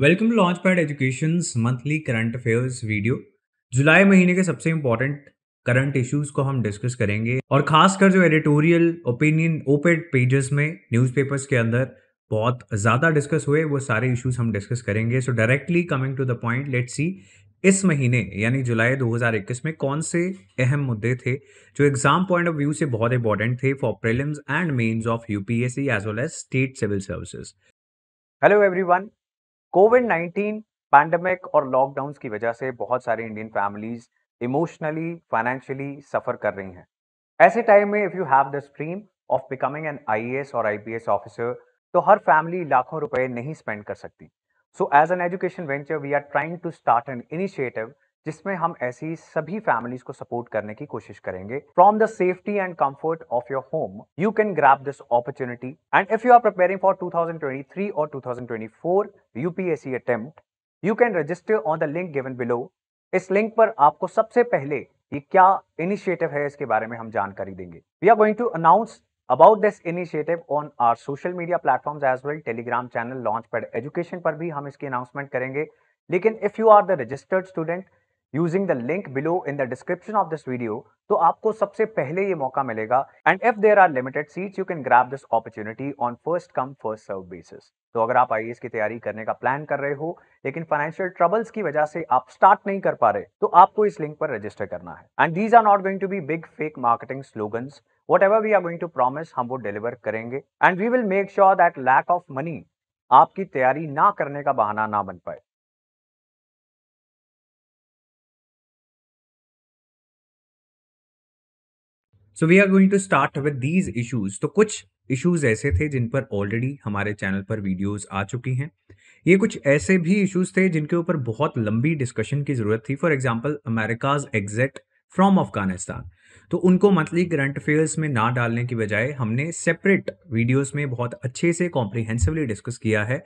Welcome to launch pad education monthly current affairs video जुलाई महीने के सबसे इंपॉर्टेंट करंट इश्यूज को हम डिस्कस करेंगे और खासकर जो एडिटोरियल ओपिनियन ओपेड पेजेस में न्यूज़पेपर्स के अंदर बहुत ज़्यादा डिस्कस हुए वो सारे इश्यूज हम डिस्कस करेंगे so directly coming to the point let see इस महीने यानी जुलाई 2021 में कौन से अहम मुद्दे थे जो एग्जाम पॉइंट ऑफ व्यू से बहुत इंपॉर्टेंट थे for prelims and mains of UPSC as well as state civil services hello everyone covid nineteen pandemic और लॉकडाउन की वजह से बहुत सारे Indian families emotionally financially suffer कर रही हैं ऐसे टाइम में if you have the stream of becoming an I और आई ऑफिसर तो हर फैमिली लाखों रुपए नहीं स्पेंड कर सकती so as an education venture we are trying to start an initiative जिसमें हम ऐसी सभी फैमिलीज को सपोर्ट करने की कोशिश करेंगे from the safety and comfort of your home you can grab this opportunity and if you are preparing for 2023 और 2024 UPSC attempt you can register on the link given below इस link पर आपको सबसे पहले ये क्या इनिशिएटिव है इसके बारे में हम जानकारी देंगे we are going to announce about this initiative on our social media platform as well telegram channel launch pad education पर भी हम इसकी अनाउंसमेंट करेंगे लेकिन if you are the registered student using the link below in the description of this video तो आपको सबसे पहले ये मौका मिलेगा and if there are limited seats you can grab this opportunity on first come first serve basis तो अगर आप आई e की तैयारी करने का प्लान कर रहे हो लेकिन फाइनेंशियल ट्रबल्स की वजह से आप स्टार्ट नहीं कर पा रहे तो आपको इस लिंक पर रजिस्टर करना है and these are not going to be big fake marketing slogan whatever we are going to promise हम वो डिलीवर करेंगे and we will make sure that lack of money आपकी तैयारी ना करने का बहाना ना बन पाए so we are going to start with these issues तो कुछ इशूज ऐसे थे जिन पर ऑलरेडी हमारे चैनल पर वीडियोज आ चुकी हैं ये कुछ ऐसे भी इशूज थे जिनके ऊपर बहुत लंबी डिस्कशन की जरूरत थी for example America's exit from Afghanistan तो उनको मंथली करंट अफेयर्स में ना डालने की बजाय हमने सेपरेट वीडियोस में बहुत अच्छे से कॉम्प्रिहेंसिवली डिस्कस किया है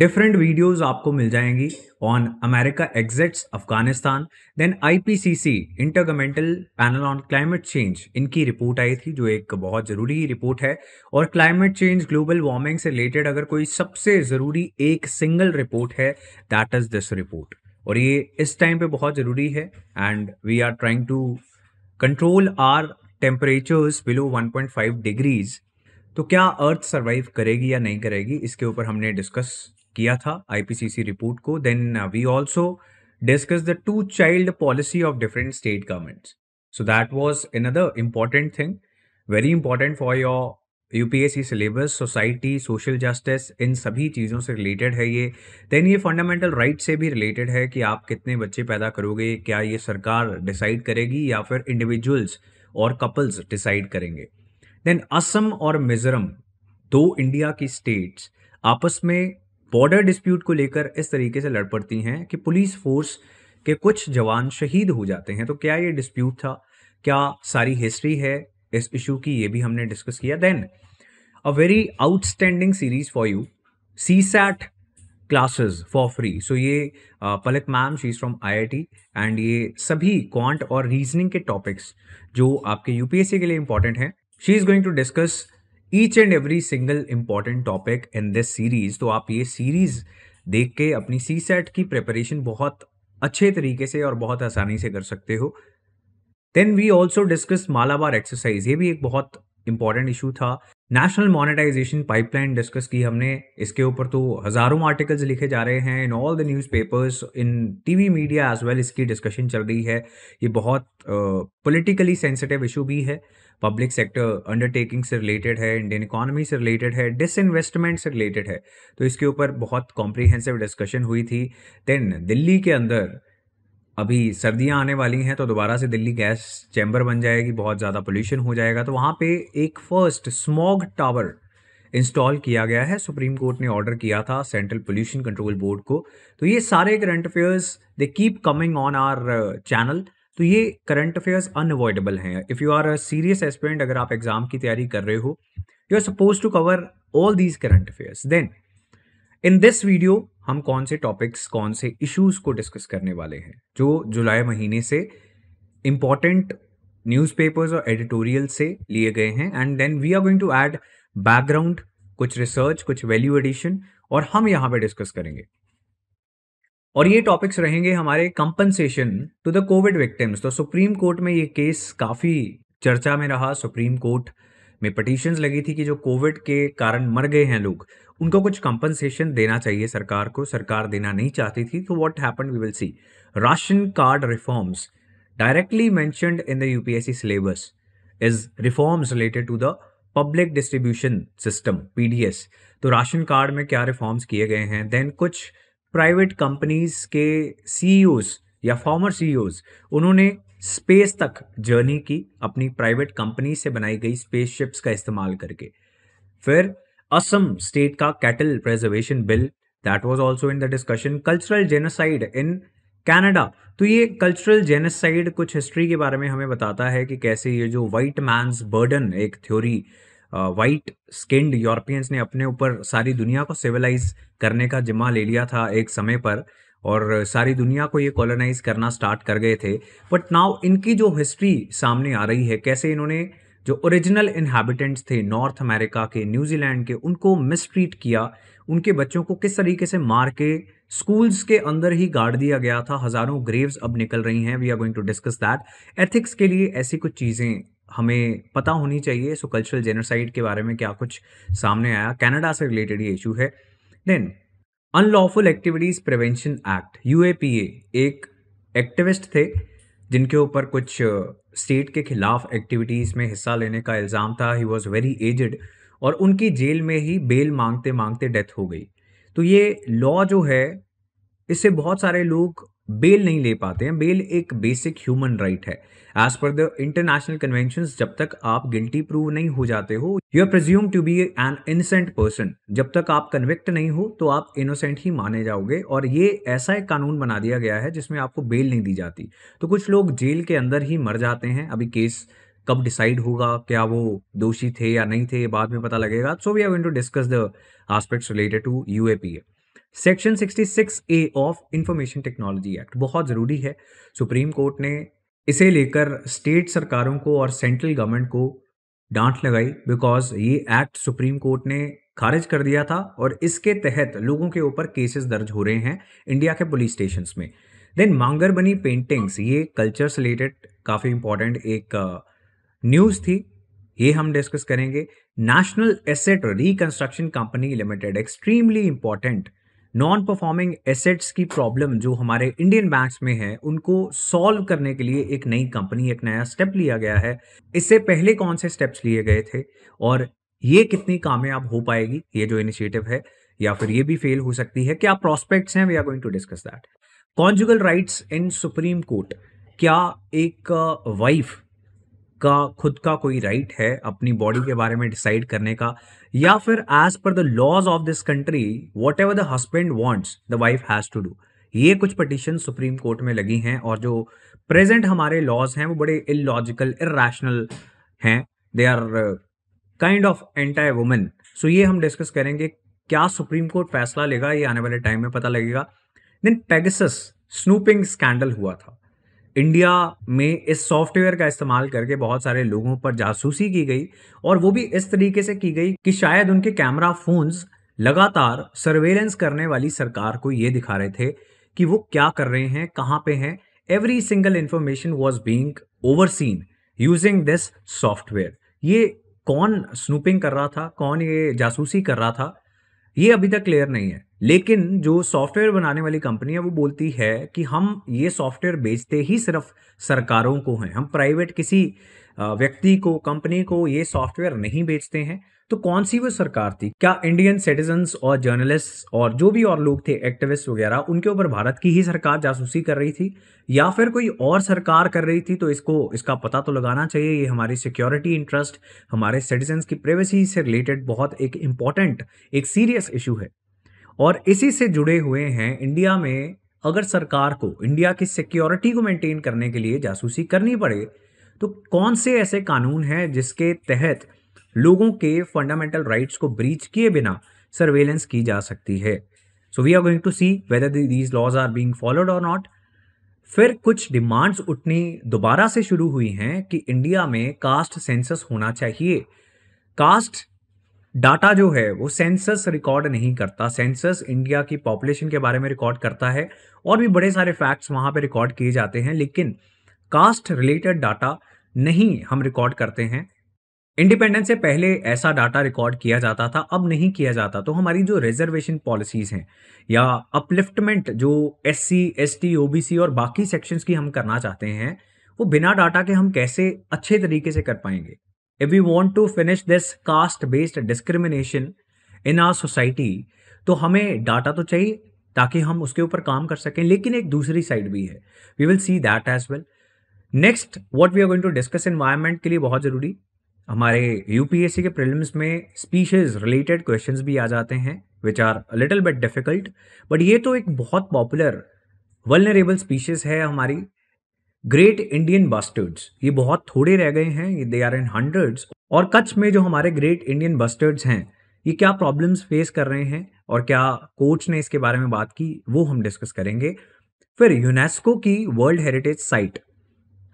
डिफरेंट वीडियोस आपको मिल जाएंगी on America exits Afghanistan then IPCC intergovernmental panel on climate change इनकी रिपोर्ट आई थी जो एक बहुत ज़रूरी रिपोर्ट है और क्लाइमेट चेंज ग्लोबल वार्मिंग से रिलेटेड अगर कोई सबसे ज़रूरी एक सिंगल रिपोर्ट है दैट इज़ दिस रिपोर्ट और ये इस टाइम पे बहुत ज़रूरी है and we are trying to control our temperatures below 1.5 degrees तो क्या अर्थ सरवाइव करेगी या नहीं करेगी इसके ऊपर हमने डिस्कस किया था आईपीसीसी रिपोर्ट को then we also discuss the two child policy of different state governments so that was other important thing very important for your UPSC syllabus society social justice इन सभी चीज़ों से रिलेटेड है ये then ये fundamental right से भी related है कि आप कितने बच्चे पैदा करोगे क्या ये सरकार डिसाइड करेगी या फिर इंडिविजुअल्स और कपल्स डिसाइड करेंगे देन असम और मिजोरम दो इंडिया की स्टेट्स आपस में बॉर्डर डिस्प्यूट को लेकर इस तरीके से लड़ पड़ती हैं कि पुलिस फोर्स के कुछ जवान शहीद हो जाते हैं तो क्या ये डिस्प्यूट था क्या सारी हिस्ट्री है इस इशू की ये भी हमने डिस्कस किया then a very outstanding series for you C SAT classes for free so ये Palak ma'am she is from IIT and ये सभी क्वांट और रीजनिंग के टॉपिक्स जो आपके यूपीएससी के लिए इंपॉर्टेंट हैं she is going to discuss each and every single important topic in this series तो आप ये सीरीज देख के अपनी सी सेट की प्रिपरेशन बहुत अच्छे तरीके से और बहुत आसानी से कर सकते हो then we also discuss Malabar exercise ये भी एक बहुत इंपॉर्टेंट इशू था नेशनल मोनेटाइजेशन पाइपलाइन डिस्कस की हमने इसके ऊपर तो हजारों आर्टिकल्स लिखे जा रहे हैं in all the newspapers in TV media as well इसकी डिस्कशन चल रही है ये बहुत पॉलिटिकली सेंसिटिव इशू भी है पब्लिक सेक्टर अंडरटेकिंग से रिलेटेड है इंडियन इकोनॉमी से रिलेटेड है डिसइन्वेस्टमेंट से रिलेटेड है तो इसके ऊपर बहुत कॉम्प्रीहेंसिव डिस्कशन हुई थी देन दिल्ली के अंदर अभी सर्दियां आने वाली हैं तो दोबारा से दिल्ली गैस चैम्बर बन जाएगी बहुत ज़्यादा पोल्यूशन हो जाएगा तो वहाँ पे एक फर्स्ट स्मॉग टावर इंस्टॉल किया गया है सुप्रीम कोर्ट ने ऑर्डर किया था सेंट्रल पोल्यूशन कंट्रोल बोर्ड को तो ये सारे current affairs they keep coming on our channel तो ये करंट अफेयर्स अनअवॉइडेबल हैं if you are a serious aspirant अगर आप एग्जाम की तैयारी कर रहे हो you are suppose to cover all these current affairs then in this video हम कौन से टॉपिक्स कौन से इश्यूज को डिस्कस करने वाले हैं जो जुलाई महीने से इम्पॉर्टेंट न्यूज़पेपर्स और एडिटोरियल से लिए गए हैं and then we are going to add background कुछ रिसर्च कुछ वैल्यू एडिशन और हम यहाँ पे डिस्कस करेंगे और ये टॉपिक्स रहेंगे हमारे compensation to the Covid victims तो सुप्रीम कोर्ट में ये केस काफ़ी चर्चा में रहा सुप्रीम कोर्ट में पटिशन्स लगी थी कि जो कोविड के कारण मर गए हैं लोग उनको कुछ कंपनसेशन देना चाहिए सरकार को सरकार देना नहीं चाहती थी तो what happen we will see ration card reforms directly mentioned in the UPSC syllabus is reforms related to the public distribution system PDS तो राशन कार्ड में क्या रिफॉर्म्स किए गए हैं देन कुछ प्राइवेट कंपनीज के सीईओज e या former CEOs e उन्होंने स्पेस तक जर्नी की अपनी प्राइवेट कंपनी से बनाई गई स्पेसशिप्स का इस्तेमाल करके फिर असम स्टेट का cattle preservation bill that was also in the discussion cultural genocide in Canada तो ये कल्चरल जेनोसाइड कुछ हिस्ट्री के बारे में हमें बताता है कि कैसे ये जो वाइट मैंस बर्डन एक थ्योरी वाइट स्किन्ड यूरोपियंस ने अपने ऊपर सारी दुनिया को सिविलाइज करने का जिम्मा ले लिया था एक समय पर और सारी दुनिया को ये कॉलोनाइज करना स्टार्ट कर गए थे बट नाउ इनकी जो हिस्ट्री सामने आ रही है कैसे इन्होंने जो ओरिजिनल इनहेबिटेंट्स थे नॉर्थ अमेरिका के न्यूजीलैंड के उनको मिसट्रीट किया उनके बच्चों को किस तरीके से मार के स्कूल्स के अंदर ही गाड़ दिया गया था हजारों ग्रेव्स अब निकल रही हैं we are going to discuss that ethics के लिए ऐसी कुछ चीज़ें हमें पता होनी चाहिए सो कल्चरल जेनोसाइड के बारे में क्या कुछ सामने आया कनाडा से रिलेटेड ये इशू है then unlawful activities prevention act U एक एक्टिविस्ट थे जिनके ऊपर कुछ स्टेट के खिलाफ एक्टिविटीज़ में हिस्सा लेने का इल्ज़ाम था ही वॉज़ वेरी एजड और उनकी जेल में ही बेल मांगते मांगते डेथ हो गई तो ये लॉ जो है इससे बहुत सारे लोग बेल नहीं ले पाते हैं बेल एक बेसिक ह्यूमन राइट है as per the international convention जब तक आप गिल्टी प्रूव नहीं हो जाते हो you are presumed to be an innocent person जब तक आप कन्विक्ट नहीं हो तो आप इनोसेंट ही माने जाओगे और ये ऐसा एक कानून बना दिया गया है जिसमें आपको बेल नहीं दी जाती तो कुछ लोग जेल के अंदर ही मर जाते हैं अभी केस कब डिसाइड होगा क्या वो दोषी थे या नहीं थे बाद में पता लगेगा so we are going to discuss the aspects related to UAPA section 66 A of information technology act बहुत ज़रूरी है सुप्रीम कोर्ट ने इसे लेकर स्टेट सरकारों को और सेंट्रल गवर्नमेंट को डांट लगाई बिकॉज ये एक्ट सुप्रीम कोर्ट ने खारिज कर दिया था और इसके तहत लोगों के ऊपर केसेस दर्ज हो रहे हैं इंडिया के पुलिस स्टेशन में देन मांगर बनी पेंटिंग्स ये कल्चर से रिलेटेड काफ़ी इंपॉर्टेंट एक न्यूज़ थी ये हम डिस्कस करेंगे national asset reconstruction company limited extremely important non performing assets की प्रॉब्लम जो हमारे इंडियन बैंक्स में है उनको सॉल्व करने के लिए एक नई कंपनी एक नया स्टेप लिया गया है इससे पहले कौन से स्टेप्स लिए गए थे और ये कितनी कामयाब हो पाएगी ये जो इनिशिएटिव है या फिर ये भी फेल हो सकती है क्या प्रोस्पेक्ट हैं we are going to discuss that conjugal rights in supreme court क्या एक वाइफ का खुद का कोई राइट है अपनी बॉडी के बारे में डिसाइड करने का या फिर as per the laws of this country whatever the husband wants the wife has to do ये कुछ पटिशन सुप्रीम कोर्ट में लगी हैं और जो प्रेजेंट हमारे लॉज हैं वो बड़े इलॉजिकल इेशनल हैं they are kind of anti women so ये हम डिस्कस करेंगे क्या सुप्रीम कोर्ट फैसला लेगा ये आने वाले टाइम में पता लगेगा देन पेगसस स्नूपिंग स्कैंडल हुआ था इंडिया में इस सॉफ्टवेयर का इस्तेमाल करके बहुत सारे लोगों पर जासूसी की गई और वो भी इस तरीके से की गई कि शायद उनके कैमरा फोन्स लगातार सर्वेलेंस करने वाली सरकार को ये दिखा रहे थे कि वो क्या कर रहे हैं कहाँ पे हैं every single information was being overseen using this software ये कौन स्नूपिंग कर रहा था कौन ये जासूसी कर रहा था ये अभी तक क्लियर नहीं है लेकिन जो सॉफ्टवेयर बनाने वाली कंपनी है वो बोलती है कि हम ये सॉफ्टवेयर बेचते ही सिर्फ सरकारों को हैं हम प्राइवेट किसी व्यक्ति को कंपनी को ये सॉफ्टवेयर नहीं बेचते हैं तो कौन सी वो सरकार थी क्या इंडियन सिटीजन और जर्नलिस्ट और जो भी और लोग थे एक्टिविस्ट वगैरह उनके ऊपर भारत की ही सरकार जासूसी कर रही थी या फिर कोई और सरकार कर रही थी तो इसको इसका पता तो लगाना चाहिए ये हमारी सिक्योरिटी इंटरेस्ट हमारे सिटीजन की प्राइवेसी से रिलेटेड बहुत एक इम्पॉर्टेंट एक सीरियस इशू है और इसी से जुड़े हुए हैं इंडिया में अगर सरकार को इंडिया की सिक्योरिटी को मेंटेन करने के लिए जासूसी करनी पड़े तो कौन से ऐसे कानून हैं जिसके तहत लोगों के फंडामेंटल राइट्स को ब्रीच किए बिना सर्वेलेंस की जा सकती है so we are going to see whether these laws are being followed और नॉट फिर कुछ डिमांड्स उठनी दोबारा से शुरू हुई हैं कि इंडिया में कास्ट सेंसस होना चाहिए कास्ट डाटा जो है वो सेंसस रिकॉर्ड नहीं करता सेंसस इंडिया की पॉपुलेशन के बारे में रिकॉर्ड करता है और भी बड़े सारे फैक्ट्स वहाँ पे रिकॉर्ड किए जाते हैं लेकिन कास्ट रिलेटेड डाटा नहीं हम रिकॉर्ड करते हैं इंडिपेंडेंस से पहले ऐसा डाटा रिकॉर्ड किया जाता था अब नहीं किया जाता तो हमारी जो रिजर्वेशन पॉलिसीज़ हैं या अपलिफ्टमेंट जो S C S T O B C और बाकी सेक्शंस की हम करना चाहते हैं वो बिना डाटा के हम कैसे अच्छे तरीके से कर पाएंगे if we want to finish this caste based discrimination in our society तो हमें डाटा तो चाहिए ताकि हम उसके ऊपर काम कर सकें लेकिन एक दूसरी साइड भी है we will see that as well next what we are going to discuss environment के लिए बहुत ज़रूरी हमारे यूपीएससी के प्रिलिम्स में स्पीशीज रिलेटेड क्वेश्चंस भी आ जाते हैं which are little bit difficult but ये तो एक बहुत पॉपुलर वलनरेबल स्पीशीज है हमारी ग्रेट इंडियन बस्टर्ड्स ये बहुत थोड़े रह गए हैं दे आर इन हंड्रेड्स और कच्छ में जो हमारे ग्रेट इंडियन बस्टर्ड्स हैं ये क्या प्रॉब्लम्स फेस कर रहे हैं और क्या कोच ने इसके बारे में बात की वो हम डिस्कस करेंगे फिर यूनेस्को की वर्ल्ड हेरिटेज साइट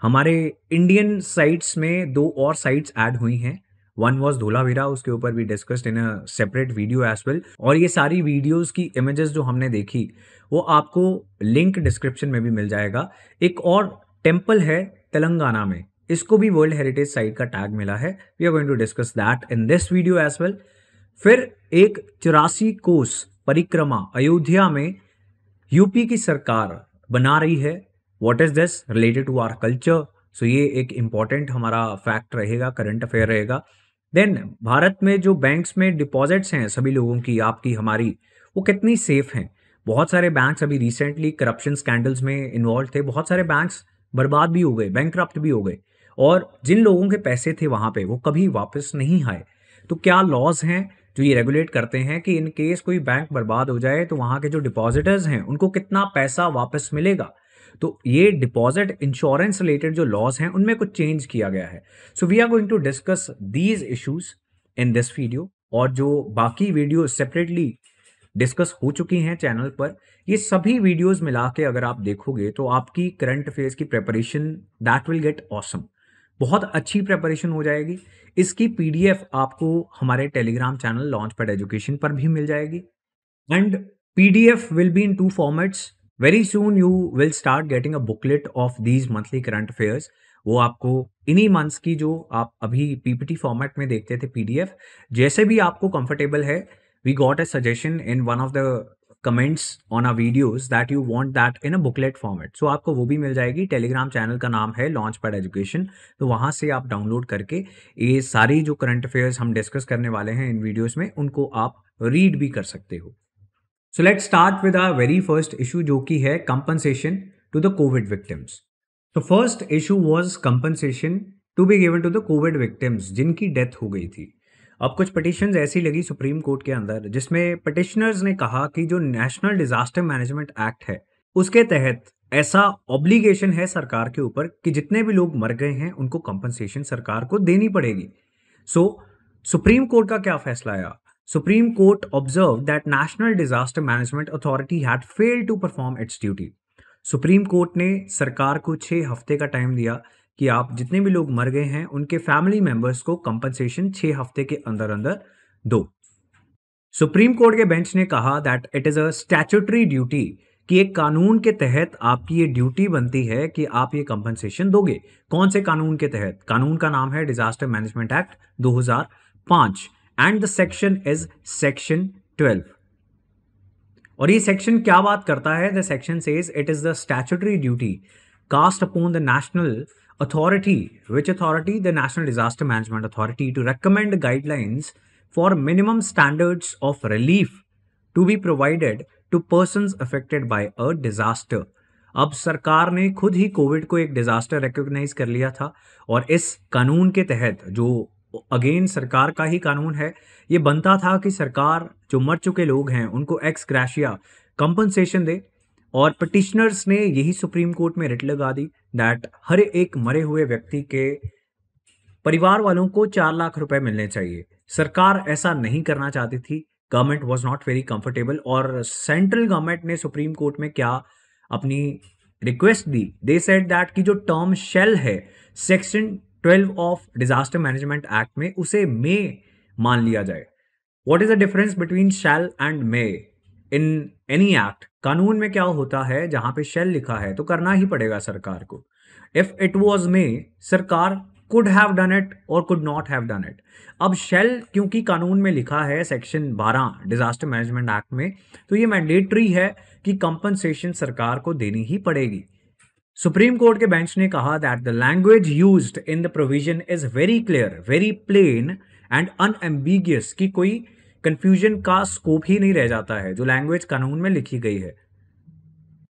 हमारे इंडियन साइट्स में दो और साइट्स ऐड हुई हैं वन वॉज धोलावीरा उसके ऊपर भी discussed in a separate video as well और ये सारी वीडियोस की इमेजेस जो हमने देखी वो आपको लिंक डिस्क्रिप्शन में भी मिल जाएगा एक और टेम्पल है तेलंगाना में इसको भी वर्ल्ड हेरिटेज साइट का टैग मिला है we are going to discuss that in this video as well फिर एक चौरासी कोस परिक्रमा अयोध्या में यूपी की सरकार बना रही है what is this related to our culture so ये एक इम्पॉर्टेंट हमारा फैक्ट रहेगा करंट अफेयर रहेगा देन भारत में जो बैंक्स में डिपॉजिट्स हैं सभी लोगों की आपकी हमारी वो कितनी सेफ हैं बहुत सारे बैंक्स अभी रिसेंटली करप्शन स्कैंडल्स में इन्वॉल्व थे बहुत सारे बैंक्स बर्बाद भी हो गए बैंक भी हो गए और जिन लोगों के पैसे थे वहाँ पे वो कभी वापस नहीं आए तो क्या लॉज हैं जो ये रेगुलेट करते हैं कि इन केस कोई बैंक बर्बाद हो जाए तो वहाँ के जो डिपॉजिटर्स हैं उनको कितना पैसा वापस मिलेगा तो ये डिपॉजिट इंश्योरेंस रिलेटेड जो लॉज हैं उनमें कुछ चेंज किया गया है so we are going to discuss these issues in this video और जो बाकी वीडियो सेपरेटली डिस्कस हो चुकी हैं चैनल पर ये सभी वीडियोस मिला के अगर आप देखोगे तो आपकी करंट अफेयर्स की preparation that will get awesome बहुत अच्छी प्रेपरेशन हो जाएगी इसकी पीडीएफ आपको हमारे Telegram channel launch pad education पर भी मिल जाएगी and PDF will be in two formats very soon you will start getting a booklet of these monthly current affairs वो आपको इन्हीं मंथ्स की जो आप अभी पीपीटी फॉर्मेट में देखते थे पीडीएफ जैसे भी आपको कंफर्टेबल है we got a suggestion in one of the comments on our videos that you want that in a booklet format so आपको वो भी मिल जाएगी टेलीग्राम चैनल का नाम है लॉन्च पैड एजुकेशन तो वहाँ से आप डाउनलोड करके ये सारी जो करंट अफेयर्स हम डिस्कस करने वाले हैं इन वीडियोज़ में उनको आप रीड भी कर सकते हो so let start with our very first issue जो कि है compensation to the Covid victims तो first issue was compensation to be given to the Covid victims जिनकी डेथ हो गई थी अब कुछ पटिशन ऐसी लगी सुप्रीम कोर्ट के अंदर जिसमें पटिशनर्स ने कहा कि जो नेशनल डिजास्टर मैनेजमेंट एक्ट है उसके तहत ऐसा ऑब्लिगेशन है सरकार के ऊपर कि जितने भी लोग मर गए हैं उनको कंपनसेशन सरकार को देनी पड़ेगी सो so, सुप्रीम कोर्ट का क्या फैसला आया supreme court observe that national disaster management authority had failed to perform its duty. Supreme court ने सरकार को छः हफ्ते का टाइम दिया कि आप जितने भी लोग मर गए हैं उनके फैमिली मेंबर्स को कंपनसेशन छः हफ्ते के अंदर अंदर दो सुप्रीम कोर्ट के बेंच ने कहा that it is a statutory duty कि एक कानून के तहत आपकी ये ड्यूटी बनती है कि आप ये कंपनसेशन दोगे कौन से कानून के तहत कानून का नाम है disaster management act 2005 and the section is section twelve और ये सेक्शन क्या बात करता है the section says it is the statutory duty cast upon the national authority which authority the national disaster management authority to recommend guidelines for minimum standards of relief to be provided to person affected by a disaster अब सरकार ने खुद ही Covid को एक disaster recognise कर लिया था और इस कानून के तहत जो अगेन सरकार का ही कानून है ये बनता था कि सरकार जो मर चुके लोग हैं उनको एक्स क्रैशिया कंपनसेशन दे और पटिशनर्स ने यही सुप्रीम कोर्ट में रिट लगा दी दैट हर एक मरे हुए व्यक्ति के परिवार वालों को चार लाख रुपए मिलने चाहिए सरकार ऐसा नहीं करना चाहती थी government was not very comfortable और सेंट्रल गवर्नमेंट ने सुप्रीम कोर्ट में क्या अपनी रिक्वेस्ट दी दे सेट दैट कि जो टर्म शेल है section twelve of disaster management act में उसे मे मान लिया जाए what is the difference between shall and may in any act कानून में क्या होता है जहां पे शेल लिखा है तो करना ही पड़ेगा सरकार को इफ इट वॉज मे सरकार कुड हैव डन इट और could not have done it अब शेल क्योंकि कानून में लिखा है सेक्शन 12 डिजास्टर मैनेजमेंट एक्ट में तो ये मैंडेटरी है कि कंपनसेशन सरकार को देनी ही पड़ेगी सुप्रीम कोर्ट के बेंच ने कहा that the language use in the provision is very clear very plain and unambiguous कि कोई कंफ्यूजन का स्कोप ही नहीं रह जाता है जो लैंग्वेज कानून में लिखी गई है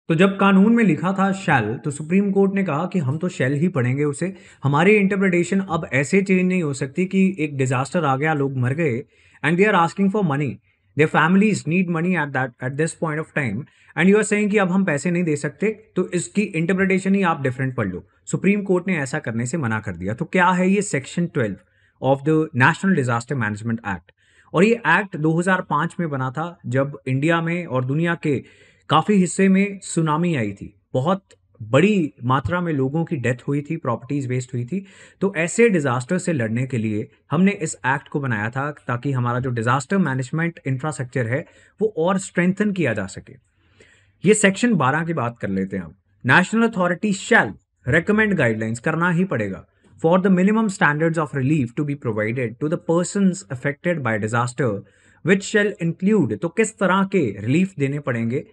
तो जब कानून में लिखा था शैल तो सुप्रीम कोर्ट ने कहा कि हम तो शैल ही पढ़ेंगे उसे हमारी इंटरप्रिटेशन अब ऐसे चेंज नहीं हो सकती कि एक डिजास्टर आ गया लोग मर गए and they are asking for money their families need money at that at this point of time and you are saying कि अब हम पैसे नहीं दे सकते तो इसकी इंटरप्रिटेशन ही आप डिफरेंट पढ़ लो सुप्रीम कोर्ट ने ऐसा करने से मना कर दिया तो क्या है ये section twelve of the national disaster management act और ये एक्ट 2005 में बना था जब इंडिया में और दुनिया के काफ़ी हिस्से में सुनामी आई थी बहुत बड़ी मात्रा में लोगों की डेथ हुई थी प्रॉपर्टीज वेस्ट हुई थी तो ऐसे डिजास्टर से लड़ने के लिए हमने इस एक्ट को बनाया था ताकि हमारा जो डिजास्टर मैनेजमेंट इंफ्रास्ट्रक्चर है वो और स्ट्रेंथन किया जा सके ये सेक्शन 12 की बात कर लेते हैं हम national authority shall recommend guidelines करना ही पड़ेगा for the minimum standards of relief to be provided to the person affected by disaster which shall include तो किस तरह के रिलीफ देने पड़ेंगे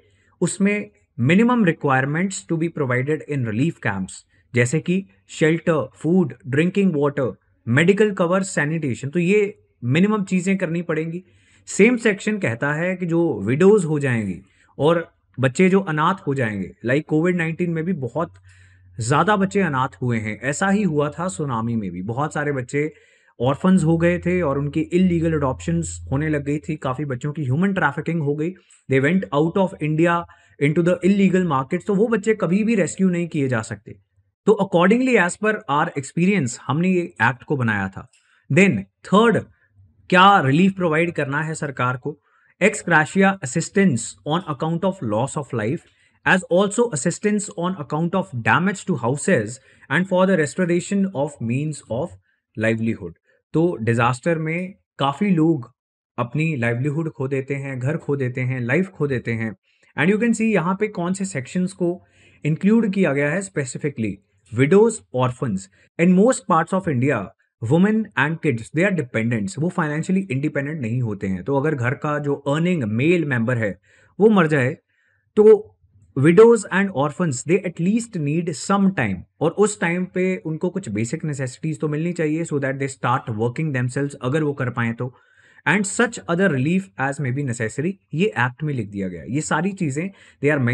उसमें minimum requirements to be provided in relief camps जैसे कि shelter food drinking water medical cover sanitation तो ये मिनिमम चीज़ें करनी पड़ेंगी सेम सेक्शन कहता है कि जो विडोज हो जाएंगी और बच्चे जो अनाथ हो जाएंगे लाइक कोविड नाइन्टीन में भी बहुत ज़्यादा बच्चे अनाथ हुए हैं ऐसा ही हुआ था सुनामी में भी बहुत सारे बच्चे ऑर्फन्स हो गए थे और उनकी इलीगल अडॉप्शंस होने लग गई थी काफ़ी बच्चों की ह्यूमन ट्रैफिकिंग हो गई they went out of India into the illegal market तो वो बच्चे कभी भी रेस्क्यू नहीं किए जा सकते तो accordingly as per our experience हमने ये एक्ट को बनाया था देन थर्ड क्या रिलीफ प्रोवाइड करना है सरकार को ex gratia assistance on account of loss of life as also assistance on account of damage to houses and for the restoration of means of livelihood तो disaster में काफ़ी लोग अपनी लाइवलीहुड खो देते हैं घर खो देते हैं लाइफ खो देते हैं एंड यू कैन सी यहाँ पे कौन से सेक्शंस को इंक्लूड किया गया है specifically widows orphans in most parts of India women and kids they are dependents वो फाइनेंशियली इंडिपेंडेंट नहीं होते हैं तो अगर घर का जो अर्निंग मेल मेंबर है वो मर जाए तो widows and orphans they at least need some time और उस टाइम पे उनको कुछ बेसिक नेसेसिटीज तो मिलनी चाहिए so that they start working themselves अगर वो कर पाए तो and such other relief as may be necessary ये एक्ट में लिख दिया गया ये सारी चीज़ें दे आर मैं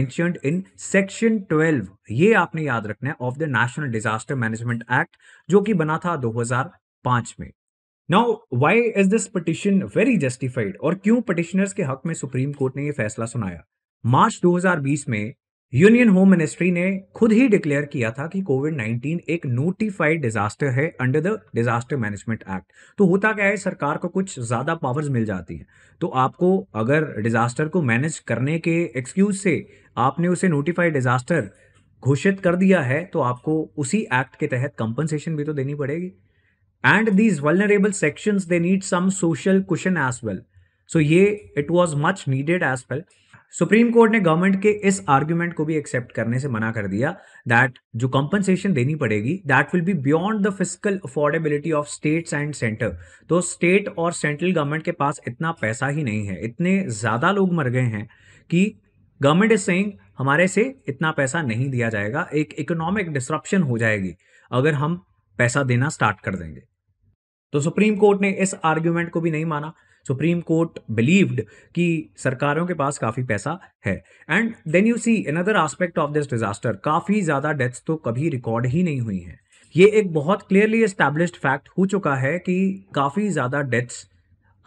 इन सेक्शन ट्वेल्व ये आपने याद रखना है of the national disaster management act जो कि बना था 2005 में now why is this petition very justified और क्यों पटिशनर्स के हक में सुप्रीम कोर्ट ने यह फैसला सुनाया मार्च 2020 में यूनियन होम मिनिस्ट्री ने खुद ही डिक्लेयर किया था कि कोविड 19 एक नोटिफाइड डिजास्टर है under the disaster management act तो होता क्या है सरकार को कुछ ज्यादा पावर्स मिल जाती हैं तो आपको अगर डिजास्टर को मैनेज करने के एक्सक्यूज से आपने उसे नोटिफाइड डिजास्टर घोषित कर दिया है तो आपको उसी एक्ट के तहत कंपनसेशन भी तो देनी पड़ेगी and these vulnerable sections they need some social question as well so ये it was much needed as well supreme court ने गवर्नमेंट के इस आर्ग्यूमेंट को भी एक्सेप्ट करने से मना कर दिया दैट जो कंपनसेशन देनी पड़ेगी that will be beyond the physical affordability of states and centre तो स्टेट और सेंट्रल गवर्नमेंट के पास इतना पैसा ही नहीं है इतने ज़्यादा लोग मर गए हैं कि गवर्नमेंट इज सेइंग हमारे से इतना पैसा नहीं दिया जाएगा एक इकोनॉमिक डिस्ट्रप्शन हो जाएगी अगर हम पैसा देना स्टार्ट कर देंगे तो सुप्रीम कोर्ट ने इस आर्ग्यूमेंट को भी नहीं माना सुप्रीम कोर्ट बिलीव्ड कि सरकारों के पास काफ़ी पैसा है and then you see another aspect of this disaster काफ़ी ज़्यादा डेथ्स तो कभी रिकॉर्ड ही नहीं हुई हैं ये एक बहुत क्लियरली एस्टेब्लिश्ड फैक्ट हो चुका है कि काफ़ी ज़्यादा डेथ्स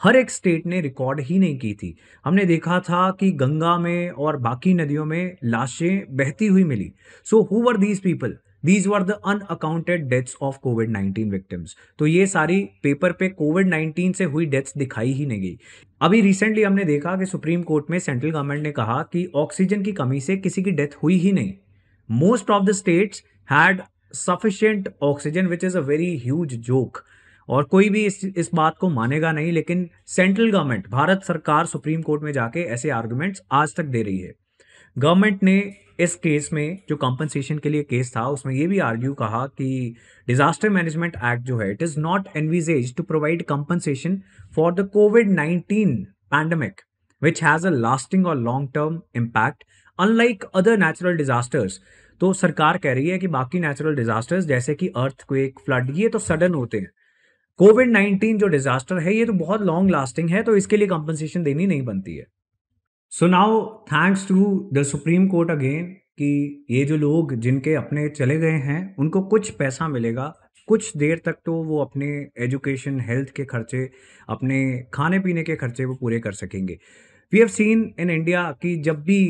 हर एक स्टेट ने रिकॉर्ड ही नहीं की थी हमने देखा था कि गंगा में और बाकी नदियों में लाशें बहती हुई मिली so who were these people these were the unaccounted deaths of COVID nineteen victims तो ये सारी पेपर पे कोविड नाइन्टीन से हुई डेथ्स दिखाई ही नहीं गई अभी रिसेंटली हमने देखा कि सुप्रीम कोर्ट में सेंट्रल गवर्नमेंट ने कहा कि ऑक्सीजन की कमी से किसी की डेथ हुई ही नहीं most of the states had sufficient oxygen which is a very huge joke और कोई भी इस इस बात को मानेगा नहीं लेकिन सेंट्रल गवर्नमेंट भारत सरकार सुप्रीम कोर्ट में जाके ऐसे आर्ग्यूमेंट्स आज तक दे रही है गवर्नमेंट ने इस केस में जो कॉम्पनसेशन के लिए केस था उसमें ये भी आर्ग्यू कहा कि डिजास्टर मैनेजमेंट एक्ट जो है it is not envisages to provide compensation for the COVID nineteen pandemic which has a lasting और long term impact unlike other natural disasters तो सरकार कह रही है कि बाकी नेचुरल डिजास्टर्स जैसे कि अर्थ क्वेक फ्लड ये तो सडन होते हैं कोविड नाइन्टीन जो डिजास्टर है ये तो बहुत लॉन्ग लास्टिंग है तो इसके लिए कॉम्पनसेशन देनी नहीं बनती है so now thanks to the supreme court again कि ये जो लोग जिनके अपने चले गए हैं उनको कुछ पैसा मिलेगा कुछ देर तक तो वो अपने एजुकेशन हेल्थ के खर्चे अपने खाने पीने के खर्चे वो पूरे कर सकेंगे we have seen in India कि जब भी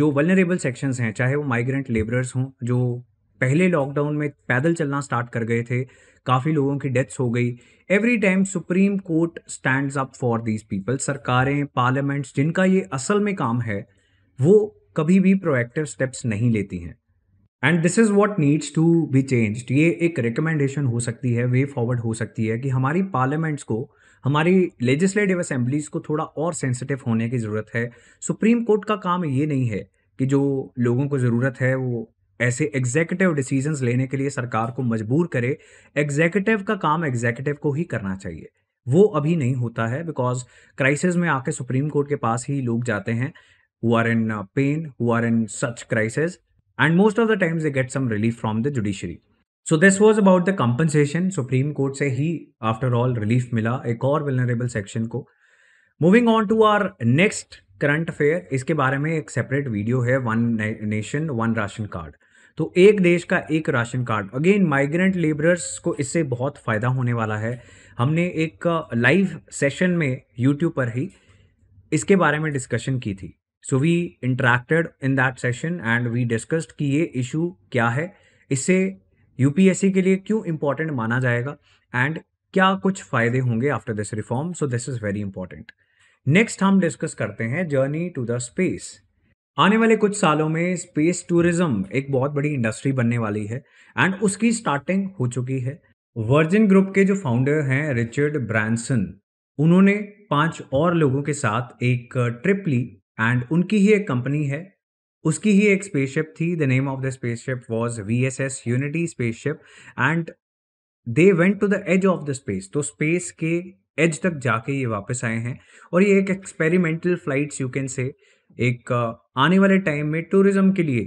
जो वलनरेबल सेक्शंस हैं चाहे वो माइग्रेंट लेबरर्स हों जो पहले लॉकडाउन में पैदल चलना स्टार्ट कर गए थे काफ़ी लोगों की डेथ्स हो गई every time supreme court stand up for these people सरकारें पार्लियामेंट्स जिनका ये असल में काम है वो कभी भी प्रोएक्टिव स्टेप्स नहीं लेती हैं and this is what needs to be change ये एक रिकमेंडेशन हो सकती है वे फॉरवर्ड हो सकती है कि हमारी पार्लियामेंट्स को हमारी लेजिस्लेटिव असेंबलीज को थोड़ा और सेंसिटिव होने की ज़रूरत है सुप्रीम कोर्ट का काम ये नहीं है कि जो लोगों को ज़रूरत है वो ऐसे एग्जेक्यूटिव डिसीजंस लेने के लिए सरकार को मजबूर करे एग्जेक्यूटिव का काम एग्जेक्यूटिव को ही करना चाहिए वो अभी नहीं होता है बिकॉज क्राइसिस में आके सुप्रीम कोर्ट के पास ही लोग जाते हैं who are in pain who are in such crisis and most of the times they get some relief from the judiciary so this was about the compensation supreme court से ही after all relief मिला एक और vulnerable section को moving on to our next current affair इसके बारे में एक सेपरेट वीडियो है one nation one ration card तो एक देश का एक ration card again migrant labourers को इससे बहुत फ़ायदा होने वाला है हमने एक लाइव सेशन में यूट्यूब पर ही इसके बारे में डिस्कशन की थी so we interacted in that session and we discussed कि ये इशू क्या है इससे यूपीएससी के लिए क्यों इम्पोर्टेंट माना जाएगा एंड क्या कुछ फ़ायदे होंगे after this reform so this is very important next हम डिस्कस करते हैं जर्नी टू द स्पेस आने वाले कुछ सालों में स्पेस टूरिज्म एक बहुत बड़ी इंडस्ट्री बनने वाली है एंड उसकी स्टार्टिंग हो चुकी है वर्जिन ग्रुप के जो फाउंडर हैं रिचर्ड ब्रांसन उन्होंने पांच और लोगों के साथ एक ट्रिप ली एंड उनकी ही एक कंपनी है उसकी ही एक स्पेसशिप थी the name of the spaceship was V S S Unity spaceship and they went to the edge of the space तो स्पेस के एज तक जाके ये वापस आए हैं और ये एक experimental flights you can say एक आने वाले टाइम में टूरिज़्म के लिए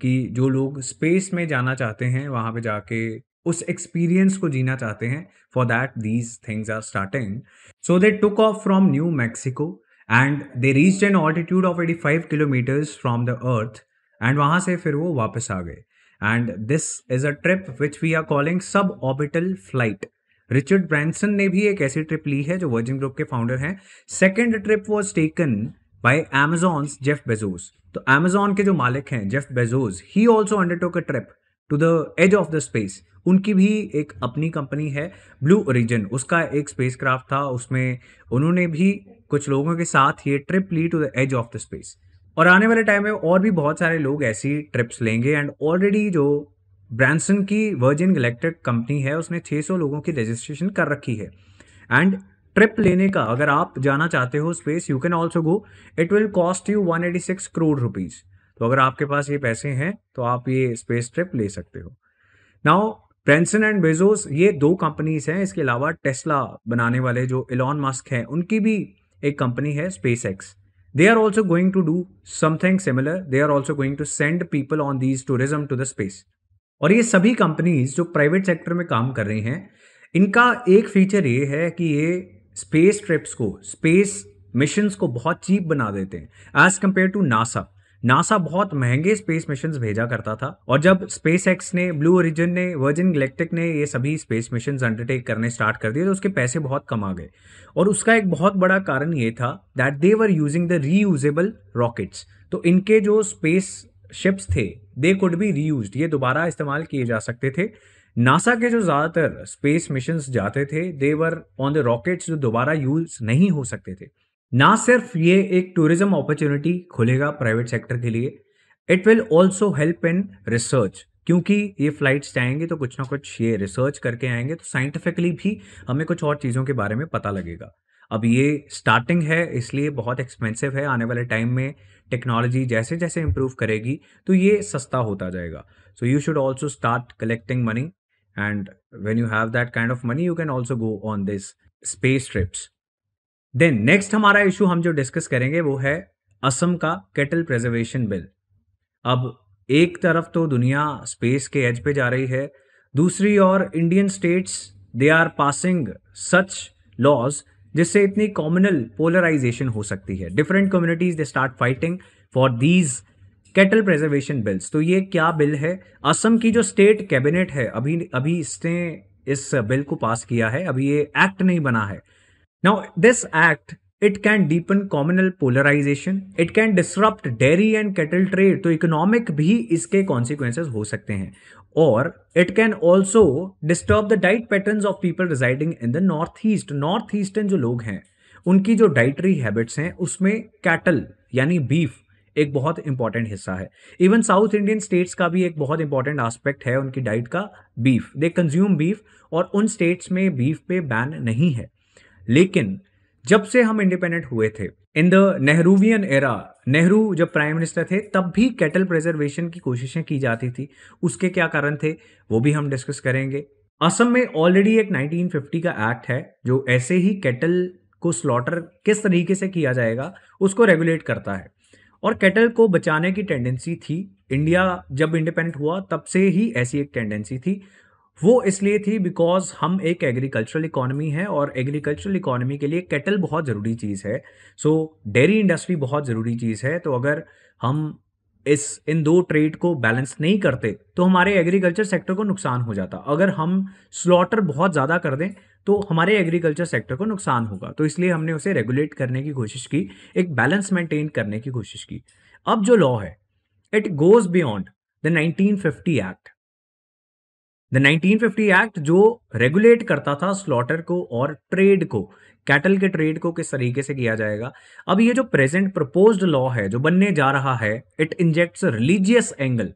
कि जो लोग स्पेस में जाना चाहते हैं वहाँ पे जाके उस एक्सपीरियंस को जीना चाहते हैं for that these things are starting so they took off from New Mexico and they reach an altitude of eighty five kilometres from the earth and वहाँ से फिर वो वापस आ गए and this is a trip which we are calling sub orbital flight Richard Branson ने भी एक ऐसी ट्रिप ली है जो वर्जिन ग्रुप के फाउंडर हैं second trip was taken by Amazon's Jeff Bezos तो एमेजोन के जो मालिक हैं जेफ बेजोस ही also undertook a trip to the edge of the space उनकी भी एक अपनी कंपनी है ब्लू ओरिजिन उसका एक स्पेस था उसमें उन्होंने भी कुछ लोगों के साथ ये ट्रिप ली to the edge of the space और आने वाले टाइम में और भी बहुत सारे लोग ऐसी ट्रिप्स लेंगे एंड ऑलरेडी जो ब्रांसन की वर्जिन इलेक्ट्रिक कंपनी है उसने 600 लोगों की रजिस्ट्रेशन कर रखी है एंड ट्रिप लेने का अगर आप जाना चाहते हो space you can also go it will cost you one eighty six crore rupees तो अगर आपके पास ये पैसे हैं तो आप ये स्पेस ट्रिप ले सकते हो नाउ ब्रेंसन एंड बेजोस ये दो कंपनीज हैं इसके अलावा टेस्ला बनाने वाले जो इलॉन मस्क हैं उनकी भी एक कंपनी है SpaceX they are also going to do something similar they are also going to send people on these tourism to the space और ये सभी कंपनीज जो प्राइवेट सेक्टर में काम कर रही हैं इनका एक फीचर ये है कि ये स्पेस ट्रिप्स को स्पेस मिशन को बहुत चीप बना देते हैं as compare to NASA NASA बहुत महंगे स्पेस मिशन भेजा करता था और जब स्पेस एक्स ने ब्लू ओरिजिन ने वर्जिन गलेक्टिक ने ये सभी स्पेस मिशन अंडरटेक करने स्टार्ट कर दिए तो उसके पैसे बहुत कम आ गए और उसका एक बहुत बड़ा कारण ये था that they were using the reusable rockets तो इनके जो स्पेस शिप्स थे दे कुड बी रीयूज ये दोबारा इस्तेमाल किए जा सकते थे नासा के जो ज़्यादातर स्पेस मिशन जाते थे देवर ऑन द रॉकेट्स जो दोबारा यूज नहीं हो सकते थे ना सिर्फ ये एक टूरिज्म अपॉर्चुनिटी खुलेगा प्राइवेट सेक्टर के लिए it will also help in research क्योंकि ये फ्लाइट्स जाएंगे तो कुछ ना कुछ ये रिसर्च करके आएंगे तो साइंटिफिकली भी हमें कुछ और चीज़ों के बारे में पता लगेगा अब ये स्टार्टिंग है इसलिए बहुत एक्सपेंसिव है आने वाले टाइम में टेक्नोलॉजी जैसे जैसे इम्प्रूव करेगी तो ये सस्ता होता जाएगा so you should also start collecting money And when you have that kind of money, you can also go on this space trips. Then next हमारा इशू हम जो डिस्कस करेंगे वो है असम का केटल प्रिजर्वेशन बिल अब एक तरफ तो दुनिया स्पेस के एज पे जा रही है दूसरी और Indian states they are passing such laws जिससे इतनी कॉमनल पोलराइजेशन हो सकती है different communities they start fighting for these cattle preservation bills तो ये क्या बिल है असम की जो स्टेट कैबिनेट है अभी अभी इसने इस बिल को पास किया है अभी ये एक्ट नहीं बना है now this act it can deepen communal polarisation it can disrupt dairy and cattle trade तो इकोनॉमिक भी इसके कॉन्सिक्वेंसेज हो सकते हैं और it can also disturb the diet pattern of people residing in the north east north eastern जो लोग हैं उनकी जो डाइटरी हैबिट्स हैं उसमें कैटल यानी बीफ एक बहुत इंपॉर्टेंट हिस्सा है इवन साउथ इंडियन स्टेट्स का भी एक बहुत इंपॉर्टेंट एस्पेक्ट है उनकी डाइट का बीफ दे कंज्यूम बीफ और उन स्टेट्स में बीफ पे बैन नहीं है लेकिन जब से हम इंडिपेंडेंट हुए थे in the Nehruvian era Nehru जब प्राइम मिनिस्टर थे तब भी कैटल प्रिजर्वेशन की कोशिशें की जाती थी उसके क्या कारण थे वो भी हम डिस्कस करेंगे असम में ऑलरेडी एक 1950 का एक्ट है जो ऐसे ही कैटल को स्लॉटर किस तरीके से किया जाएगा उसको रेगुलेट करता है और केटल को बचाने की टेंडेंसी थी इंडिया जब इंडिपेंडेंट हुआ तब से ही ऐसी एक टेंडेंसी थी वो इसलिए थी बिकॉज हम एक एग्रीकल्चरल इकोनॉमी है और एग्रीकल्चरल इकोनॉमी के लिए केटल बहुत ज़रूरी चीज़ है सो डेयरी इंडस्ट्री बहुत ज़रूरी चीज़ है तो अगर हम इस इन दो ट्रेड को बैलेंस नहीं करते तो हमारे एग्रीकल्चर सेक्टर को नुकसान हो जाता अगर हम स्लॉटर बहुत ज़्यादा कर दें तो हमारे एग्रीकल्चर सेक्टर को नुकसान होगा तो इसलिए हमने उसे रेगुलेट करने की कोशिश की एक बैलेंस मेंटेन करने की कोशिश की अब जो लॉ है it goes beyond the nineteen act the nineteen act जो रेगुलेट करता था स्लॉटर को और ट्रेड को कैटल के ट्रेड को किस तरीके से किया जाएगा अब ये जो प्रेजेंट प्रपोज्ड लॉ है जो बनने जा रहा है it injects religious angle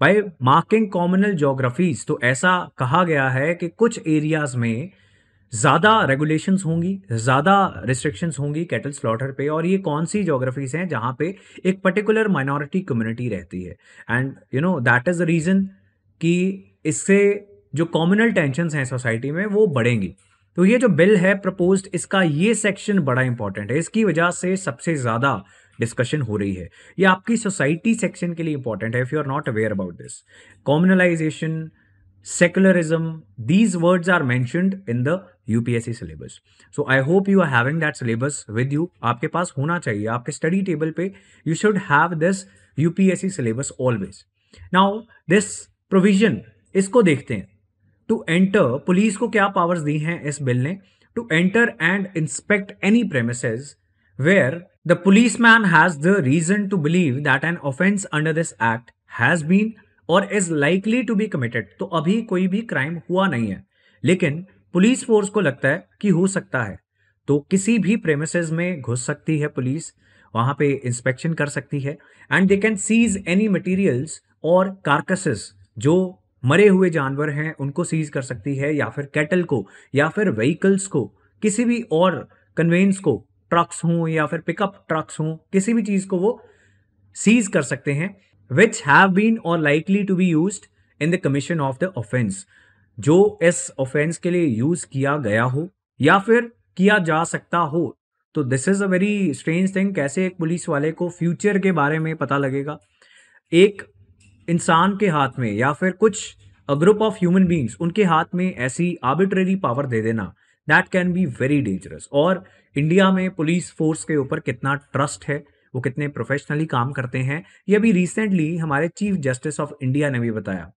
by marking communal geographies तो ऐसा कहा गया है कि कुछ एरियाज में ज़्यादा रेगुलेशंस होंगी ज़्यादा रिस्ट्रिक्शंस होंगी कैटल स्लॉटर पे और ये कौन सी जोग्राफीज हैं जहाँ पे एक पर्टिकुलर माइनॉरिटी कम्युनिटी रहती है and you know that is the reason कि इससे जो कॉमनल टेंशनस हैं सोसाइटी में वो बढ़ेंगी तो ये जो बिल है प्रपोज्ड इसका ये सेक्शन बड़ा इंपॉर्टेंट है इसकी वजह से सबसे ज़्यादा डिस्कशन हो रही है ये आपकी सोसाइटी सेक्शन के लिए इंपॉर्टेंट है if you are not aware about this communalisation secularism these words are mentioned in the UPSC syllabus so I hope you are having that syllabus with you आपके पास होना चाहिए आपके स्टडी टेबल पे you should have this UPSC syllabus always now this provision इसको देखते हैं to enter police को क्या पावर्स दी हैं इस बिल ने to enter and inspect any premises where the police man has the reason to believe that an offence under this act has been और is likely to be committed तो अभी कोई भी क्राइम हुआ नहीं है लेकिन पुलिस फोर्स को लगता है कि हो सकता है तो किसी भी प्रेमिसेज में घुस सकती है पुलिस वहां पे इंस्पेक्शन कर सकती है and they can seize any materials और कार्कसेस जो मरे हुए जानवर हैं उनको सीज कर सकती है या फिर कैटल को या फिर व्हीकल्स को किसी भी और कन्वेंस को ट्रक्स हों या फिर पिकअप ट्रक्स हों किसी भी चीज़ को वो सीज कर सकते हैं विच हैव बीन और likely to be use in the commission of the offence जो इस ऑफेंस के लिए यूज किया गया हो या फिर किया जा सकता हो तो this is a very strange thing कैसे एक पुलिस वाले को फ्यूचर के बारे में पता लगेगा एक इंसान के हाथ में या फिर कुछ a group of human beings उनके हाथ में ऐसी आर्बिट्रेरी पावर दे देना that can be very dangerous और इंडिया में पुलिस फोर्स के ऊपर कितना ट्रस्ट है वो कितने प्रोफेशनली काम करते हैं ये भी रिसेंटली हमारे चीफ जस्टिस ऑफ इंडिया ने भी बताया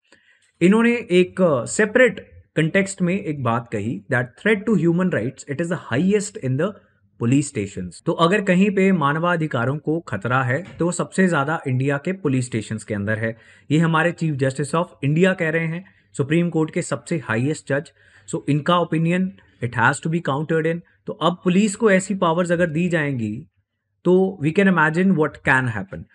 इन्होंने एक सेपरेट uh, कंटेक्स्ट में एक बात कही that threat to human rights it is the highest in the police station तो अगर कहीं पे मानवाधिकारों को खतरा है तो सबसे ज्यादा इंडिया के पुलिस स्टेशन के अंदर है ये हमारे चीफ जस्टिस ऑफ इंडिया कह रहे हैं सुप्रीम कोर्ट के सबसे हाईएस्ट जज सो इनका opinion it has to be countered in तो अब पुलिस को ऐसी पावर्स अगर दी जाएंगी तो we can imagine what can happen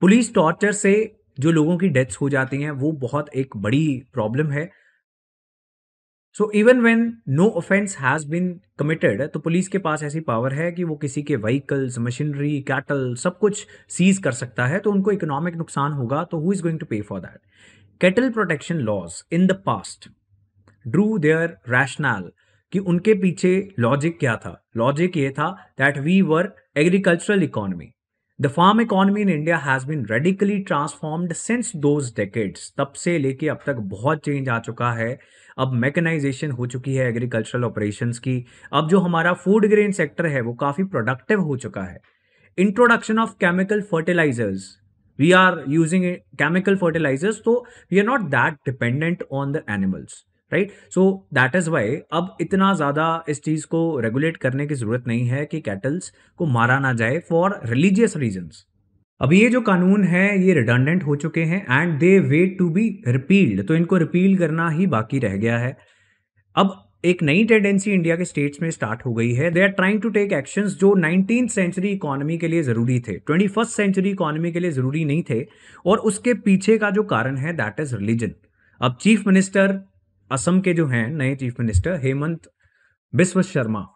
police torture से जो लोगों की डेथ्स हो जाती हैं वो बहुत एक बड़ी प्रॉब्लम है so even when no offence has been committed तो पुलिस के पास ऐसी पावर है कि वो किसी के व्हीकल्स मशीनरी कैटल सब कुछ सीज कर सकता है तो उनको इकोनॉमिक नुकसान होगा तो who is going to pay for that cattle protection laws in the past drew their rational कि उनके पीछे लॉजिक क्या था लॉजिक ये था that we were agricultural economy the farm economy in India has been radically transformed since those decades तब से लेके अब तक बहुत चेंज आ चुका है अब मैकेनाइजेशन हो चुकी है एग्रीकल्चरल ऑपरेशंस की अब जो हमारा फूड ग्रेन सेक्टर है वो काफ़ी प्रोडक्टिव हो चुका है introduction of chemical fertilisers we are using chemical fertilisers तो we are not that dependent on the animals right so that is why अब इतना ज़्यादा इस चीज़ को रेगुलेट करने की ज़रूरत नहीं है कि कैटल्स को मारा ना जाए फॉर रिलीजियस रीजन्स अब ये जो कानून है ये रिडंडेंट हो चुके हैं and they wait to be repealed तो इनको रिपील करना ही बाकी रह गया है अब एक नई टेंडेंसी इंडिया के स्टेट्स में स्टार्ट हो गई है they are trying to take actions जो नाइनटीन सेंचुरी इकोनॉमी के लिए ज़रूरी थे ट्वेंटी फर्स्ट सेंचुरी इकोनॉमी के लिए ज़रूरी नहीं थे और उसके पीछे का जो कारण है दैट इज़ रिलीजन अब चीफ मिनिस्टर असम के जो हैं नए चीफ मिनिस्टर हेमंत बिस्व शर्मा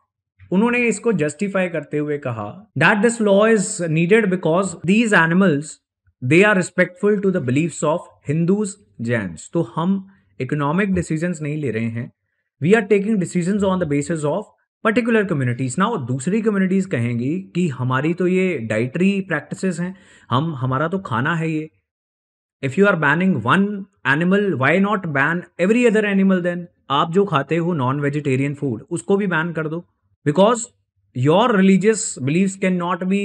उन्होंने इसको जस्टिफाई करते हुए कहा that this law is needed because these animals they are respectful to the believes of Hindus Jains तो हम इकोनॉमिक डिसीजन नहीं ले रहे हैं we are taking decision on the basis of particular communities ना दूसरी कम्युनिटीज़ कहेंगी कि हमारी तो ये डाइटरी प्रैक्टिस हैं हम हमारा तो खाना है ये if you are banning one animal why not ban every other animal then आप जो खाते हो नॉन वेजिटेरियन फूड उसको भी बैन कर दो because your religious believe can not be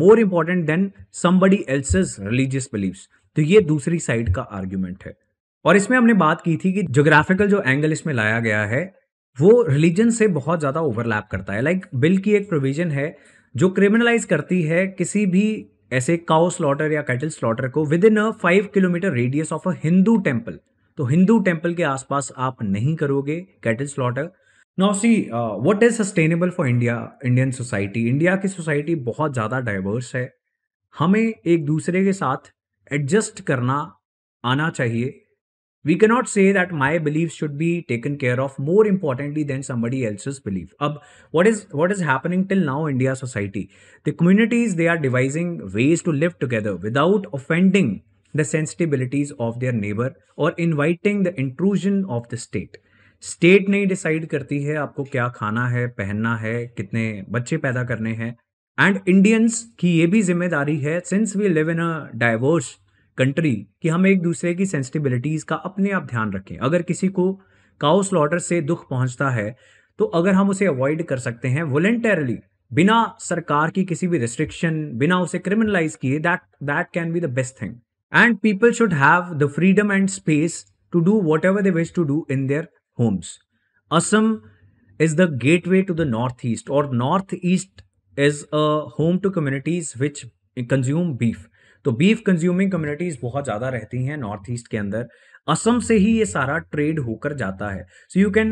more important than somebody else religious believe तो ये दूसरी साइड का आर्ग्यूमेंट है और इसमें हमने बात की थी कि जोग्राफिकल जो एंगल इसमें लाया गया है वो रिलीजन से बहुत ज़्यादा ओवरलैप करता है लाइक like, बिल की एक प्रोविजन है जो क्रिमिनलाइज करती है किसी भी ऐसे काउ स्लॉटर या कैटल स्लॉटर को within a five kilometre radius of a Hindu temple तो हिंदू टेम्पल के आसपास आप नहीं करोगे cattle slaughter now see what is sustainable for India Indian society India की सोसाइटी बहुत ज़्यादा डाइवर्स है हमें एक दूसरे के साथ एडजस्ट करना आना चाहिए we cannot say that my believe should be taken care of more importantly than somebody else believe अब what is what is happening till now India society the communities they are devising ways to live together without offending the sensibilities of their neighbour or inviting the inclusion of the state state नहीं decide करती है आपको क्या खाना है पहनना है कितने बच्चे पैदा करने हैं एंड इंडियंस की ये भी जिम्मेदारी है since we live in a diverse country कि हम एक दूसरे की सेंसिटिविलिटीज़ का अपने आप ध्यान रखें अगर किसी को काउ स्लॉटर से दुख पहुंचता है तो अगर हम उसे अवॉइड कर सकते हैं वॉलेंटरली बिना सरकार की किसी भी रिस्ट्रिक्शन बिना उसे क्रिमिनलाइज किए that that can be the best thing and people should have the freedom and space to do whatever they wish to do in their homes. Assam is the gateway to the northeast, or northeast is a home to communities which consume beef. तो beef consuming communities बहुत ज़्यादा रहती हैं north east के अंदर असम से ही ये सारा ट्रेड होकर जाता है सो यू कैन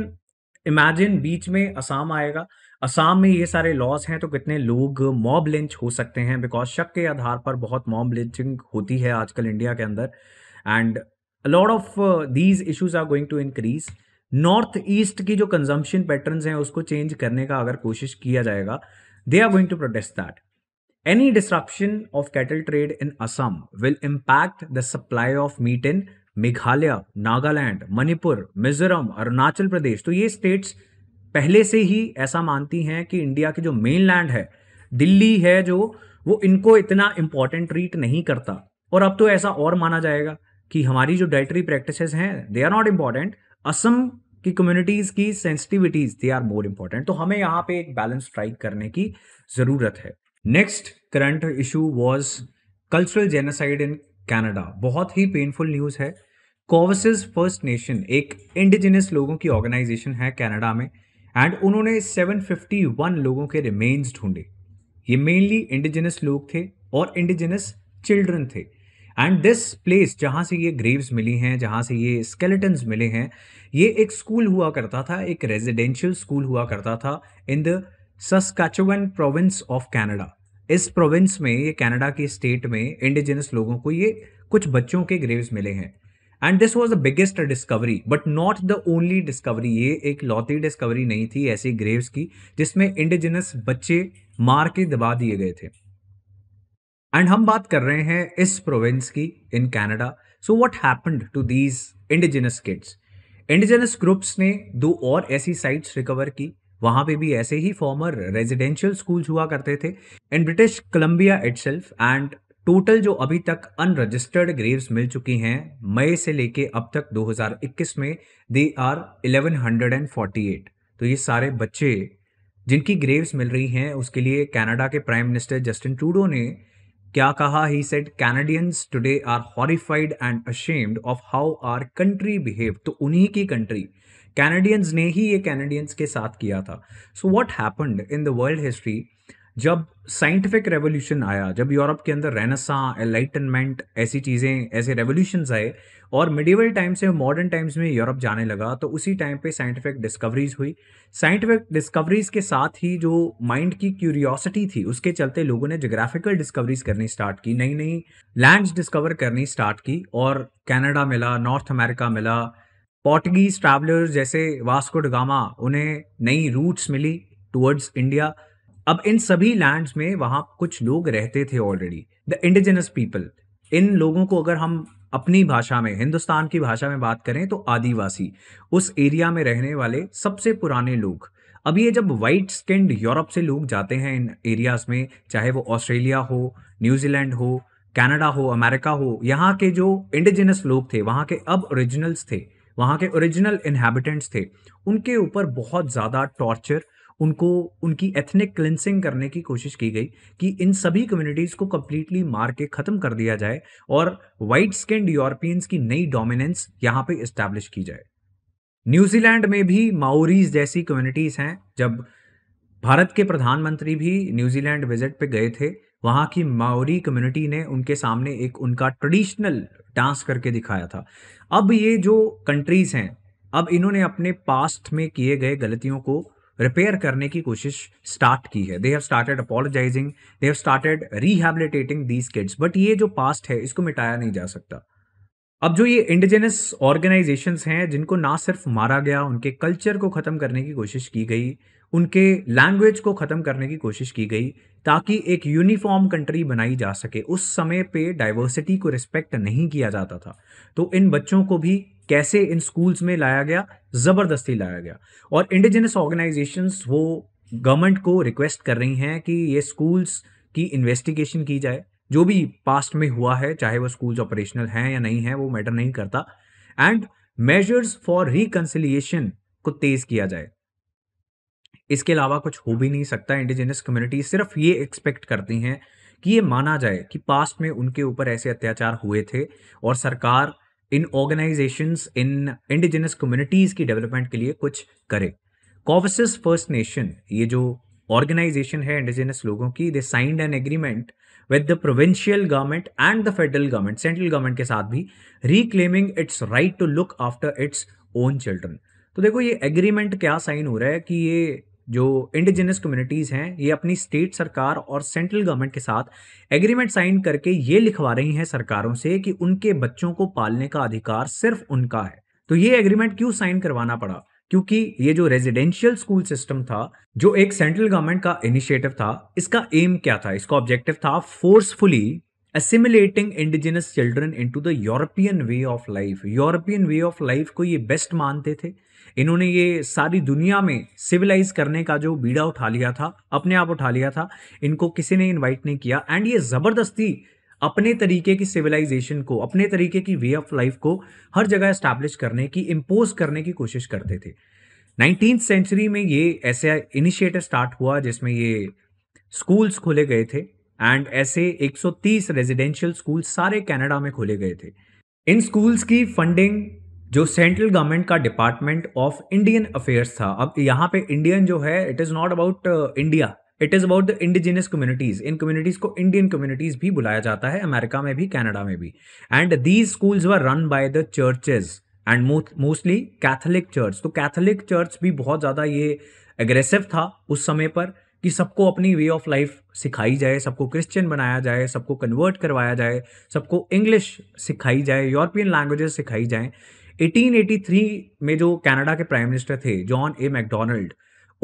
इमेजिन बीच में असम आएगा असम में ये सारे लॉज हैं तो कितने लोग मॉब लिंच हो सकते हैं बिकॉज शक के आधार पर बहुत मॉब लिंचिंग होती है आजकल इंडिया के अंदर and lot of these issues are going to increase north east की जो कंजम्पशन पैटर्न हैं उसको चेंज करने का अगर कोशिश किया जाएगा they are going to protest that any disruption of cattle trade in Assam will impact the supply of meat in Meghalaya Nagaland Manipur Mizoram Arunachal Pradesh तो ये स्टेट्स पहले से ही ऐसा मानती हैं कि इंडिया की जो मेन लैंड है दिल्ली है जो वो इनको इतना इम्पोर्टेंट ट्रीट नहीं करता और अब तो ऐसा और माना जाएगा कि हमारी जो डाइटरी प्रैक्टिसेस हैं they are not important Assam कि कम्युनिटीज़ की sensitivities they are more important तो हमें यहाँ पे एक बैलेंस स्ट्राइक करने की ज़रूरत है next current issue was cultural genocide in Canada बहुत ही पेनफुल न्यूज़ है कोवसिस फर्स्ट नेशन एक इंडिजिनियस लोगों की ऑर्गेनाइजेशन है कैनेडा में एंड उन्होंने 751 लोगों के रिमेन्स ढूंढे ये मेनली इंडिजिनस लोग थे और इंडिजिनस चिल्ड्रन थे एंड दिस प्लेस जहाँ से ये ग्रेव्स मिली हैं जहाँ से ये स्केलेटन्स मिले हैं ये एक स्कूल हुआ करता था एक रेजिडेंशियल स्कूल हुआ करता था in the Saskatchewan province of Canada इस प्रोविंस में ये कैनेडा के स्टेट में इंडिजिनस लोगों को ये कुछ बच्चों के ग्रेव्स मिले हैं and this was the biggest discovery but not the only discovery ये एक लौती डिस्कवरी नहीं थी ऐसी ग्रेव्स की जिसमें इंडिजिनस बच्चे मार के दबा दिए गए थे एंड हम बात कर रहे हैं इस प्रोविंस की in Canada so what happened to these indigenous kids indigenous groups ने दो और ऐसी साइट्स रिकवर की वहां पे भी ऐसे ही फॉर्मर रेजिडेंशियल स्कूल्स हुआ करते थे in British Columbia itself and total जो अभी तक अनरजिस्टर्ड ग्रेव्स मिल चुकी हैं मई से लेके अब तक 2021 में दे आर 1148 तो ये सारे बच्चे जिनकी ग्रेव्स मिल रही हैं उसके लिए कनाडा के प्राइम मिनिस्टर जस्टिन ट्रूडो ने क्या कहा he said Canadians today are horrified and ashamed of how our country behave तो उन्हीं की कंट्री कैनेडियंस ने ही ये कैनेडियंस के साथ किया था so what happened in the world history जब साइंटिफिक रेवोल्यूशन आया जब यूरोप के अंदर रेनेसा एलाइटनमेंट ऐसी चीज़ें ऐसे रेवोल्यूशंस आए और मिडिवल टाइम से मॉडर्न टाइम्स में यूरोप जाने लगा तो उसी टाइम पे साइंटिफिक डिस्कवरीज हुई साइंटिफिक डिस्कवरीज के साथ ही जो माइंड की क्यूरियोसिटी थी उसके चलते लोगों ने जोग्राफिकल डिस्कवरीज करनी स्टार्ट की नई नई लैंड्स डिस्कवर करनी स्टार्ट की और कैनेडा मिला नॉर्थ अमेरिका मिला पोर्टुगीज ट्रैवलर्स जैसे वास्को डगामा उन्हें नई रूट्स मिली टूवर्ड्स इंडिया अब इन सभी लैंड्स में वहाँ कुछ लोग रहते थे ऑलरेडी द इंडिजिनस पीपल इन लोगों को अगर हम अपनी भाषा में हिंदुस्तान की भाषा में बात करें तो आदिवासी उस एरिया में रहने वाले सबसे पुराने लोग अब ये जब वाइट स्किंड यूरोप से लोग जाते हैं इन एरियाज में चाहे वो ऑस्ट्रेलिया हो न्यूजीलैंड हो कनाडा हो अमेरिका हो यहाँ के जो इंडिजिनस लोग थे वहाँ के अब ओरिजिनल्स थे वहाँ के ओरिजिनल इनहेबिटेंट्स थे उनके ऊपर बहुत ज़्यादा टॉर्चर उनको उनकी एथनिक क्लिनसिंग करने की कोशिश की गई कि इन सभी कम्युनिटीज़ को कम्प्लीटली मार के ख़त्म कर दिया जाए और वाइट स्किंड यूरोपियंस की नई डोमिनेंस यहाँ पे इस्टेब्लिश की जाए न्यूजीलैंड में भी माओरीज जैसी कम्युनिटीज़ हैं जब भारत के प्रधानमंत्री भी न्यूजीलैंड विजिट पे गए थे वहाँ की माओरी कम्युनिटी ने उनके सामने एक उनका ट्रेडिशनल डांस करके दिखाया था अब ये जो कंट्रीज़ हैं अब इन्होंने अपने पास्ट में किए गए गलतियों को रिपेयर करने की कोशिश स्टार्ट की है they have started apologising they have started rehabilitating these kids but ये जो पास्ट है इसको मिटाया नहीं जा सकता अब जो ये इंडिजिनस ऑर्गेनाइजेशंस हैं जिनको ना सिर्फ मारा गया उनके कल्चर को ख़त्म करने की कोशिश की गई उनके लैंग्वेज को ख़त्म करने की कोशिश की गई ताकि एक यूनिफॉर्म कंट्री बनाई जा सके उस समय पे डाइवर्सिटी को रिस्पेक्ट नहीं किया जाता था तो इन बच्चों को भी कैसे इन स्कूल्स में लाया गया ज़बरदस्ती लाया गया और इंडिजिनस ऑर्गेनाइजेशन वो गवर्नमेंट को रिक्वेस्ट कर रही हैं कि ये स्कूल्स की इन्वेस्टिगेशन की जाए जो भी पास्ट में हुआ है चाहे वो स्कूल्स ऑपरेशनल हैं या नहीं है वो मैटर नहीं करता एंड मेजर्स फॉर रिकन्सिलियेशन को तेज किया जाए इसके अलावा कुछ हो भी नहीं सकता इंडिजिनस कम्युनिटी सिर्फ ये एक्सपेक्ट करती हैं कि ये माना जाए कि पास्ट में उनके ऊपर ऐसे अत्याचार हुए थे और सरकार इन ऑर्गेनाइजेशन इन इंडिजिनस कम्युनिटीज की डेवलपमेंट के लिए कुछ करे कॉवसिस फर्स्ट नेशन ये जो ऑर्गेनाइजेशन है इंडिजिनस लोगों की they signed an agreement with the provincial government and the federal government central government के साथ भी reclaiming its right to look after its own children तो देखो ये एग्रीमेंट क्या साइन हो रहा है कि ये जो इंडिजिनस कम्युनिटीज़ हैं ये अपनी स्टेट सरकार और सेंट्रल गवर्नमेंट के साथ एग्रीमेंट साइन करके ये लिखवा रही हैं सरकारों से कि उनके बच्चों को पालने का अधिकार सिर्फ उनका है तो ये एग्रीमेंट क्यों साइन करवाना पड़ा क्योंकि ये जो रेजिडेंशियल स्कूल सिस्टम था जो एक सेंट्रल गवर्नमेंट का इनिशिएटिव था इसका एम क्या था इसका ऑब्जेक्टिव था forcefully assimilating indigenous children into the European way of life European way of life को ये बेस्ट मानते थे इन्होंने ये सारी दुनिया में सिविलाइज करने का जो बीड़ा उठा लिया था अपने आप उठा लिया था इनको किसी ने इन्वाइट नहीं किया एंड ये ज़बरदस्ती अपने तरीके की सिविलाइजेशन को अपने तरीके की वे ऑफ लाइफ को हर जगह इस्टेब्लिश करने की इम्पोज करने की कोशिश करते थे नाइनटीन सेंचुरी में ये ऐसा इनिशिएटिव स्टार्ट हुआ जिसमें ये स्कूल्स खोले गए थे एंड ऐसे 130 रेजिडेंशियल स्कूल सारे कनाडा में खोले गए थे इन स्कूल्स की फंडिंग जो सेंट्रल गवर्नमेंट का डिपार्टमेंट ऑफ इंडियन अफेयर्स था अब यहाँ पे इंडियन जो है it is not about India it is about the indigenous communities इन कम्युनिटीज़ को इंडियन कम्युनिटीज़ भी बुलाया जाता है अमेरिका में भी कैनेडा में भी and these school were run by the churches and mostly Catholic church तो कैथोलिक चर्च भी बहुत ज़्यादा ये एग्रेसिव था उस समय पर कि सबको अपनी वे ऑफ लाइफ सिखाई जाए सबको क्रिश्चियन बनाया जाए सबको कन्वर्ट करवाया जाए सबको इंग्लिश सिखाई जाए यूरोपियन लैंग्वेजेस सिखाई जाए 1883 में जो कनाडा के प्राइम मिनिस्टर थे जॉन ए मैकडोनल्ड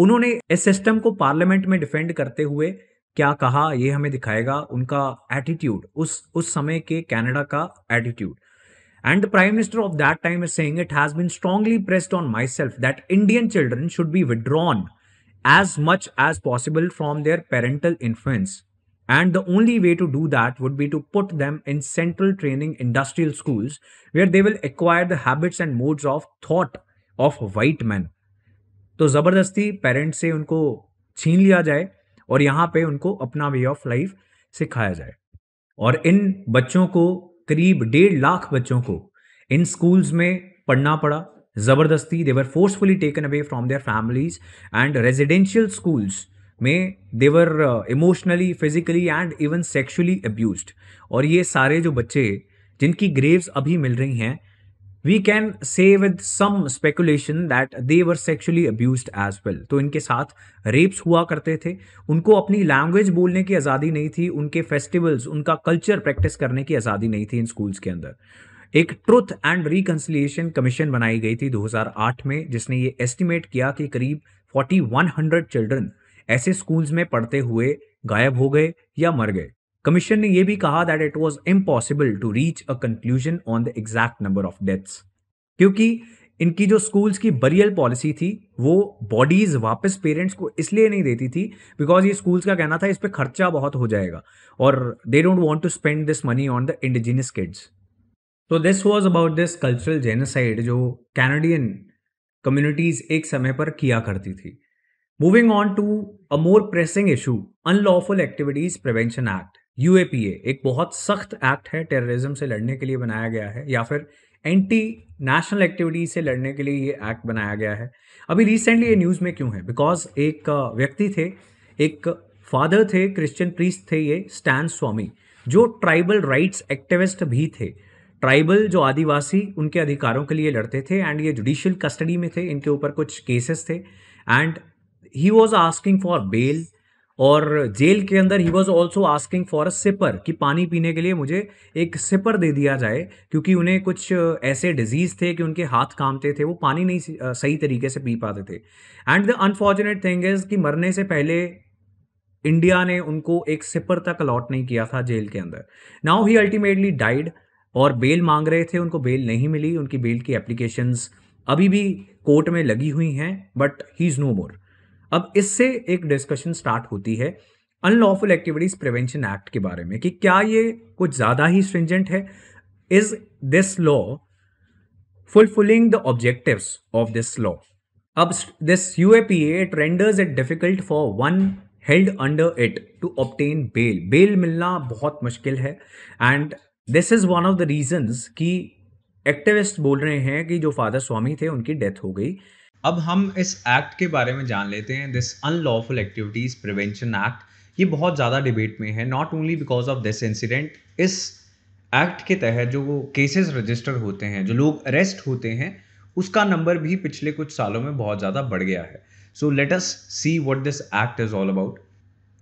उन्होंने इस सिस्टम को पार्लियामेंट में डिफेंड करते हुए क्या कहा ये हमें दिखाएगा उनका एटीट्यूड उस उस समय के कनाडा का attitude and the prime minister of that time is saying it has been strongly pressed on myself that Indian children should be withdrawn as much as possible from their parental influence And the only way to do that would be to put them in central training industrial schools where they will acquire the habits and modes of thought of white men. तो ज़बरदस्ती parents से उनको छीन लिया जाए और यहाँ पे उनको अपना वे ऑफ लाइफ सिखाया जाए और इन बच्चों को करीब डेढ़ लाख बच्चों को इन स्कूल्स में पढ़ना पड़ा ज़बरदस्ती they were forcefully taken away from their families and residential schools మే they're emotionally physically and even sexually abused ఔర్ యే సారే జో బచ్చే జేన్కి గ్రేవ్స్ అభీ మిల్ రహీ హై we can say with some speculation that they're sexually abused as well తో ఇన్కే సాత్ రేప్స్ హువా కర్తే థే ఉన్కో apni language बोलने की आजादी नहीं थी उनके फेस्टिवल्स उनका कल्चर प्रैक्टिस करने की आजादी नहीं थी इन स्कूल्स के अंदर एक ट्रुथ एंड रिकंसिलिएशन कमीशन बनाई गई थी 2008 में जिसने ये एस्टीमेट किया कि करीब 4100 चिल्ड्रन ऐसे स्कूल्स में पढ़ते हुए गायब हो गए या मर गए कमीशन ने यह भी कहा that it was impossible to reach a conclusion on the exact number of deaths क्योंकि इनकी जो स्कूल्स की बरियल पॉलिसी थी वो बॉडीज वापस पेरेंट्स को इसलिए नहीं देती थी बिकॉज ये स्कूल्स का कहना था इस पर खर्चा बहुत हो जाएगा और they don't want to spend this money on the indigenous kids तो this was about this cultural genocide जो कैनेडियन कम्युनिटीज़ एक समय पर किया करती थी moving on to a more pressing issue unlawful activities prevention act UAPA एक बहुत सख्त एक्ट है टेररिज्म से लड़ने के लिए बनाया गया है या फिर एंटी नेशनल एक्टिविटीज से लड़ने के लिए ये एक्ट बनाया गया है अभी रिसेंटली ये न्यूज़ में क्यों है बिकॉज एक व्यक्ति थे एक फादर थे क्रिश्चियन प्रीस्ट थे ये स्टैन स्वामी जो ट्राइबल राइट्स एक्टिविस्ट भी थे ट्राइबल जो आदिवासी उनके अधिकारों के लिए लड़ते थे एंड ये जुडिशियल कस्टडी में थे इनके ऊपर कुछ केसेस थे and he was asking for bail और जेल के अंदर he was also asking for a sipper कि पानी पीने के लिए मुझे एक सिपर दे दिया जाए क्योंकि उन्हें कुछ ऐसे डिजीज़ थे कि उनके हाथ कामते थे वो पानी नहीं सही तरीके से पी पाते थे and the unfortunate thing is कि मरने से पहले इंडिया ने उनको एक सिपर तक अलॉट नहीं किया था जेल के अंदर नाउ ही अल्टीमेटली डाइड और बेल मांग रहे थे उनको बेल नहीं मिली उनकी बेल की एप्लीकेशंस अभी भी कोर्ट में लगी हुई हैं but he is no more अब इससे एक डिस्कशन स्टार्ट होती है अनलॉफुल एक्टिविटीज प्रिवेंशन एक्ट के बारे में कि क्या ये कुछ ज़्यादा ही स्ट्रिंजेंट है is this law fulfilling the objective of this law अब this U A P act renders it difficult for one held under it to obtain bail bail मिलना बहुत मुश्किल है and this is one of the reasons कि activist बोल रहे हैं कि जो फादर स्वामी थे उनकी डेथ हो गई अब हम इस एक्ट के बारे में जान लेते हैं this unlawful activities prevention act ये बहुत ज़्यादा डिबेट में है not only because of this incident इस एक्ट के तहत जो वो केसेस रजिस्टर होते हैं जो लोग अरेस्ट होते हैं उसका नंबर भी पिछले कुछ सालों में बहुत ज़्यादा बढ़ गया है so let us see what this act is all about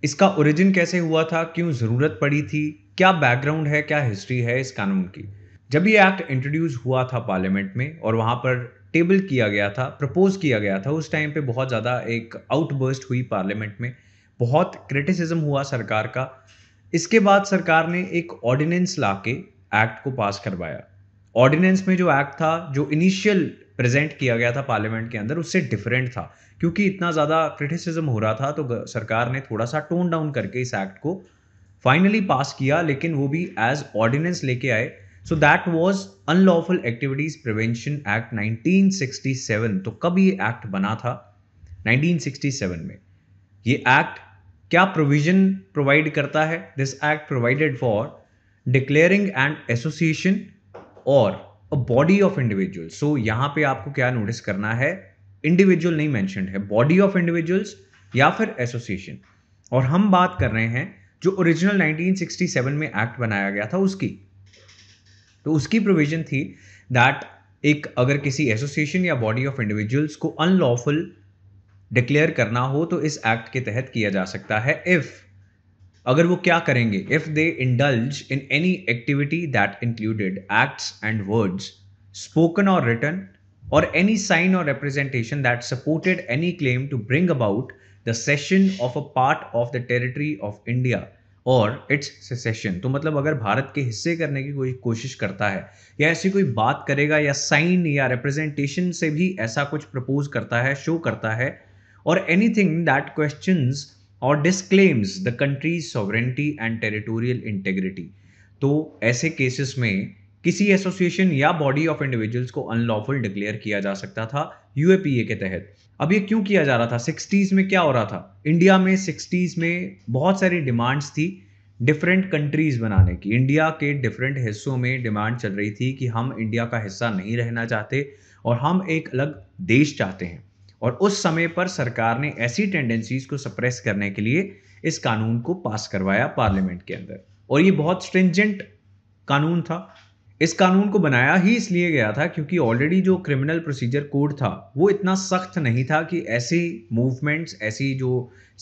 इसका ओरिजिन कैसे हुआ था क्यों ज़रूरत पड़ी थी क्या बैकग्राउंड है क्या हिस्ट्री है इस कानून की जब ये एक्ट इंट्रोड्यूस हुआ था पार्लियामेंट में और वहाँ पर टेबल किया गया था प्रपोज किया गया था उस टाइम पे बहुत ज़्यादा एक आउटबर्स्ट हुई पार्लियामेंट में बहुत क्रिटिसिज्म हुआ सरकार का इसके बाद सरकार ने एक ऑर्डिनेंस ला के एक्ट को पास करवाया ऑर्डिनेंस में जो एक्ट था जो इनिशियल प्रेजेंट किया गया था पार्लियामेंट के अंदर उससे डिफरेंट था क्योंकि इतना ज़्यादा क्रिटिसिज्म हो रहा था तो सरकार ने थोड़ा सा टोन डाउन करके इस एक्ट को फाइनली पास किया लेकिन वो भी एज ऑर्डिनेंस लेके आए so that was unlawful activities prevention act 1967 तो कब ये एक्ट बना था 1967 में ये एक्ट क्या प्रोविजन प्रोवाइड करता है this act provided for declaring and association or a body of individual so यहां पे आपको क्या नोटिस करना है इंडिविजुअल नहीं मैंशन है बॉडी ऑफ इंडिविजुअल्स या फिर एसोसिएशन और हम बात कर रहे हैं जो ओरिजिनल 1967 में एक्ट बनाया गया था उसकी तो उसकी प्रोविजन थी दैट एक अगर किसी एसोसिएशन या बॉडी ऑफ इंडिविजुअल्स को अनलॉफुल डिक्लेयर करना हो तो इस एक्ट के तहत किया जा सकता है इफ़ अगर वो क्या करेंगे if they indulge in any activity that included acts and words spoken or written or any sign or representation that supported any claim to bring about the cession of a part of the territory of India or its secession तो मतलब अगर भारत के हिस्से करने की कोई कोशिश करता है या ऐसी कोई बात करेगा या साइन या रिप्रेजेंटेशन से भी ऐसा कुछ प्रपोज करता है शो करता है और anything that question or disclaims the country's sovereignty and territorial integrity तो ऐसे केसेस में किसी एसोसिएशन या बॉडी ऑफ इंडिविजुअल्स को अनलॉफुल डिक्लेयर किया जा सकता था यूएपीए के तहत अब ये क्यों किया जा रहा था सिक्सटीज़ में क्या हो रहा था इंडिया में सिक्सटीज़ में बहुत सारी डिमांड्स थी डिफरेंट कंट्रीज़ बनाने की इंडिया के डिफरेंट हिस्सों में डिमांड चल रही थी कि हम इंडिया का हिस्सा नहीं रहना चाहते और हम एक अलग देश चाहते हैं और उस समय पर सरकार ने ऐसी टेंडेंसीज को सप्रेस करने के लिए इस कानून को पास करवाया पार्लियामेंट के अंदर और ये बहुत स्ट्रिंजेंट कानून था इस कानून को बनाया ही इसलिए गया था क्योंकि ऑलरेडी जो क्रिमिनल प्रोसीजर कोड था वो इतना सख्त नहीं था कि ऐसी मूवमेंट्स ऐसी जो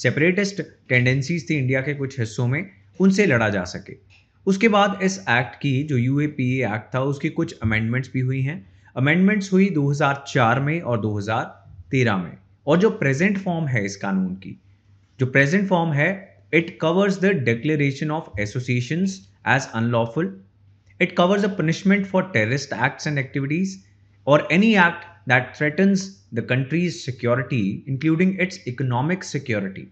सेपरेटिस्ट टेंडेंसीज थी इंडिया के कुछ हिस्सों में उनसे लड़ा जा सके उसके बाद इस एक्ट की जो यू एक्ट था उसकी कुछ अमेंडमेंट्स भी हुई हैं अमेंडमेंट्स हुई 2004 में और 2013 में और जो प्रेजेंट फॉर्म है इस कानून की जो प्रेजेंट फॉर्म है it covers the declaration of associations as unlawful It covers a punishment for terrorist acts and activities or any act that threatens the country's security, including its economic security,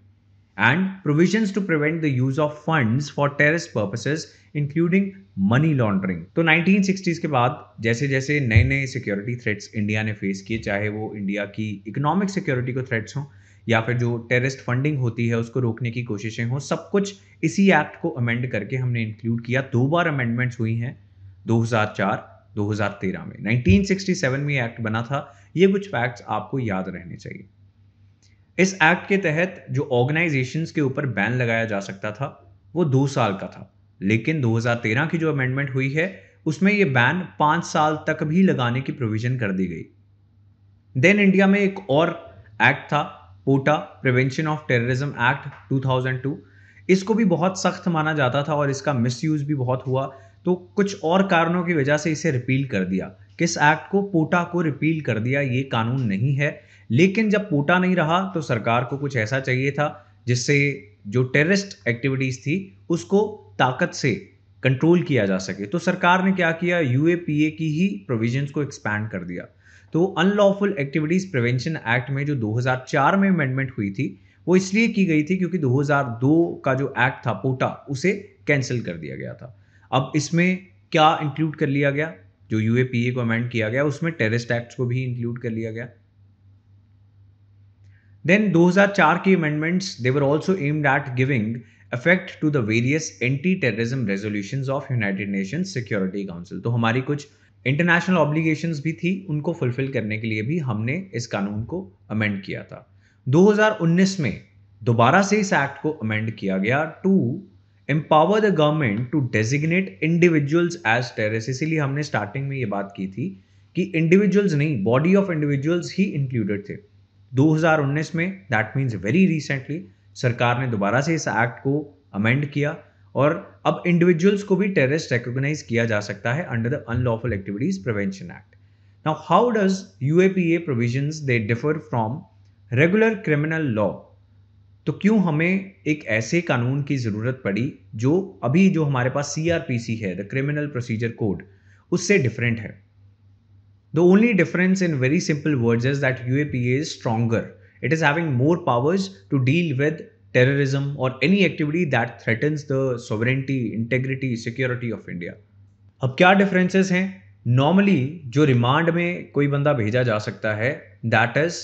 and provisions to prevent the use of funds for terrorist purposes, including money laundering. So, 1960s ke baad, jaise jaise नए नए security threats India ne face kiye, चाहे wo India ki economic security ko threats hon. या फिर जो terrorist funding होती है उसको रोकने की कोशिशें हों सब कुछ इसी एक्ट को अमेंड करके हमने इंक्लूड किया दो बार अमेंडमेंट्स हुई हैं 2004 2013 में 1967 में एक्ट बना था ये कुछ फैक्ट्स आपको याद रहने चाहिए इस एक्ट के तहत जो ऑर्गेनाइजेशंस के ऊपर बैन लगाया जा सकता था वो दो साल का था लेकिन 2013 की जो अमेंडमेंट हुई है उसमें ये बैन पांच साल तक भी लगाने की प्रोविजन कर दी गई देन इंडिया में एक और एक्ट था POTA prevention of terrorism act 2002 इसको भी बहुत सख्त माना जाता था और इसका मिसयूज भी बहुत हुआ तो कुछ और कारणों की वजह से इसे रिपील कर दिया किस एक्ट को पोटा को रिपील कर दिया ये कानून नहीं है लेकिन जब पोटा नहीं रहा तो सरकार को कुछ ऐसा चाहिए था जिससे जो टेररिस्ट एक्टिविटीज़ थी उसको ताकत से कंट्रोल किया जा सके तो सरकार ने क्या किया यूएपीए की ही प्रोविजंस को एक्सपैंड कर दिया तो अनलॉफुल एक्टिविटीज़ प्रिवेंशन एक्ट में जो 2004 में अमेंडमेंट हुई थी वो इसलिए की गई थी क्योंकि 2002 का जो एक्ट था पोटा उसे कैंसिल कर दिया गया था अब इसमें क्या इंक्लूड कर लिया गया जो यू को अमेंड किया गया उसमें टेररिस्ट एक्ट को भी इंक्लूड कर लिया गया देन 2004 के amendments they were also aimed at giving effect to the various anti terrorism resolution of United Nation Security Council तो हमारी कुछ इंटरनेशनल ऑब्लिगेशंस भी थी उनको फुलफिल करने के लिए भी हमने इस कानून को अमेंड किया था 2019 में दोबारा से इस एक्ट को अमेंड किया गया to empower the government to designate individuals as terrorists इसीलिए हमने स्टार्टिंग में ये बात की थी कि इंडिविजुअल्स नहीं बॉडी ऑफ इंडिविजुअल्स ही इंक्लूडेड थे 2019 में दैट मीन्स वेरी रिसेंटली सरकार ने दोबारा से इस एक्ट को अमेंड किया और अब इंडिविजुअल्स को भी टेररिस्ट रिकॉग्नाइज किया जा सकता है under the unlawful activities prevention act now how does U A P A provision they differ from regular criminal law तो क्यों हमें एक ऐसे कानून की ज़रूरत पड़ी जो अभी जो हमारे पास सी आर पी सी है द क्रिमिनल प्रोसीजर कोड उससे डिफरेंट है the only difference in very simple words is that U A P A is stronger it is having more powers to deal with terrorism, or any activity that threatens the sovereignty, integrity, security of India. अब क्या differences हैं normally जो remand में कोई बंदा भेजा जा सकता है that is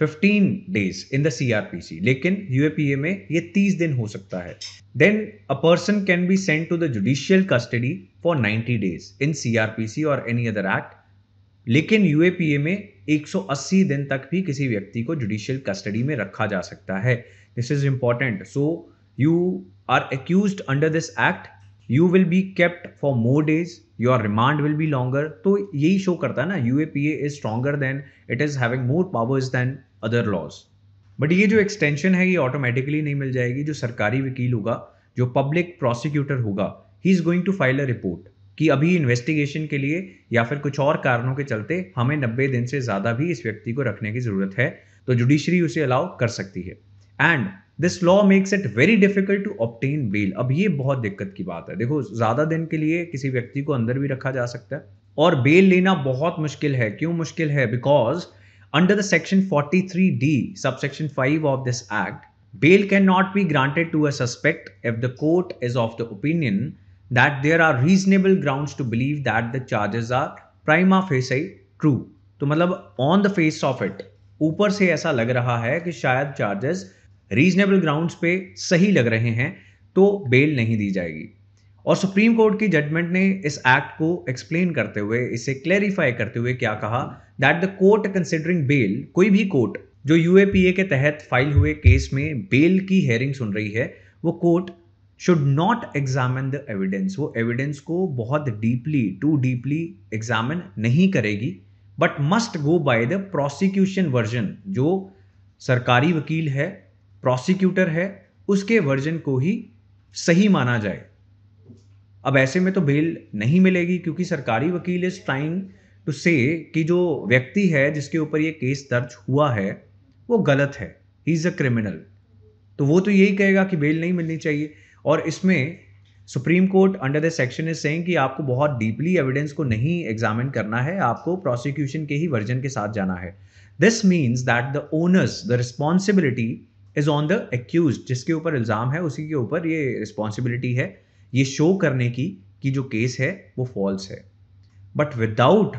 15 days in the CrPC लेकिन यूएपीए में ये 30 दिन हो सकता है then a person can be send to the judicial custody for 90 days in CrPC or any other act लेकिन यूएपीए में 180 दिन तक भी किसी व्यक्ति को जुडिशियल कस्टडी में रखा जा सकता है this is important so you are accused under this act you will be kept for more days your remand will be longer तो यही शो करता है ना U A P A is stronger than it is having more powers than other laws but ये जो extension है ये automatically नहीं मिल जाएगी जो सरकारी वकील होगा जो पब्लिक प्रोसिक्यूटर होगा he is going to file a report कि अभी इन्वेस्टिगेशन के लिए या फिर कुछ और कारणों के चलते हमें नब्बे दिन से ज़्यादा भी इस व्यक्ति को रखने की ज़रूरत है तो जुडिशरी उसे अलाउ कर सकती है and this law makes it very difficult to obtain bail अब ये बहुत दिक्कत की बात है देखो ज्यादा दिन के लिए किसी व्यक्ति को अंदर भी रखा जा सकता है और बेल लेना बहुत मुश्किल है क्यों मुश्किल है because under the section three D subsection 5 of this act bail can not be granted to a suspect if the court is of the opinion that there are reasonable ground to believe that the charges are prima facie true तो मतलब on the face of it ऊपर से ऐसा लग रहा है कि शायद चार्जेस रीजनेबल ग्राउंड्स पे सही लग रहे हैं तो बेल नहीं दी जाएगी और सुप्रीम कोर्ट की जजमेंट ने इस एक्ट को एक्सप्लेन करते हुए इसे क्लैरिफाई करते हुए क्या कहा that the court considering bail कोई भी कोर्ट जो यूएपीए के तहत फाइल हुए केस में बेल की हेयरिंग सुन रही है वो court should not examine the evidence वो एविडेंस को बहुत डीपली टू डीपली एग्जामिन नहीं करेगी but must go by the prosecution version जो सरकारी वकील है प्रोसिक्यूटर है उसके वर्जन को ही सही माना जाए अब ऐसे में तो बेल नहीं मिलेगी क्योंकि सरकारी वकील इज ट्राइंग टू से कि जो व्यक्ति है जिसके ऊपर ये केस दर्ज हुआ है वो गलत है ही इज़ अ क्रिमिनल तो वो तो यही कहेगा कि बेल नहीं मिलनी चाहिए और इसमें supreme court under the section is saying कि आपको बहुत डीपली एविडेंस को नहीं एग्जामिन करना है आपको प्रोसिक्यूशन के ही वर्जन के साथ जाना है this means that the onus the responsibility is on the accused जिसके ऊपर इल्ज़ाम है उसी के ऊपर ये रिस्पॉन्सिबिलिटी है ये शो करने की कि जो केस है वो फॉल्स है but without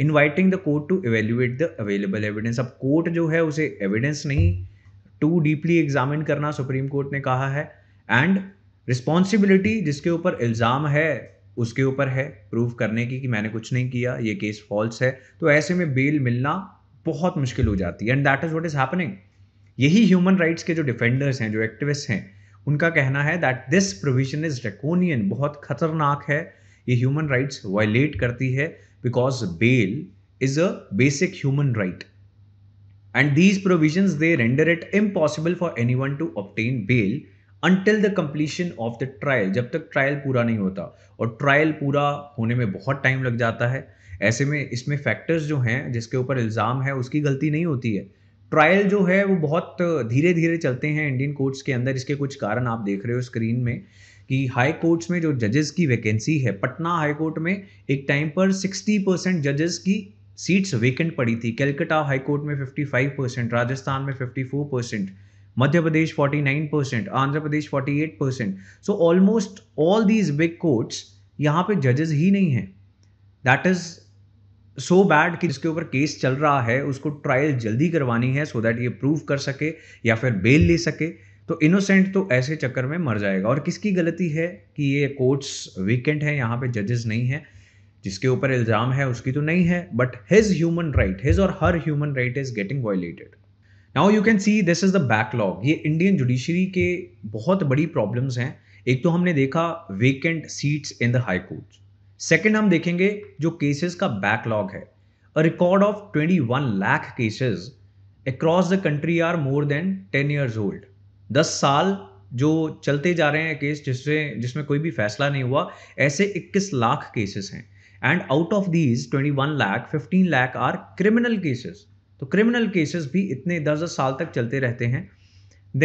inviting the court to evaluate the available evidence अब कोर्ट जो है उसे एविडेंस नहीं टू डीपली एग्जामिन करना सुप्रीम कोर्ट ने कहा है एंड रिस्पॉन्सिबिलिटी जिसके ऊपर इल्ज़ाम है उसके ऊपर है प्रूव करने की कि मैंने कुछ नहीं किया ये केस फॉल्स है तो ऐसे में बेल मिलना बहुत मुश्किल हो जाती है and that is what is happening यही ह्यूमन राइट्स के जो डिफेंडर्स हैं जो एक्टिविस्ट हैं उनका कहना है that this provision is draconian बहुत खतरनाक है ये ह्यूमन राइट्स वायलेट करती है because bail is a basic human right and these provision they render it impossible for any one to obtain bail until the completion of the trial जब तक trial पूरा नहीं होता और ट्रायल पूरा होने में बहुत टाइम लग जाता है ऐसे में इसमें फैक्टर्स जो हैं जिसके ऊपर इल्ज़ाम है उसकी गलती नहीं होती है ट्रायल जो है वो बहुत धीरे धीरे चलते हैं इंडियन कोर्ट्स के अंदर इसके कुछ कारण आप देख रहे हो स्क्रीन में कि हाई कोर्ट्स में जो जजेस की वैकेंसी है पटना हाई कोर्ट में एक टाइम पर 60 परसेंट जजेस की सीट्स वेकेंट पड़ी थी कैलकटा हाई कोर्ट में 55 परसेंट राजस्थान में 54 percent Madhya Pradesh 49 percent Andhra Pradesh 48 percent so almost all these big courts यहाँ पे जजेस ही नहीं हैं that is so so bad कि जिसके ऊपर केस चल रहा है उसको ट्रायल जल्दी करवानी है सो so दैट ये प्रूव कर सके या फिर बेल ले सके तो इनोसेंट तो ऐसे चक्कर में मर जाएगा और किसकी गलती है कि ये कोर्ट्स वीकेंड है यहाँ पे जजेस नहीं है जिसके ऊपर इल्ज़ाम है उसकी तो नहीं है but his human right his और her human right is getting violated now you can see this is the backlog ये इंडियन जुडिशरी के बहुत बड़ी प्रॉब्लम्स हैं एक तो हमने देखा vacant seats in the high courts second हम देखेंगे जो केसेस का बैकलॉग है a record of 21 lakh cases across the country are more than 10 years old 10 साल जो चलते जा रहे हैं केस जिससे जिसमें कोई भी फैसला नहीं हुआ ऐसे 21 लाख केसेस हैं and out of these 21 lakh 15 lakh are criminal cases तो क्रिमिनल केसेस भी इतने दस दस साल तक चलते रहते हैं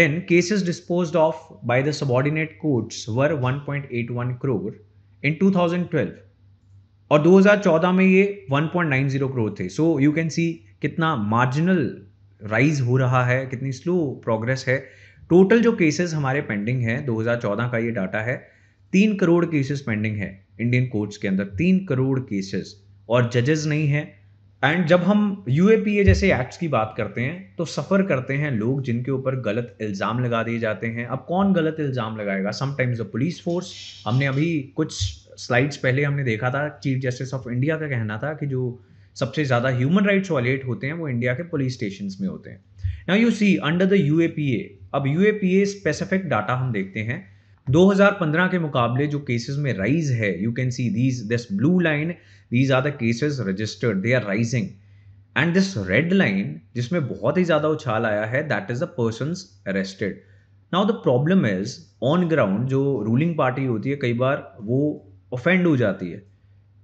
then cases disposed of by the subordinate courts were 1.81 crore in 2012 और 2014 में ये 1.90 करोड़ थे सो यू कैन सी कितना मार्जिनल राइज हो रहा है कितनी स्लो प्रोग्रेस है टोटल जो केसेस हमारे पेंडिंग हैं 2014 का ये डाटा है तीन करोड़ केसेस पेंडिंग है इंडियन कोर्ट्स के अंदर तीन करोड़ केसेस और जजेस नहीं हैं एंड जब हम यू जैसे एक्ट्स की बात करते हैं तो सफ़र करते हैं लोग जिनके ऊपर गलत इल्ज़ाम लगा दिए जाते हैं अब कौन गलत इल्ज़ाम लगाएगा समटाइम्स द पुलिस फोर्स हमने अभी कुछ स्लाइड्स पहले हमने देखा था चीफ जस्टिस ऑफ इंडिया का कहना था कि जो सबसे ज़्यादा ह्यूमन राइट्स वॉलेट होते हैं वो इंडिया के पुलिस स्टेशन में होते हैं now you see under the U अब यू स्पेसिफिक डाटा हम देखते हैं 2015 के मुकाबले जो केसेस में राइज है you can see these this blue line these are the cases registered they are rising and this red line जिसमें बहुत ही ज़्यादा उछाल आया है that is the person arrested now the problem is on ground जो ruling party होती है कई बार वो ऑफेंड हो जाती है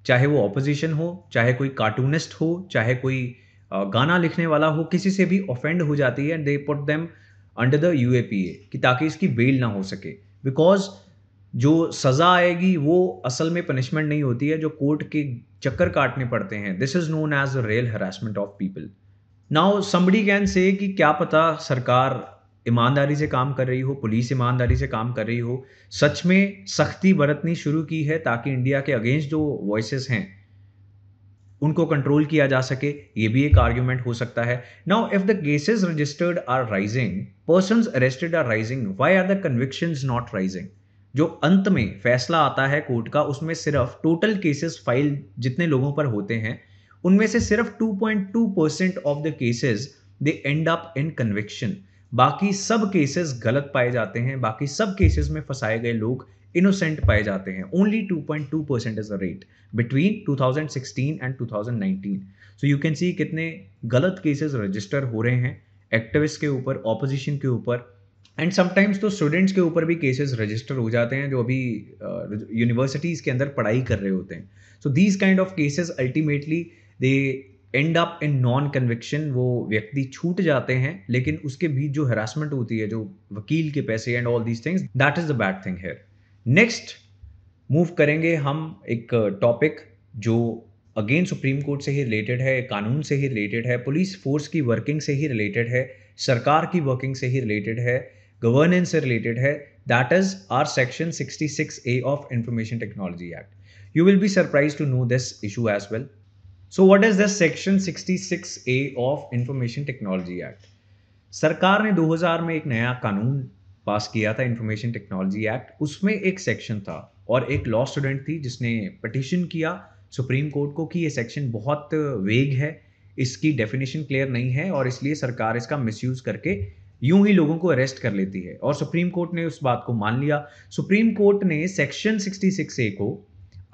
चाहे वो ऑपोजिशन हो चाहे कोई कार्टूनिस्ट हो चाहे कोई गाना लिखने वाला हो किसी से भी ऑफेंड हो जाती है and they put them under the U कि ताकि इसकी बेल ना हो सके बिकॉज जो सज़ा आएगी वो असल में पनिशमेंट नहीं होती है जो कोर्ट के चक्कर काटने पड़ते हैं this is known as a real harassment of people now somebody can say कि क्या पता सरकार ईमानदारी से काम कर रही हो पुलिस ईमानदारी से काम कर रही हो सच में सख्ती बरतनी शुरू की है ताकि इंडिया के अगेंस्ट जो वॉइस हैं उनको कंट्रोल किया जा सके ये भी एक आर्ग्यूमेंट हो सकता है now if the cases registered are rising person arrested are rising why are the conviction not rising जो अंत में फैसला आता है कोर्ट का उसमें सिर्फ टोटल केसेस फाइल जितने लोगों पर होते हैं उनमें से सिर्फ 2.2 percent of the cases they end up in conviction बाकी सब केसेस गलत पाए जाते हैं बाकी सब केसेस में फंसाए गए लोग इनोसेंट पाए जाते हैं only 2.2 percent is the rate between 2016 and 2019 so you can see कितने गलत केसेस रजिस्टर हो रहे हैं एक्टिविस्ट के ऊपर ऑपोजिशन के ऊपर एंड समटाइम्स तो स्टूडेंट्स के ऊपर भी केसेस रजिस्टर हो जाते हैं जो अभी यूनिवर्सिटीज़ uh, के अंदर पढ़ाई कर रहे होते हैं so these kind of cases ultimately they end up in non conviction वो व्यक्ति छूट जाते हैं लेकिन उसके बीच जो हेरासमेंट होती है जो वकील के पैसे and all these things that is the bad thing here next move करेंगे हम एक टॉपिक uh, जो अगेन सुप्रीम कोर्ट से ही रिलेटेड है कानून से ही रिलेटेड है पुलिस फोर्स की वर्किंग से ही रिलेटेड है सरकार की वर्किंग से ही रिलेटेड है गवर्नेंस से रिलेटेड है that is our section 66 A of information technology act you will be surprise to know this issue as well so what is this section sixty six A of information technology act सरकार ने 2000 में एक नया कानून पास किया था information technology act उसमें एक सेक्शन था और एक लॉ स्टूडेंट थी जिसने पटिशन किया सुप्रीम कोर्ट को कि ये सेक्शन बहुत वेग है इसकी डेफिनेशन क्लियर नहीं है और इसलिए सरकार इसका मिसयूज करके यूं ही लोगों को अरेस्ट कर लेती है और सुप्रीम कोर्ट ने उस बात को मान लिया सुप्रीम कोर्ट ने सेक्शन सिक्सटी सिक्स ए को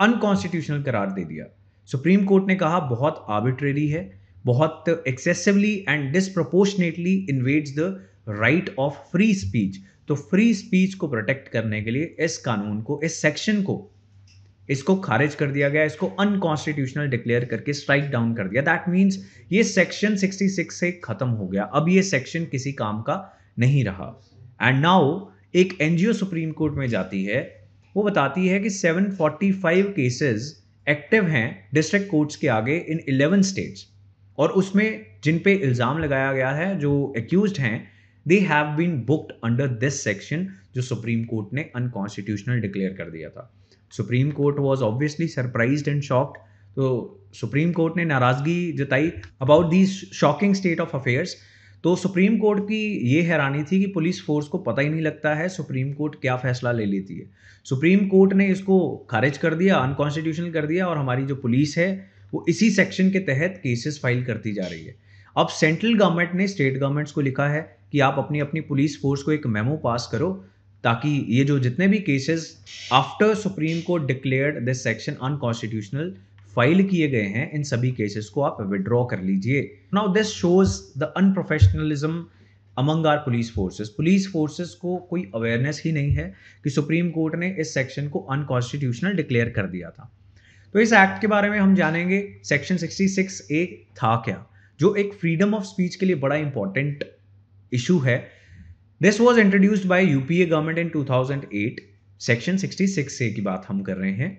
अनकॉन्स्टिट्यूशनल करार दे दिया सुप्रीम कोर्ट ने कहा बहुत आर्बिट्रेरी है बहुत excessively and disproportionately invades the right of free speech तो फ्री स्पीच को प्रोटेक्ट करने के लिए इस कानून को इस सेक्शन को इसको खारिज कर दिया गया इसको अनकॉन्स्टिट्यूशनल डिक्लेयर करके स्ट्राइक डाउन कर दिया दैट मीन्स ये सेक्शन 66 से खत्म हो गया अब ये सेक्शन किसी काम का नहीं रहा एंड नाउ एक एनजीओ सुप्रीम कोर्ट में जाती है वो बताती है कि 745 केसेस एक्टिव हैं डिस्ट्रिक्ट कोर्ट्स के आगे इन इलेवन स्टेट्स और उसमें जिन पे इल्ज़ाम लगाया गया है जो एक्यूज हैं they have been booked under this section जो सुप्रीम कोर्ट ने अनकॉन्स्टिट्यूशनल डिक्लेयर कर दिया था supreme court was obviously surprise and shocked तो सुप्रीम कोर्ट ने नाराज़गी जताई about these shocking state of affairs तो सुप्रीम कोर्ट की ये हैरानी थी कि पुलिस फोर्स को पता ही नहीं लगता है सुप्रीम कोर्ट क्या फैसला ले लेती है सुप्रीम कोर्ट ने इसको खारिज कर दिया अनकॉन्स्टिट्यूशनल कर दिया और हमारी जो पुलिस है वो इसी सेक्शन के तहत केसेस फाइल करती जा रही है अब सेंट्रल गवर्नमेंट ने स्टेट गवर्नमेंट्स को लिखा है कि आप अपनी अपनी पुलिस फोर्स को एक मेमो पास करो ताकि ये जो जितने भी cases after supreme court declared this section unconstitutional file किए गए हैं इन सभी केसेस को आप विड्रॉ कर लीजिए now this shows the unprofessionalism among our police forces police forces को कोई अवेयरनेस ही नहीं है कि सुप्रीम कोर्ट ने इस सेक्शन को अनकॉन्स्टिट्यूशनल डिक्लेयर कर दिया था तो इस एक्ट के बारे में हम जानेंगे सेक्शन 66 ए था क्या जो एक फ्रीडम ऑफ स्पीच के लिए बड़ा इंपॉर्टेंट इशू है this was introduced by UPA government in two thousand eight section sixty six A की बात हम कर रहे हैं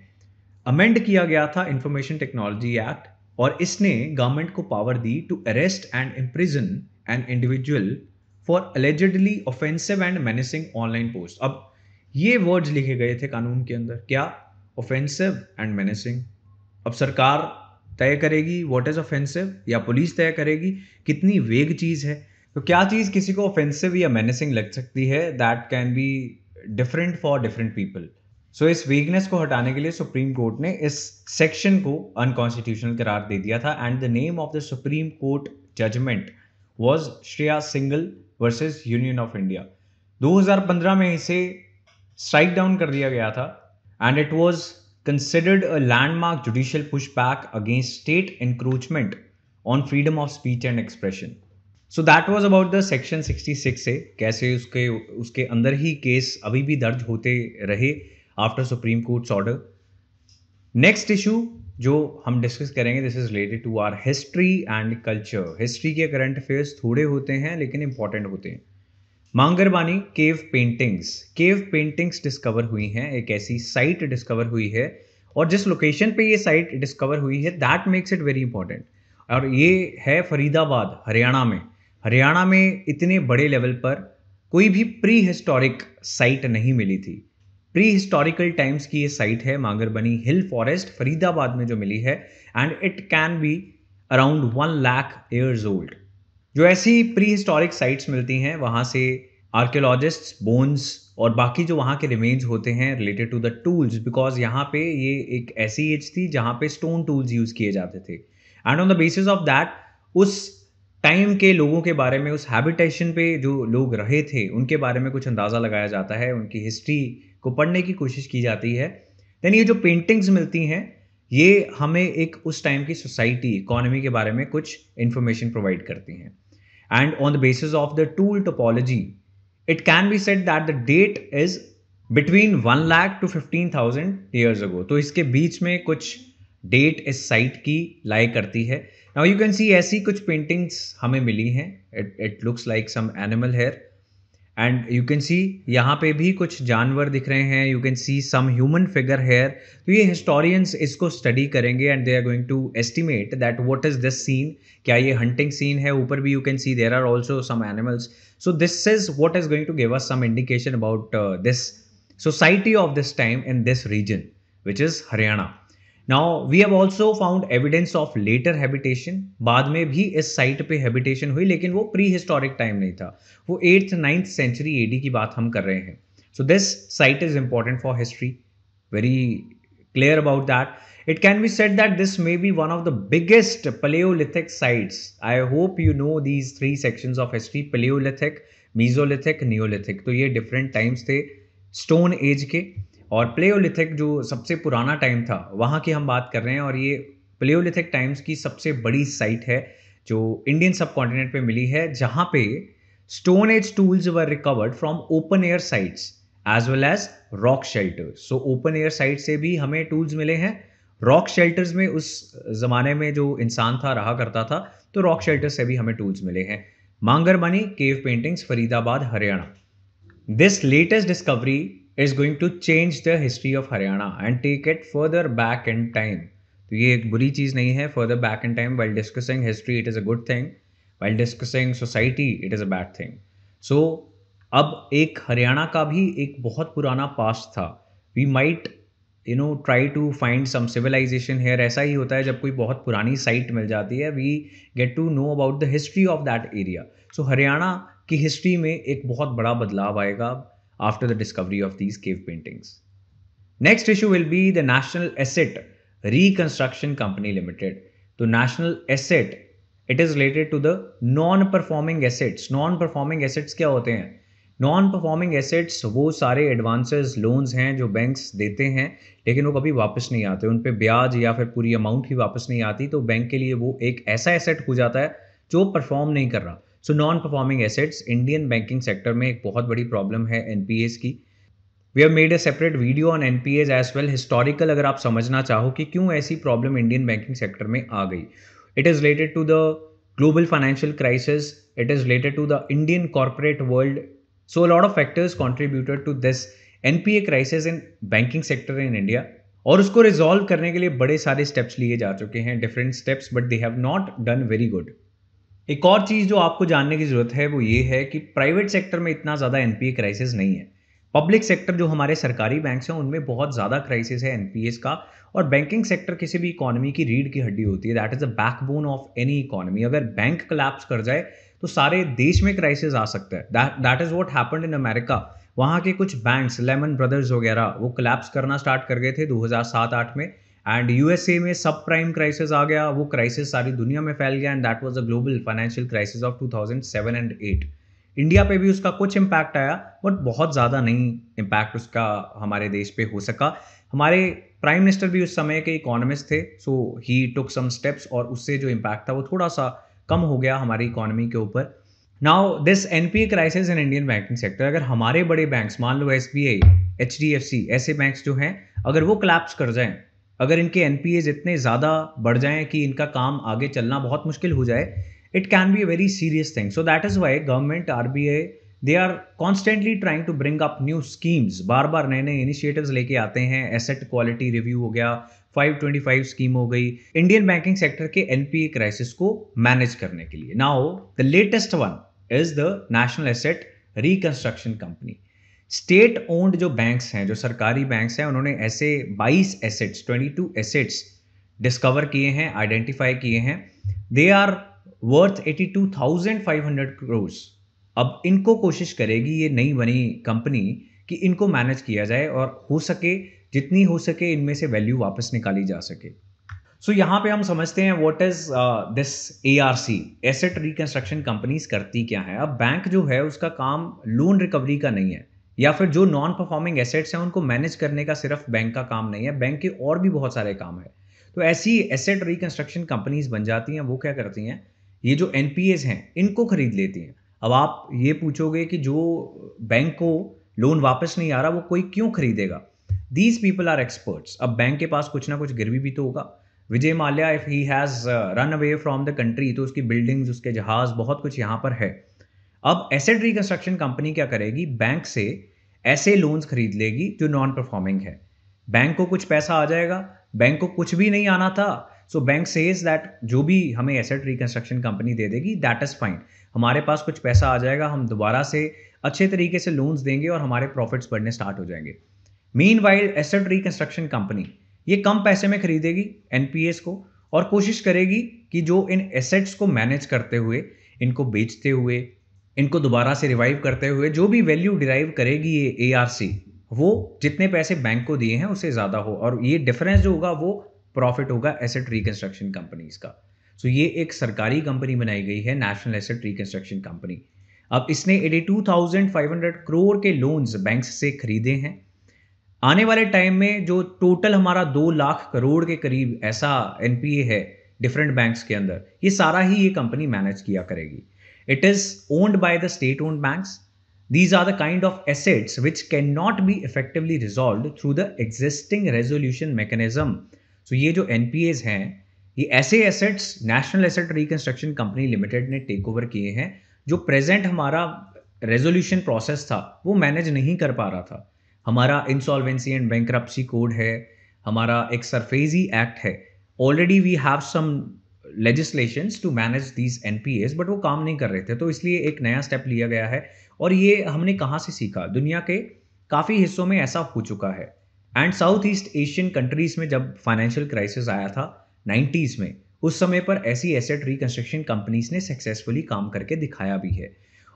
अमेंड किया गया था इंफॉर्मेशन टेक्नोलॉजी एक्ट और इसने गवर्नमेंट को पावर दी to arrest and imprison an individual for allegedly offensive and menacing online post अब ये वर्ड्स लिखे गए थे कानून के अंदर क्या ऑफेंसिव एंड मैनेसिंग अब सरकार तय करेगी वॉट इज ऑफेंसिव या पुलिस तय करेगी कितनी वेग चीज़ है तो क्या चीज़ किसी को ऑफेंसिव या मैनेसिंग लग सकती है that can be different for different people so इस वीकनेस को हटाने के लिए सुप्रीम कोर्ट ने इस सेक्शन को अनकॉन्स्टिट्यूशनल करार दे दिया था and the name of the supreme court judgment was Shreya Singhal versus Union of India 2015 में इसे स्ट्राइक डाउन कर दिया गया था and it was considered a landmark judicial push back against state encroachment on freedom of speech and expression so that was about the section sixty six से कैसे उसके उसके अंदर ही केस अभी भी दर्ज होते रहे after supreme court's order next issue जो हम डिस्कस करेंगे this is related to our history and culture history के करंट अफेयर्स थोड़े होते हैं लेकिन इंपॉर्टेंट होते हैं Mangarbani cave paintings cave paintings discover हुई हैं एक ऐसी साइट डिस्कवर हुई है और जिस लोकेशन पे ये साइट डिस्कवर हुई है that makes it very important और ये है फरीदाबाद हरियाणा में हरियाणा में इतने बड़े लेवल पर कोई भी प्री हिस्टोरिक साइट नहीं मिली थी प्री हिस्टोरिकल टाइम्स की ये साइट है मांगरबनी हिल फॉरेस्ट फरीदाबाद में जो मिली है and it can be around one lakh years old जो ऐसी प्री हिस्टोरिक साइट्स मिलती हैं वहाँ से आर्क्योलॉजिस्ट बोन्स और बाकी जो वहाँ के रिमेन्स होते हैं related to the tools because यहाँ पे ये एक ऐसी एज थी जहाँ पे स्टोन टूल्स यूज़ किए जाते थे and on the basis of that उस टाइम के लोगों के बारे में उस हैबिटेशन पे जो लोग रहे थे उनके बारे में कुछ अंदाज़ा लगाया जाता है उनकी हिस्ट्री को पढ़ने की कोशिश की जाती है देन ये जो पेंटिंग्स मिलती हैं ये हमें एक उस टाइम की सोसाइटी इकोनॉमी के बारे में कुछ इन्फॉर्मेशन प्रोवाइड करती हैं and on the basis of the tool typology it can be said that the date is between one lakh to fifteen thousand years ago तो इसके बीच में कुछ डेट इस साइट की लाई करती है नाउ यू कैन सी ऐसी कुछ पेंटिंग्स हमें मिली हैं it looks like some animal here and you can see यहाँ पे भी कुछ जानवर दिख रहे हैं you can see some human figure here तो ये हिस्टोरियंस इसको स्टडी करेंगे and they are going to estimate that what is this scene क्या ये हंटिंग सीन है ऊपर भी you can see there are also some animals so this is what is going to give us some indication about this society of this time in this region which is Haryana now we have also found evidence of later habitation बाद में भी इस site पे habitation हुई लेकिन वो pre historic time नहीं था वो एट्थ नाइन्थ सेंचुरी एडी की बात हम कर रहे हैं so this site is important for history very clear about that it can be said that this may be one of the biggest palaeolithic sites I hope you know these three section of history palaeolithic mesolithic neolithic तो ये different times थे stone age के और प्लेओलिथिक जो सबसे पुराना time था वहाँ की हम बात कर रहे हैं और ये प्लेओलिथिक टाइम्स की सबसे बड़ी साइट है जो इंडियन सब कॉन्टिनेंट पर मिली है जहाँ पे stone age tools were recovered from open air sites as well as rock shelter so open air site से भी हमें टूल्स मिले हैं रॉक शेल्टर्स में उस ज़माने में जो इंसान था रहा करता था तो रॉक शेल्टर से भी हमें टूल्स मिले हैं Mangarbani cave paintings Faridabad Haryana this latest discovery is going to change the history of Haryana and take it further back in time तो ये एक बुरी चीज़ नहीं है further back in time while discussing history it is a good thing while discussing society it is a bad thing so अब एक हरियाणा का भी एक बहुत पुराना पास्ट था we might you know try to find some civilisation here ऐसा ही होता है जब कोई बहुत पुरानी साइट मिल जाती है we get to know about the history of that area so Haryana की हिस्ट्री में एक बहुत बड़ा बदलाव आएगा after the discovery of these cave paintings. Next issue will be the National Asset Reconstruction Company Limited. तो National Asset it is related to the non-performing assets. Non-performing assets क्या होते हैं Non-performing assets वो सारे advances, loans हैं जो banks देते हैं लेकिन वो कभी वापस नहीं आते उन पर ब्याज या फिर पूरी अमाउंट ही वापस नहीं आती तो बैंक के लिए वो एक ऐसा एसेट हो जाता है जो परफॉर्म नहीं कर रहा so non performing assets Indian banking sector में एक बहुत बड़ी प्रॉब्लम है एन की we have made a separate video on N P as as well historical अगर आप समझना चाहो कि क्यों ऐसी प्रॉब्लम इंडियन बैंकिंग सेक्टर में आ गई it is related to the global financial crisis it is related to the Indian corporate world so lot of factors contributed to this N P A crisis in banking sector in India और उसको resolve करने के लिए बड़े सारे steps लिए जा चुके हैं different steps but they have not done very good एक और चीज़ जो आपको जानने की ज़रूरत है वो ये है कि प्राइवेट सेक्टर में इतना ज़्यादा एन क्राइसिस नहीं है पब्लिक सेक्टर जो हमारे सरकारी बैंक्स हैं उनमें बहुत ज़्यादा क्राइसिस है एन का और बैंकिंग सेक्टर किसी भी इकोनॉमी की रीढ़ की हड्डी होती है that is the backbone of any economy अगर बैंक कलेप्स कर जाए तो सारे देश में क्राइसिस आ सकता है that is what happened in America वहाँ के कुछ बैंक्स लेमन ब्रदर्स वगैरह वो कलेप्स करना स्टार्ट कर गए थे दो हज़ार में एंड यूएसए में सब प्राइम क्राइसिस आ गया वो क्राइसिस सारी दुनिया में फैल गया and that was a global financial crisis of 2007 and 8 India पे भी उसका कुछ इम्पैक्ट आया बट बहुत ज़्यादा नहीं इम्पैक्ट उसका हमारे देश पे हो सका हमारे प्राइम मिनिस्टर भी उस समय के इकोनॉमिस्ट थे सो ही टुक सम स्टेप्स और उससे जो इम्पैक्ट था वो थोड़ा सा कम हो गया हमारी इकोनॉमी के ऊपर now this N P A crisis in Indian banking sector अगर हमारे बड़े बैंक्स मान लो S B I H D F C ऐसे बैंक्स जो हैं अगर वो क्लैप्स कर जाएं अगर इनके एन इतने ज़्यादा बढ़ जाएँ कि इनका काम आगे चलना बहुत मुश्किल हो जाए it can be a very serious thing so that is why government R B I they are constantly trying to bring up new schemes बार बार नए नए इनिशिएटिव लेके आते हैं एसेट क्वालिटी रिव्यू हो गया 525 स्कीम हो गई इंडियन बैंकिंग सेक्टर के एन पी ए क्राइसिस को मैनेज करने के लिए now the latest one is the national asset reconstruction company state owned जो बैंक्स हैं जो सरकारी बैंक्स हैं उन्होंने ऐसे 22 एसेट्स 22 एसेट्स डिस्कवर किए हैं आइडेंटिफाई किए हैं दे आर वर्थ 82,500 क्रोर्स अब इनको कोशिश करेगी ये नई बनी कंपनी कि इनको मैनेज किया जाए और हो सके जितनी हो सके इनमें से वैल्यू वापस निकाली जा सके सो so, यहाँ पे हम समझते हैं what is this A R C asset reconstruction companies करती क्या है अब बैंक जो है उसका काम लोन रिकवरी का नहीं है या फिर जो नॉन परफॉर्मिंग एसेट्स हैं उनको मैनेज करने का सिर्फ बैंक का काम नहीं है बैंक के और भी बहुत सारे काम है तो ऐसी एसेट रिकंस्ट्रक्शन कंपनीज बन जाती हैं वो क्या करती हैं ये जो एन हैं इनको खरीद लेती हैं अब आप ये पूछोगे कि जो बैंक को लोन वापस नहीं आ रहा वो कोई क्यों खरीदेगा दीज पीपल आर एक्सपर्ट्स अब बैंक के पास कुछ ना कुछ गिरवी भी तो होगा Vijay Mallya if he has run away from the country तो उसकी बिल्डिंग्स उसके जहाज़ बहुत कुछ यहाँ पर है अब एसेट रिकंस्ट्रक्शन कंपनी क्या करेगी बैंक से ऐसे लोन्स खरीद लेगी जो नॉन परफॉर्मिंग है बैंक को कुछ पैसा आ जाएगा बैंक को कुछ भी नहीं आना था सो बैंक सेज दैट जो भी हमें एसेट रिकन्स्ट्रक्शन कंपनी दे देगी दैट इज़ फाइन हमारे पास कुछ पैसा आ जाएगा हम दोबारा से अच्छे तरीके से लोन्स देंगे और हमारे प्रॉफिट्स बढ़ने स्टार्ट हो जाएंगे meanwhile asset reconstruction company ये कम पैसे में खरीदेगी एन को और कोशिश करेगी कि जो इन एसेट्स को मैनेज करते हुए इनको बेचते हुए इनको दोबारा से रिवाइव करते हुए जो भी वैल्यू डिराइव करेगी ये ए वो जितने पैसे बैंक को दिए हैं उससे ज़्यादा हो और ये डिफरेंस जो होगा वो प्रॉफिट होगा एसेट रिकंस्ट्रक्शन कंपनीज का सो so ये एक सरकारी कंपनी बनाई गई है नेशनल एसेट रिकन्स्ट्रक्शन कंपनी अब इसने eighty two thousand five hundred crore के लोन्स बैंक से खरीदे हैं आने वाले टाइम में जो टोटल हमारा दो लाख करोड़ के करीब ऐसा एनपीए है डिफरेंट बैंक्स के अंदर ये सारा ही ये कंपनी मैनेज किया करेगी It is owned by the state owned banks. These are the kind of assets which cannot be effectively resolved through the existing resolution mechanism. So ye jo NPAs hain ये ऐसे assets national asset reconstruction company limited ने take over किए हैं जो present हमारा resolution process था वो manage नहीं कर पा रहा था हमारा इंसॉल्वेंसी एंड बैंक कोड है हमारा एक सरफेजी एक्ट है already we have some legislation to manage these N P S but वो काम नहीं कर रहे थे तो इसलिए एक नया स्टेप लिया गया है और ये हमने कहाँ से सीखा दुनिया के काफ़ी हिस्सों में ऐसा हो चुका है and south east Asian countries में जब फाइनेंशियल क्राइसिस आया था नाइन्टीज में उस समय पर ऐसी एसेट रिकन्स्ट्रक्शन कंपनीज ने सक्सेसफुली काम करके दिखाया भी है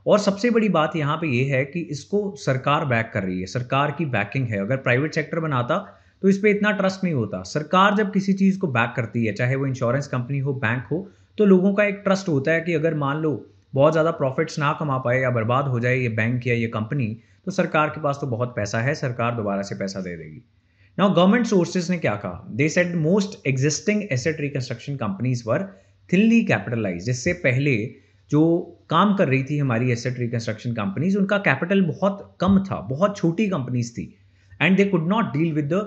और सबसे बड़ी बात यहाँ पे ये यह है कि इसको सरकार बैक कर रही है सरकार की बैकिंग है अगर प्राइवेट सेक्टर बनाता तो इस पर इतना ट्रस्ट नहीं होता सरकार जब किसी चीज़ को बैक करती है चाहे वो इंश्योरेंस कंपनी हो बैंक हो तो लोगों का एक ट्रस्ट होता है कि अगर मान लो बहुत ज़्यादा प्रॉफिट्स ना कमा पाए या बर्बाद हो जाए ये बैंक या ये कंपनी तो सरकार के पास तो बहुत पैसा है सरकार दोबारा से पैसा दे देगी नाउ गवर्नमेंट सोर्सेज ने क्या कहा they said most existing asset reconstruction companies were thinly capitalise जिससे पहले जो काम कर रही थी हमारी एसेट रिकन्स्ट्रक्शन कंपनीज उनका कैपिटल बहुत कम था बहुत छोटी कंपनीज थी and they could not deal with the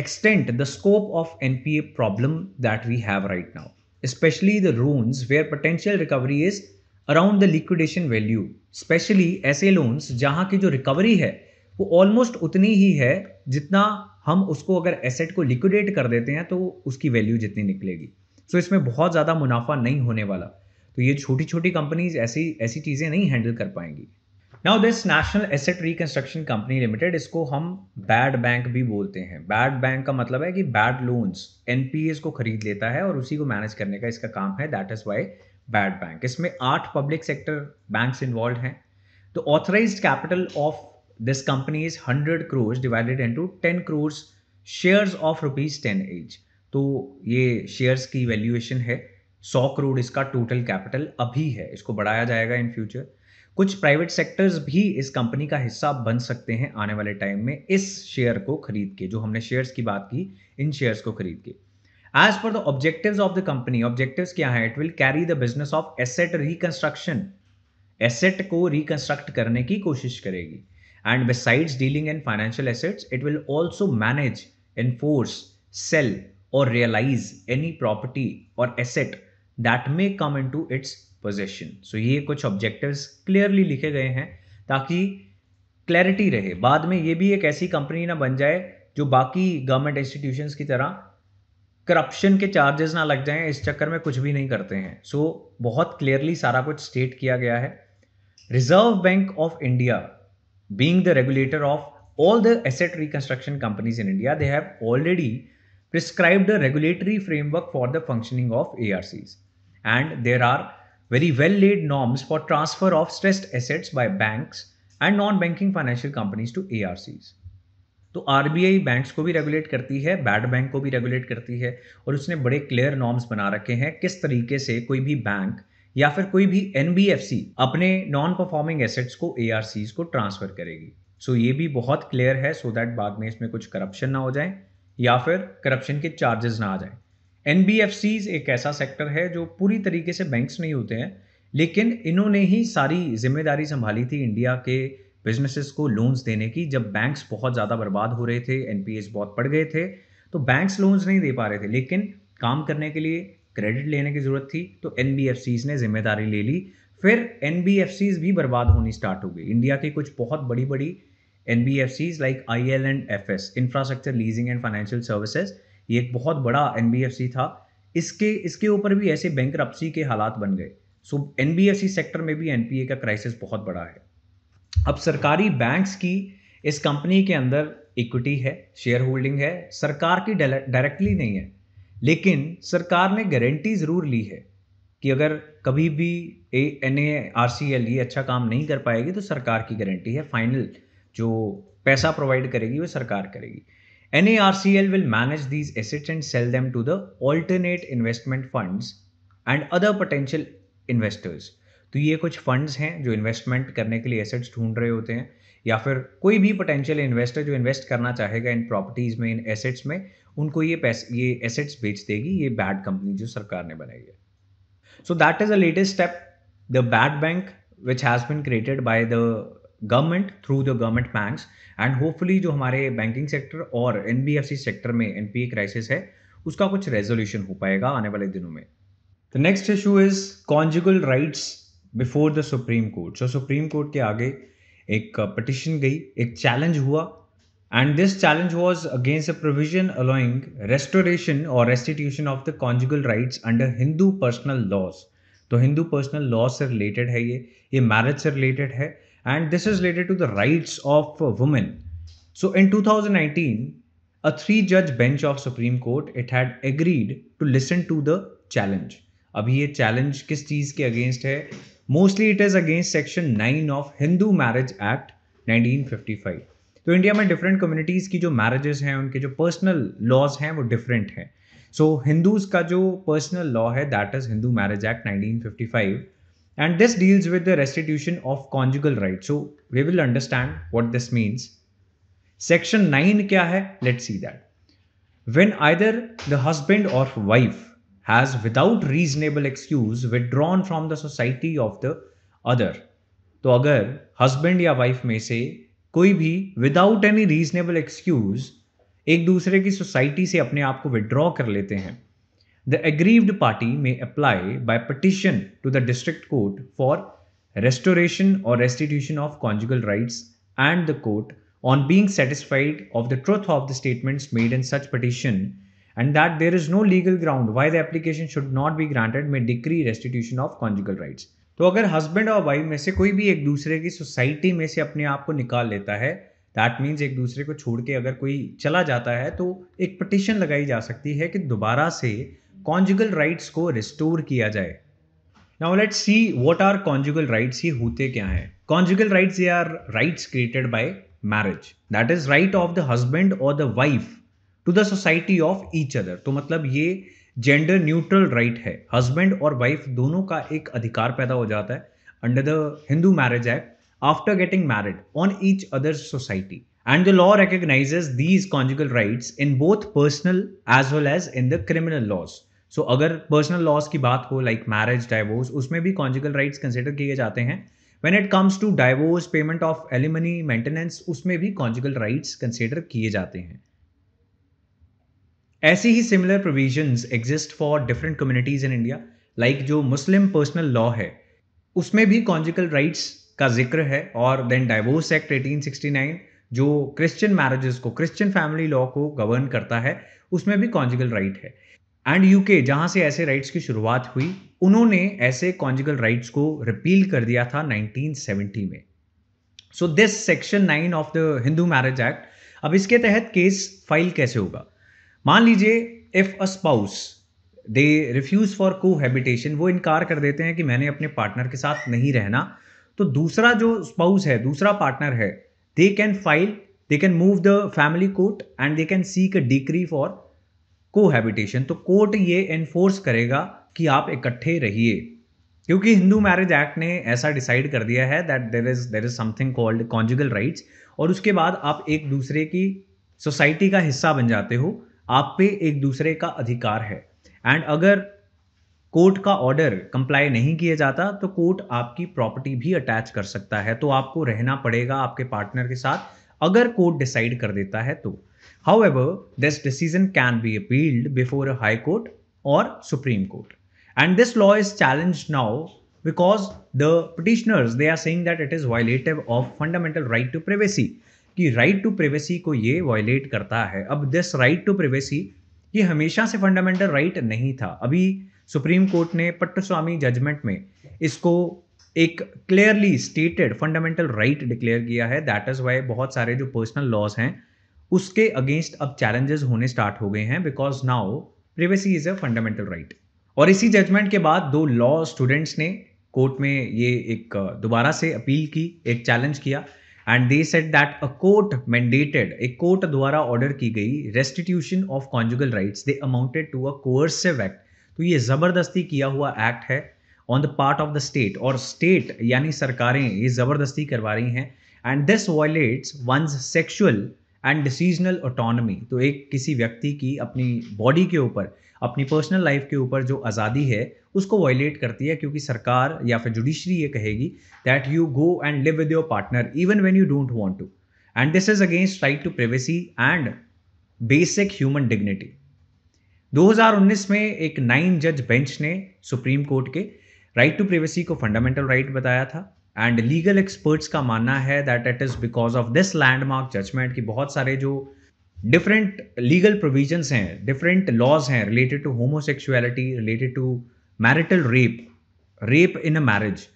extent, the scope of NPA problem that we have right now, especially the loans where potential recovery is around the liquidation value especially ऐसे loans जहाँ की जो recovery है वो almost उतनी ही है जितना हम उसको अगर एसेट को लिक्विडेट कर देते हैं तो उसकी वैल्यू जितनी निकलेगी सो so, इसमें बहुत ज़्यादा मुनाफा नहीं होने वाला तो ये छोटी छोटी कंपनीज ऐसी ऐसी चीज़ें नहीं हैंडल कर पाएंगी now this national asset reconstruction company limited इसको हम बैड बैंक भी बोलते हैं बैड बैंक का मतलब है कि बैड लोन्स एनपीएस को खरीद लेता है और उसी को मैनेज करने का इसका काम है that is why bad bank इसमें आठ पब्लिक सेक्टर बैंक इन्वॉल्व हैं तो authorise capital of this company is hundred crores divided into ten crores shares of rupees ten each तो ये शेयर्स की वैल्यूएशन है सौ करोड़ इसका टोटल कैपिटल अभी है इसको बढ़ाया जाएगा इन फ्यूचर कुछ प्राइवेट सेक्टर्स भी इस कंपनी का हिस्सा बन सकते हैं आने वाले टाइम में इस शेयर को खरीद के जो हमने शेयर्स की बात की इन शेयर्स को खरीद के as per the objective of the company objective क्या है it will carry the business of asset reconstruction asset को रिकंस्ट्रक्ट करने की कोशिश करेगी and besides dealing in financial assets it will also manage in sale और रियलाइज एनी प्रॉपर्टी और asset that may come in to its position so ये कुछ objectives clearly लिखे गए हैं ताकि क्लैरिटी रहे बाद में ये भी एक ऐसी कंपनी ना बन जाए जो बाकी गवर्नमेंट इंस्टीट्यूशंस की तरह करप्शन के चार्जेस ना लग जाएं इस चक्कर में कुछ भी नहीं करते हैं सो so, बहुत क्लियरली सारा कुछ स्टेट किया गया है Reserve Bank of India being the regulator of all the asset reconstruction companies in India they have already prescribed regulatory framework for the functioning of A and there are very well laid norms for transfer of stressed assets by banks and non banking financial companies to A तो are banks को भी regulate करती है bad bank को भी regulate करती है और उसने बड़े क्लियर नॉर्म्स बना रखे हैं किस तरीके से कोई भी बैंक या फिर कोई भी एन अपने नॉन परफॉर्मिंग एसेट्स को ए को ट्रांसफर करेगी सो ये भी बहुत क्लियर है सो दैट बाद में इसमें कुछ करप्शन ना हो जाए या फिर करप्शन के चार्जेस ना आ जाए एन एक ऐसा सेक्टर है जो पूरी तरीके से बैंक्स नहीं होते हैं लेकिन इन्होंने ही सारी जिम्मेदारी संभाली थी इंडिया के बिजनेसेस को लोन्स देने की जब बैंक्स बहुत ज़्यादा बर्बाद हो रहे थे एन बहुत पड़ गए थे तो बैंक्स लोन्स नहीं दे पा रहे थे लेकिन काम करने के लिए क्रेडिट लेने की ज़रूरत थी तो एन ने जिम्मेदारी ले ली फिर एन भी बर्बाद होनी स्टार्ट हो गई इंडिया की कुछ बहुत बड़ी बड़ी N like I L and F S infrastructure leasing and financial services ये एक बहुत बड़ा एन था इसके इसके ऊपर भी ऐसे बैंक के हालात बन गए सो एन सेक्टर में भी एन का क्राइसिस बहुत बड़ा है अब सरकारी बैंक्स की इस कंपनी के अंदर इक्विटी है शेयर होल्डिंग है सरकार की डायरेक्टली नहीं है लेकिन सरकार ने गारंटी ज़रूर ली है कि अगर कभी भी A N R C L ये अच्छा काम नहीं कर पाएगी तो सरकार की गारंटी है फाइनल जो पैसा प्रोवाइड करेगी वो सरकार करेगी NARCL will manage these assets and sell them to the alternate investment funds and other potential investors तो ये कुछ funds हैं जो इन्वेस्टमेंट करने के लिए एसेट्स ढूंढ रहे होते हैं या फिर कोई भी पोटेंशियल इन्वेस्टर जो इन्वेस्ट करना चाहेगा इन प्रॉपर्टीज़ में इन एसेट्स में उनको ये पैसे ये एसेट्स बेच देगी ये बैड कंपनी जो सरकार ने बनाई है so that is a latest step the bad bank which has been created by the government through the government banks and hopefully जो हमारे बैंकिंग सेक्टर और एन सेक्टर में एन क्राइसिस है उसका कुछ रेजोल्यूशन हो पाएगा आने वाले दिनों में the next issue is conjugal rights before the supreme court so supreme court के आगे एक पटिशन गई एक चैलेंज हुआ and this challenge was against a provision allowing restoration और restitution of the conjugal rights under Hindu personal laws. तो Hindu personal law से related है ये ये मैरिज से रिलेटेड है and this is related to the rights of women. So in 2019, a three-judge bench of Supreme Court it had agreed to listen to the challenge. अभी ये challenge किस चीज के against है? Mostly it is against section 9 of Hindu Marriage Act 1955. तो India में different communities की जो मैरिजेस हैं उनके जो पर्सनल लॉज हैं वो डिफरेंट हैं सो हिंदूज़ का जो पर्सनल लॉ है that is Hindu marriage 1955 and this deals with the restitution of conjugal rights. So we will understand what this means. Section 9 kya hai? Let's see that. When either the husband or wife has without reasonable excuse withdrawn from the society of the other. तो अगर husband या wife में से कोई भी without any reasonable excuse एक दूसरे की society से अपने आप को withdraw कर लेते हैं the aggrieved party may apply by petition to the district court for restoration or restitution of conjugal rights and the court on being satisfied of the truth of the statements made in such petition and that there is no legal ground why the application should not be granted may decree restitution of conjugal rights तो अगर husband और wife में से कोई भी एक दूसरे की सोसाइटी में से अपने आप को निकाल लेता है दैट मीन्स एक दूसरे को छोड़ के अगर कोई चला जाता है तो एक पटिशन लगाई जा सकती है कि दोबारा से कॉन्जुगल राइट्स को रिस्टोर किया जाए now let see what are conjugal rights ये होते क्या हैं कॉन्जुगल राइट्स ये are rights created by marriage that is right of the husband और the wife to the society of each other तो मतलब ये जेंडर न्यूट्रल राइट है हस्बैंड और वाइफ दोनों का एक अधिकार पैदा हो जाता है under the Hindu marriage act after getting married on each other society and the law recognizes these conjugal rights in both personal as well as in the criminal laws so so, अगर personal laws की बात हो like marriage divorce उसमें भी conjugal rights consider किए जाते हैं when it comes to divorce payment of alimony maintenance उसमें भी कॉन्जिकल राइट्स कंसिडर किए जाते हैं ऐसे ही similar provision exist for different communities in India like जो मुस्लिम पर्सनल लॉ है उसमें भी कॉन्जिकल राइट्स का जिक्र है और देन डाइवोर्स एक्ट 1869 जो क्रिश्चियन मैरिजेस को क्रिश्चियन फैमिली लॉ को गवर्न करता है उसमें भी कॉन्जिकल राइट है एंड यूके जहां से ऐसे राइट्स की शुरुआत हुई उन्होंने ऐसे कॉन्जिकल राइट्स को रिपील कर दिया था 1970 में so this section nine of the Hindu marriage act अब इसके तहत केस फाइल कैसे होगा मान लीजिए if a spouse they refuse for cohabitation वो इनकार कर देते हैं कि मैंने अपने पार्टनर के साथ नहीं रहना तो दूसरा जो स्पाउस है दूसरा पार्टनर है they can file they can move the family court and they can seek a decree for cohabitation तो कोर्ट ये एनफोर्स करेगा कि आप इकट्ठे रहिए क्योंकि हिंदू मैरिज एक्ट ने ऐसा डिसाइड कर दिया है that there is there is something called conjugal rights और उसके बाद आप एक दूसरे की सोसाइटी का हिस्सा बन जाते हो आप पे एक दूसरे का अधिकार है एंड अगर कोर्ट का ऑर्डर कंप्लाई नहीं किया जाता तो कोर्ट आपकी प्रॉपर्टी भी अटैच कर सकता है तो आपको रहना पड़ेगा आपके पार्टनर के साथ अगर कोर्ट डिसाइड कर देता है तो However, this decision can be appealed before a High Court or Supreme Court. And this law is challenged now because the petitioners, they are saying that it is violative of fundamental right to privacy. कि right to privacy को ये violet करता है अब this right to privacy ये हमेशा से fundamental right right नहीं था अभी सुप्रीम कोर्ट ने पट्टस्वामी जजमेंट में इसको एक clearly stated fundamental right declare किया है दैट इज़ वाई बहुत सारे जो पर्सनल लॉज हैं उसके अगेंस्ट अब चैलेंजेस होने स्टार्ट हो गए हैं because now privacy is a fundamental right और इसी जजमेंट के बाद दो लॉ स्टूडेंट्स ने कोर्ट में ये एक दोबारा से अपील की एक चैलेंज किया and they said that a court mandated एक कोर्ट द्वारा ऑर्डर की गई restitution of conjugal rights they amounted to a coercive act तो ये ज़बरदस्ती किया हुआ एक्ट है on the part of the state और स्टेट यानी सरकारें ये ज़बरदस्ती करवा रही हैं and this violates one's sexual and decisional autonomy तो एक किसी व्यक्ति की अपनी बॉडी के ऊपर अपनी पर्सनल लाइफ के ऊपर जो आज़ादी है उसको वायलेट करती है क्योंकि सरकार या फिर जुडिशरी ये कहेगी that you go and live with your partner even when you don't want to and this is against right to privacy and basic human dignity 2019 में एक नाइन जज बेंच ने सुप्रीम कोर्ट के राइट टू प्रिवेसी को fundamental right right बताया था and legal experts का मानना है that it is because of this landmark judgment कि बहुत सारे जो डिफरेंट लीगल प्रोविजन हैं डिफरेंट लॉज हैं related to homosexuality related to marital rape rape in a marriage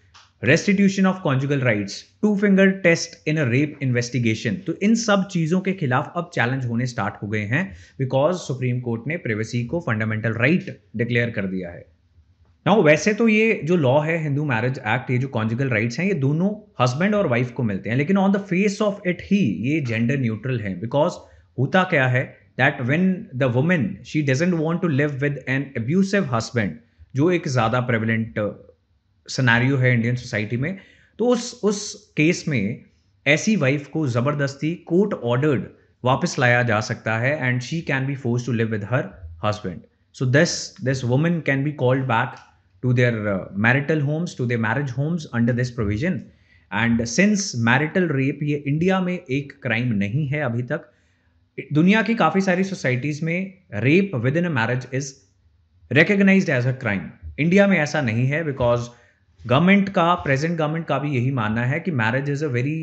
restitution of conjugal rights to finger test in a rape investigation तो इन सब चीज़ों के खिलाफ अब चैलेंज होने स्टार्ट हो गए हैं बिकॉज सुप्रीम कोर्ट ने प्रिवेसी को फंडामेंटल राइट डिक्लेयर कर दिया है ना वैसे तो ये जो लॉ है हिंदू मैरिज एक्ट ये जो कॉन्जिकल राइट्स हैं ये दोनों हस्बैंड और वाइफ को मिलते हैं लेकिन on the face of it ही ये जेंडर न्यूट्रल है बिकॉज होता क्या है that when the women she doesn't want to live with an abusive husband जो एक ज़्यादा प्रेवलेंट सनारियो uh, है इंडियन सोसाइटी में तो उस उस केस में ऐसी वाइफ को ज़बरदस्ती कोर्ट ऑर्डर्ड वापस लाया जा सकता है and she can be force to live with her husband so this this women can be called back to their uh, marital homes, to their marriage homes under this provision. And since marital rape ये India में एक crime नहीं है अभी तक दुनिया की काफ़ी सारी सोसाइटीज़ में rape within a marriage is recognise as a crime India में ऐसा नहीं है बिकॉज गवर्नमेंट का प्रेजेंट गवर्नमेंट का भी यही मानना है कि marriage is a very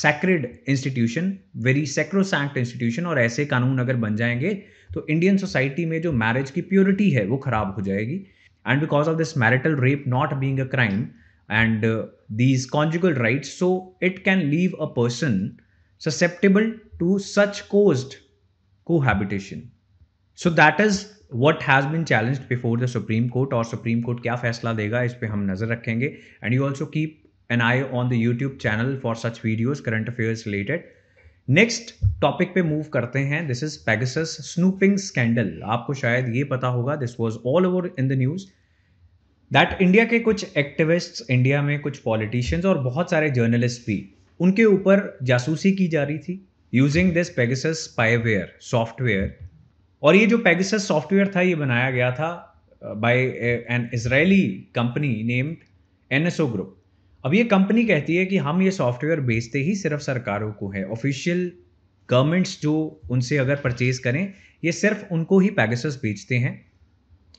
sacred institution very sacrosanct institution और ऐसे कानून अगर बन जाएंगे तो इंडियन सोसाइटी में जो मैरिज की प्योरिटी है वो खराब हो जाएगी and because of this marital rape not being a crime and uh, these conjugal rights so it can leave a person susceptible to such caused cohabitation so that is what has been challenged before the supreme court or supreme court kya faisla dega is pe hum nazar rakhenge and you also keep an eye on the youtube channel for such videos current affairs related next topic पे move करते हैं this is Pegasus snooping scandal आपको शायद ये पता होगा this was all over in the news that India के कुछ एक्टिविस्ट्स इंडिया में कुछ पॉलिटिशियंस और बहुत सारे जर्नलिस्ट भी उनके ऊपर जासूसी की जा रही थी using this Pegasus spyware software और ये जो पेगसस सॉफ्टवेयर था ये बनाया गया था by an Israeli company named NSO group अब ये कंपनी कहती है कि हम ये सॉफ्टवेयर बेचते ही सिर्फ सरकारों को है ऑफिशियल गवर्नमेंट्स जो उनसे अगर परचेज करें ये सिर्फ उनको ही पैगस बेचते हैं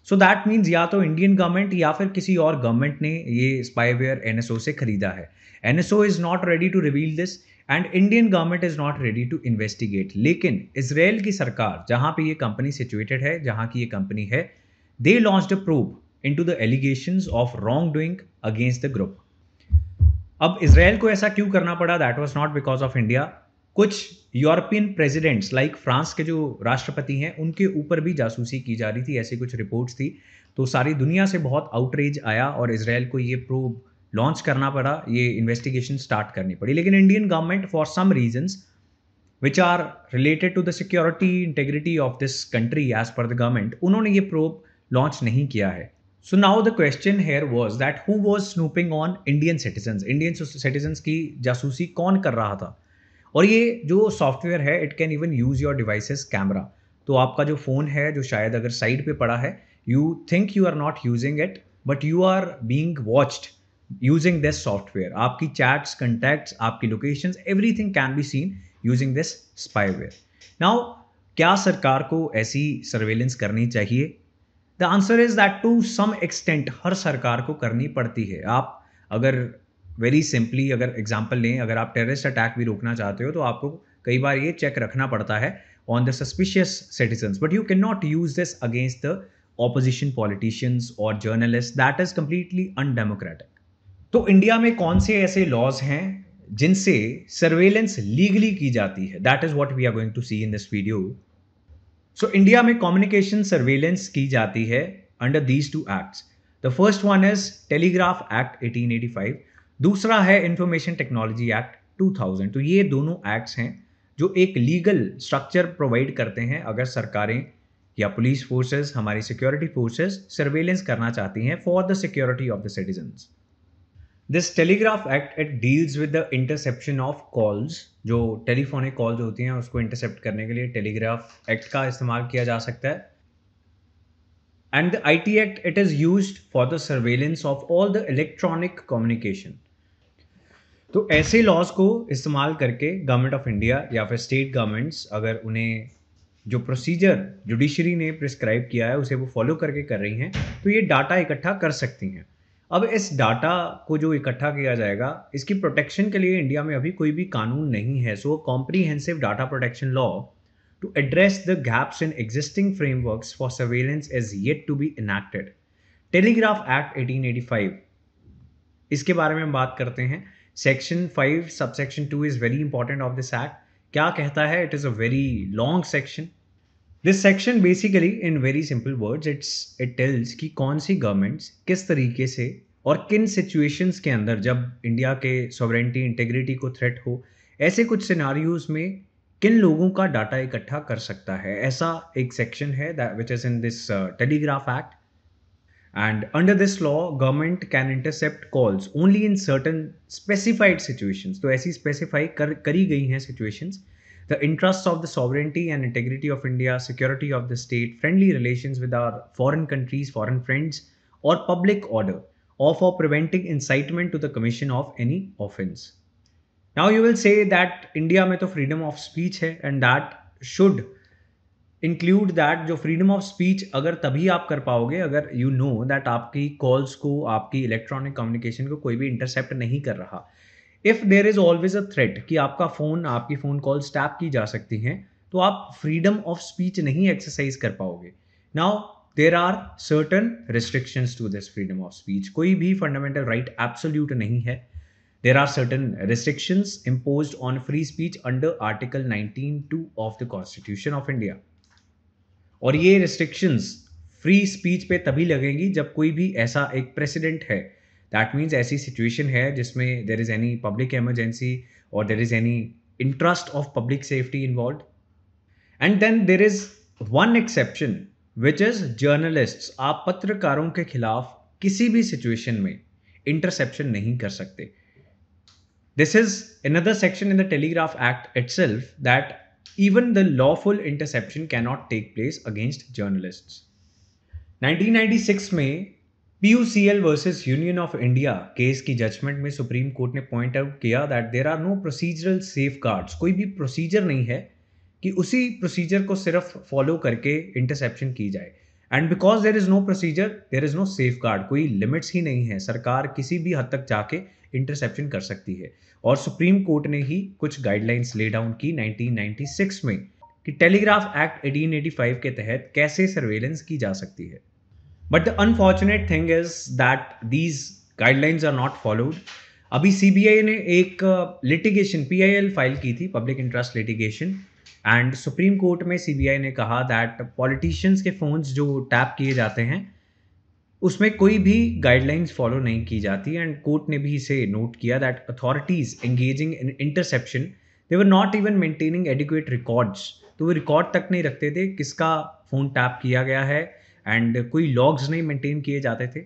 सो दैट मीन्स या तो इंडियन गवर्नमेंट या फिर किसी और गवर्नमेंट ने ये स्पाईवेयर एन से खरीदा है and is not ready to reveal this and Indian government is not ready to investigate लेकिन इसराइल की सरकार जहाँ पे ये कंपनी सिचुएटेड है जहाँ की ये कंपनी है they launch a probe into the allegation of wrongdoing against the group अब इसराइल को ऐसा क्यों करना पड़ा that was not because of India कुछ यूरोपियन प्रेसिडेंट्स लाइक फ्रांस के जो राष्ट्रपति हैं उनके ऊपर भी जासूसी की जा रही थी ऐसी कुछ रिपोर्ट्स थी तो सारी दुनिया से बहुत आउटरेज आया और इसराइल को ये प्रोब लॉन्च करना पड़ा ये इन्वेस्टिगेशन स्टार्ट करनी पड़ी लेकिन Indian government for some reasons which are related to the security integrity of this country as per the government उन्होंने ये प्रोब लॉन्च नहीं किया है so now the question here was that who was snooping on Indian citizen Indian citizens की जासूसी कौन कर रहा था और ये जो सॉफ्टवेयर है it can even use your devices camera तो आपका जो फ़ोन है जो शायद अगर साइड पे पड़ा है you think you are not using it but you are being watched using this software आपकी चैट्स कंटैक्ट्स आपकी locations everything can be seen using this spyware now क्या सरकार को ऐसी सर्वेलेंस करनी चाहिए the answer is that to some extent हर सरकार को करनी पड़ती है आप अगर वेरी सिंपली अगर एग्जाम्पल लें अगर आप टेररिस्ट अटैक भी रोकना चाहते हो तो आपको कई बार ये चेक रखना पड़ता है on the suspicious citizens but you can not use this against the opposition politicians और journalist that is completely undemocratic तो इंडिया में कौन से ऐसे लॉज हैं जिनसे सर्वेलेंस लीगली की जाती है that is what we are going to see in this video so India में कम्युनिकेशन सर्वेलेंस की जाती है under these two act the first one is telegraph act 1885 दूसरा है इंफॉर्मेशन टेक्नोलॉजी एक्ट 2000 तो ये दोनों एक्ट्स हैं जो एक लीगल स्ट्रक्चर प्रोवाइड करते हैं अगर सरकारें या पुलिस फोर्सेस हमारी सिक्योरिटी फोर्सेस सर्वेलेंस करना चाहती हैं for the security of the citizen this telegraph act it deals with the interception of calls जो टेलीफोनिक कॉल जो होती हैं उसको इंटरसेप्ट करने के लिए टेलीग्राफ एक्ट का इस्तेमाल किया जा सकता है and the I T act it is use for the surveillance of all the electronic communication तो ऐसे लॉज को इस्तेमाल करके गवर्नमेंट ऑफ इंडिया या फिर स्टेट गवर्नमेंट्स अगर उन्हें जो प्रोसीजर जुडिशरी ने प्रिस्क्राइब किया है उसे वो फॉलो करके कर रही हैं तो ये डाटा इकट्ठा कर सकती हैं अब इस डाटा को जो इकट्ठा किया जाएगा इसकी प्रोटेक्शन के लिए इंडिया में अभी कोई भी कानून नहीं है so comprehensive data protection law to address the gaps in existing framework for surveillance is yet to be enacted telegraph act 1885 इसके बारे में हम बात करते हैं section five subsection two is very important of this act क्या कहता है it is a very long section this section basically in very simple words it's it tells कि कौन सी गवर्नमेंट्स किस तरीके से और किन सिचुएशंस के अंदर जब इंडिया के सॉवरेंटी इंटेग्रिटी को थ्रेट हो ऐसे कुछ सिनारियोज में किन लोगों का डाटा इकट्ठा कर सकता है ऐसा एक सेक्शन है which is in this telegraph act and under this law government can intercept calls only in certain specified situation तो ऐसी स्पेसिफाई कर, करी गई हैं situation The interests of the sovereignty and integrity of India, security of the state, friendly relations with our foreign countries, foreign friends, or public order, or for preventing incitement to the commission of any offense. Now you will say that India mein to freedom of speech hai and that should include that जो freedom of speech अगर तभी आप कर पाओगे अगर you know that आपकी calls को आपकी इलेक्ट्रॉनिक कम्युनिकेशन को कोई भी इंटरसेप्ट नहीं कर रहा if there is always a threat कि आपका फ़ोन आपकी फ़ोन कॉल टैप की जा सकती हैं तो आप फ्रीडम ऑफ स्पीच नहीं एक्सरसाइज कर पाओगे now there are certain restrictions to this freedom of speech कोई भी फंडामेंटल राइट एब्सोल्यूट नहीं है there are certain restrictions impose on free speech under article nineteen two of the constitution of India और ये restrictions free speech पे तभी लगेंगी जब कोई भी ऐसा एक प्रेसिडेंट है दैट मीन्स ऐसी सिचुएशन है जिसमें there is any public emergency और there is any interest of public safety involve and then there is one exception which is journalist आप पत्रकारों के खिलाफ किसी भी सिचुएशन में इंटरसेप्शन नहीं कर सकते this section in the telegraph act itself that even the lawful interception cannot take place against journalist nineteen ninety 1996 में P U C L versus Union of India case की judgment में Supreme court ने point out किया that there are no procedural safeguards कोई भी procedure नहीं है कि उसी प्रोसीजर को सिर्फ फॉलो करके इंटरसेप्शन की जाए and because there is no procedure there is no safeguard कोई लिमिट्स ही नहीं है सरकार किसी भी हद तक जाके इंटरसेप्शन कर सकती है और सुप्रीम कोर्ट ने ही कुछ गाइडलाइंस ले डाउन की 1996 में कि टेलीग्राफ एक्ट 1885 के तहत कैसे सर्वेलेंस की जा सकती है but the unfortunate thing is that these guidelines are not followed अभी सी ने एक लिटिगेशन पी फाइल की थी public interest litigation and Supreme court में सी ने कहा दैट पॉलिटिशियंस के फ़ोन्स जो टैप किए जाते हैं उसमें कोई भी गाइडलाइंस फॉलो नहीं की जाती एंड कोर्ट ने भी इसे नोट किया that authorities engaging in interception they were not even maintaining adequate records तो वो रिकॉर्ड तक नहीं रखते थे किसका फ़ोन टैप किया गया है एंड कोई लॉग्स नहीं मेंटेन किए जाते थे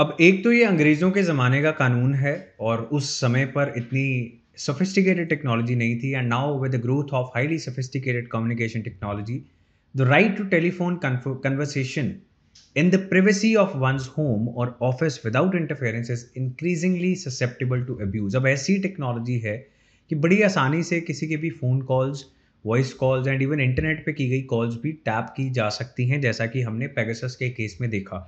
अब एक तो ये अंग्रेज़ों के ज़माने का कानून है और उस समय पर इतनी सोफिस्टिकेटेड टेक्नोलॉजी नहीं थी and now with the growth of highly sophisticated communication technology the right to telephone conversation in the privacy of one's home और office without interference is increasingly susceptible to abuse अब ऐसी technology है कि बड़ी आसानी से किसी के भी phone calls voice calls and even internet पे की गई कॉल्स भी टैप की जा सकती हैं जैसा कि हमने पेगासस के केस में देखा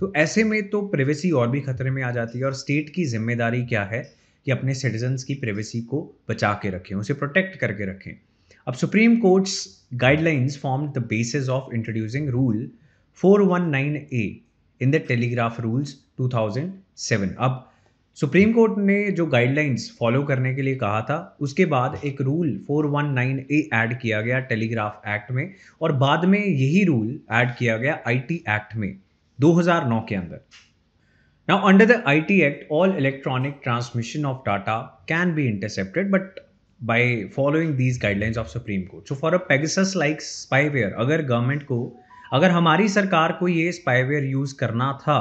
तो ऐसे में तो प्रिवेसी और भी खतरे में आ जाती है और स्टेट की जिम्मेदारी क्या है कि अपने सिटीजन्स की प्रिवेसी को बचा के रखें उसे प्रोटेक्ट करके रखें अब Supreme Court's guidelines form the basis of introducing rule four A in the telegraph rules too अब सुप्रीम कोर्ट ने जो गाइडलाइंस फॉलो करने के लिए कहा था उसके बाद एक रूल 419 ए ऐड किया गया टेलीग्राफ एक्ट में और बाद में यही रूल ऐड किया गया आईटी एक्ट में 2009 के अंदर now under the IT act all electronic transmission of data can be intercepted but by following these guidelines of Supreme court so for a Pegasus like spyware अगर government को अगर हमारी सरकार को ये स्पाईवेयर यूज़ करना था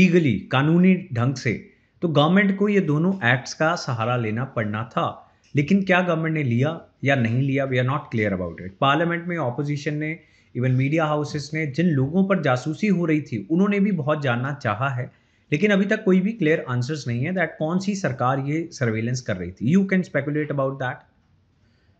लीगली कानूनी ढंग से तो गवर्नमेंट को ये दोनों एक्ट्स का सहारा लेना पड़ना था लेकिन क्या गवर्नमेंट ने लिया या नहीं लिया we are not clear about it parliament में ऑपोजिशन ने इवन मीडिया हाउसेस ने जिन लोगों पर जासूसी हो रही थी उन्होंने भी बहुत जानना चाहा है लेकिन अभी तक कोई भी क्लियर आंसर्स नहीं है दैट कौन सी सरकार ये सर्वेलेंस कर रही थी you can speculate about that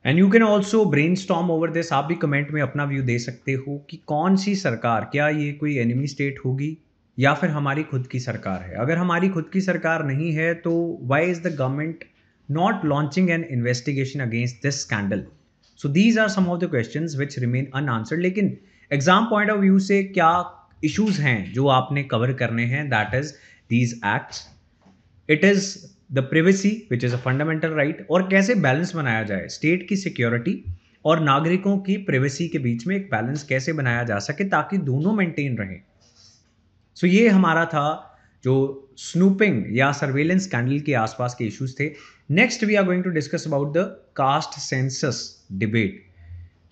and you can also brainstorm over this आप भी कमेंट में अपना व्यू दे सकते हो कि कौन सी सरकार क्या ये कोई एनिमी स्टेट होगी या फिर हमारी खुद की सरकार है अगर हमारी खुद की सरकार नहीं है तो why is the government not launching an investigation against this scandal so these are some of the questions which remain unanswered लेकिन एग्जाम पॉइंट ऑफ व्यू से क्या इशूज हैं जो आपने कवर करने हैं that is these acts it is the privacy which is a fundamental right और कैसे बैलेंस बनाया जाए स्टेट की सिक्योरिटी और नागरिकों की प्रिवेसी के बीच में एक बैलेंस कैसे बनाया जा सके ताकि दोनों मेंटेन रहें सो ये हमारा था जो स्नूपिंग या सर्वेलेंस स्कैंडल के आसपास के इश्यूज थे next we are going to discuss about the caste census debate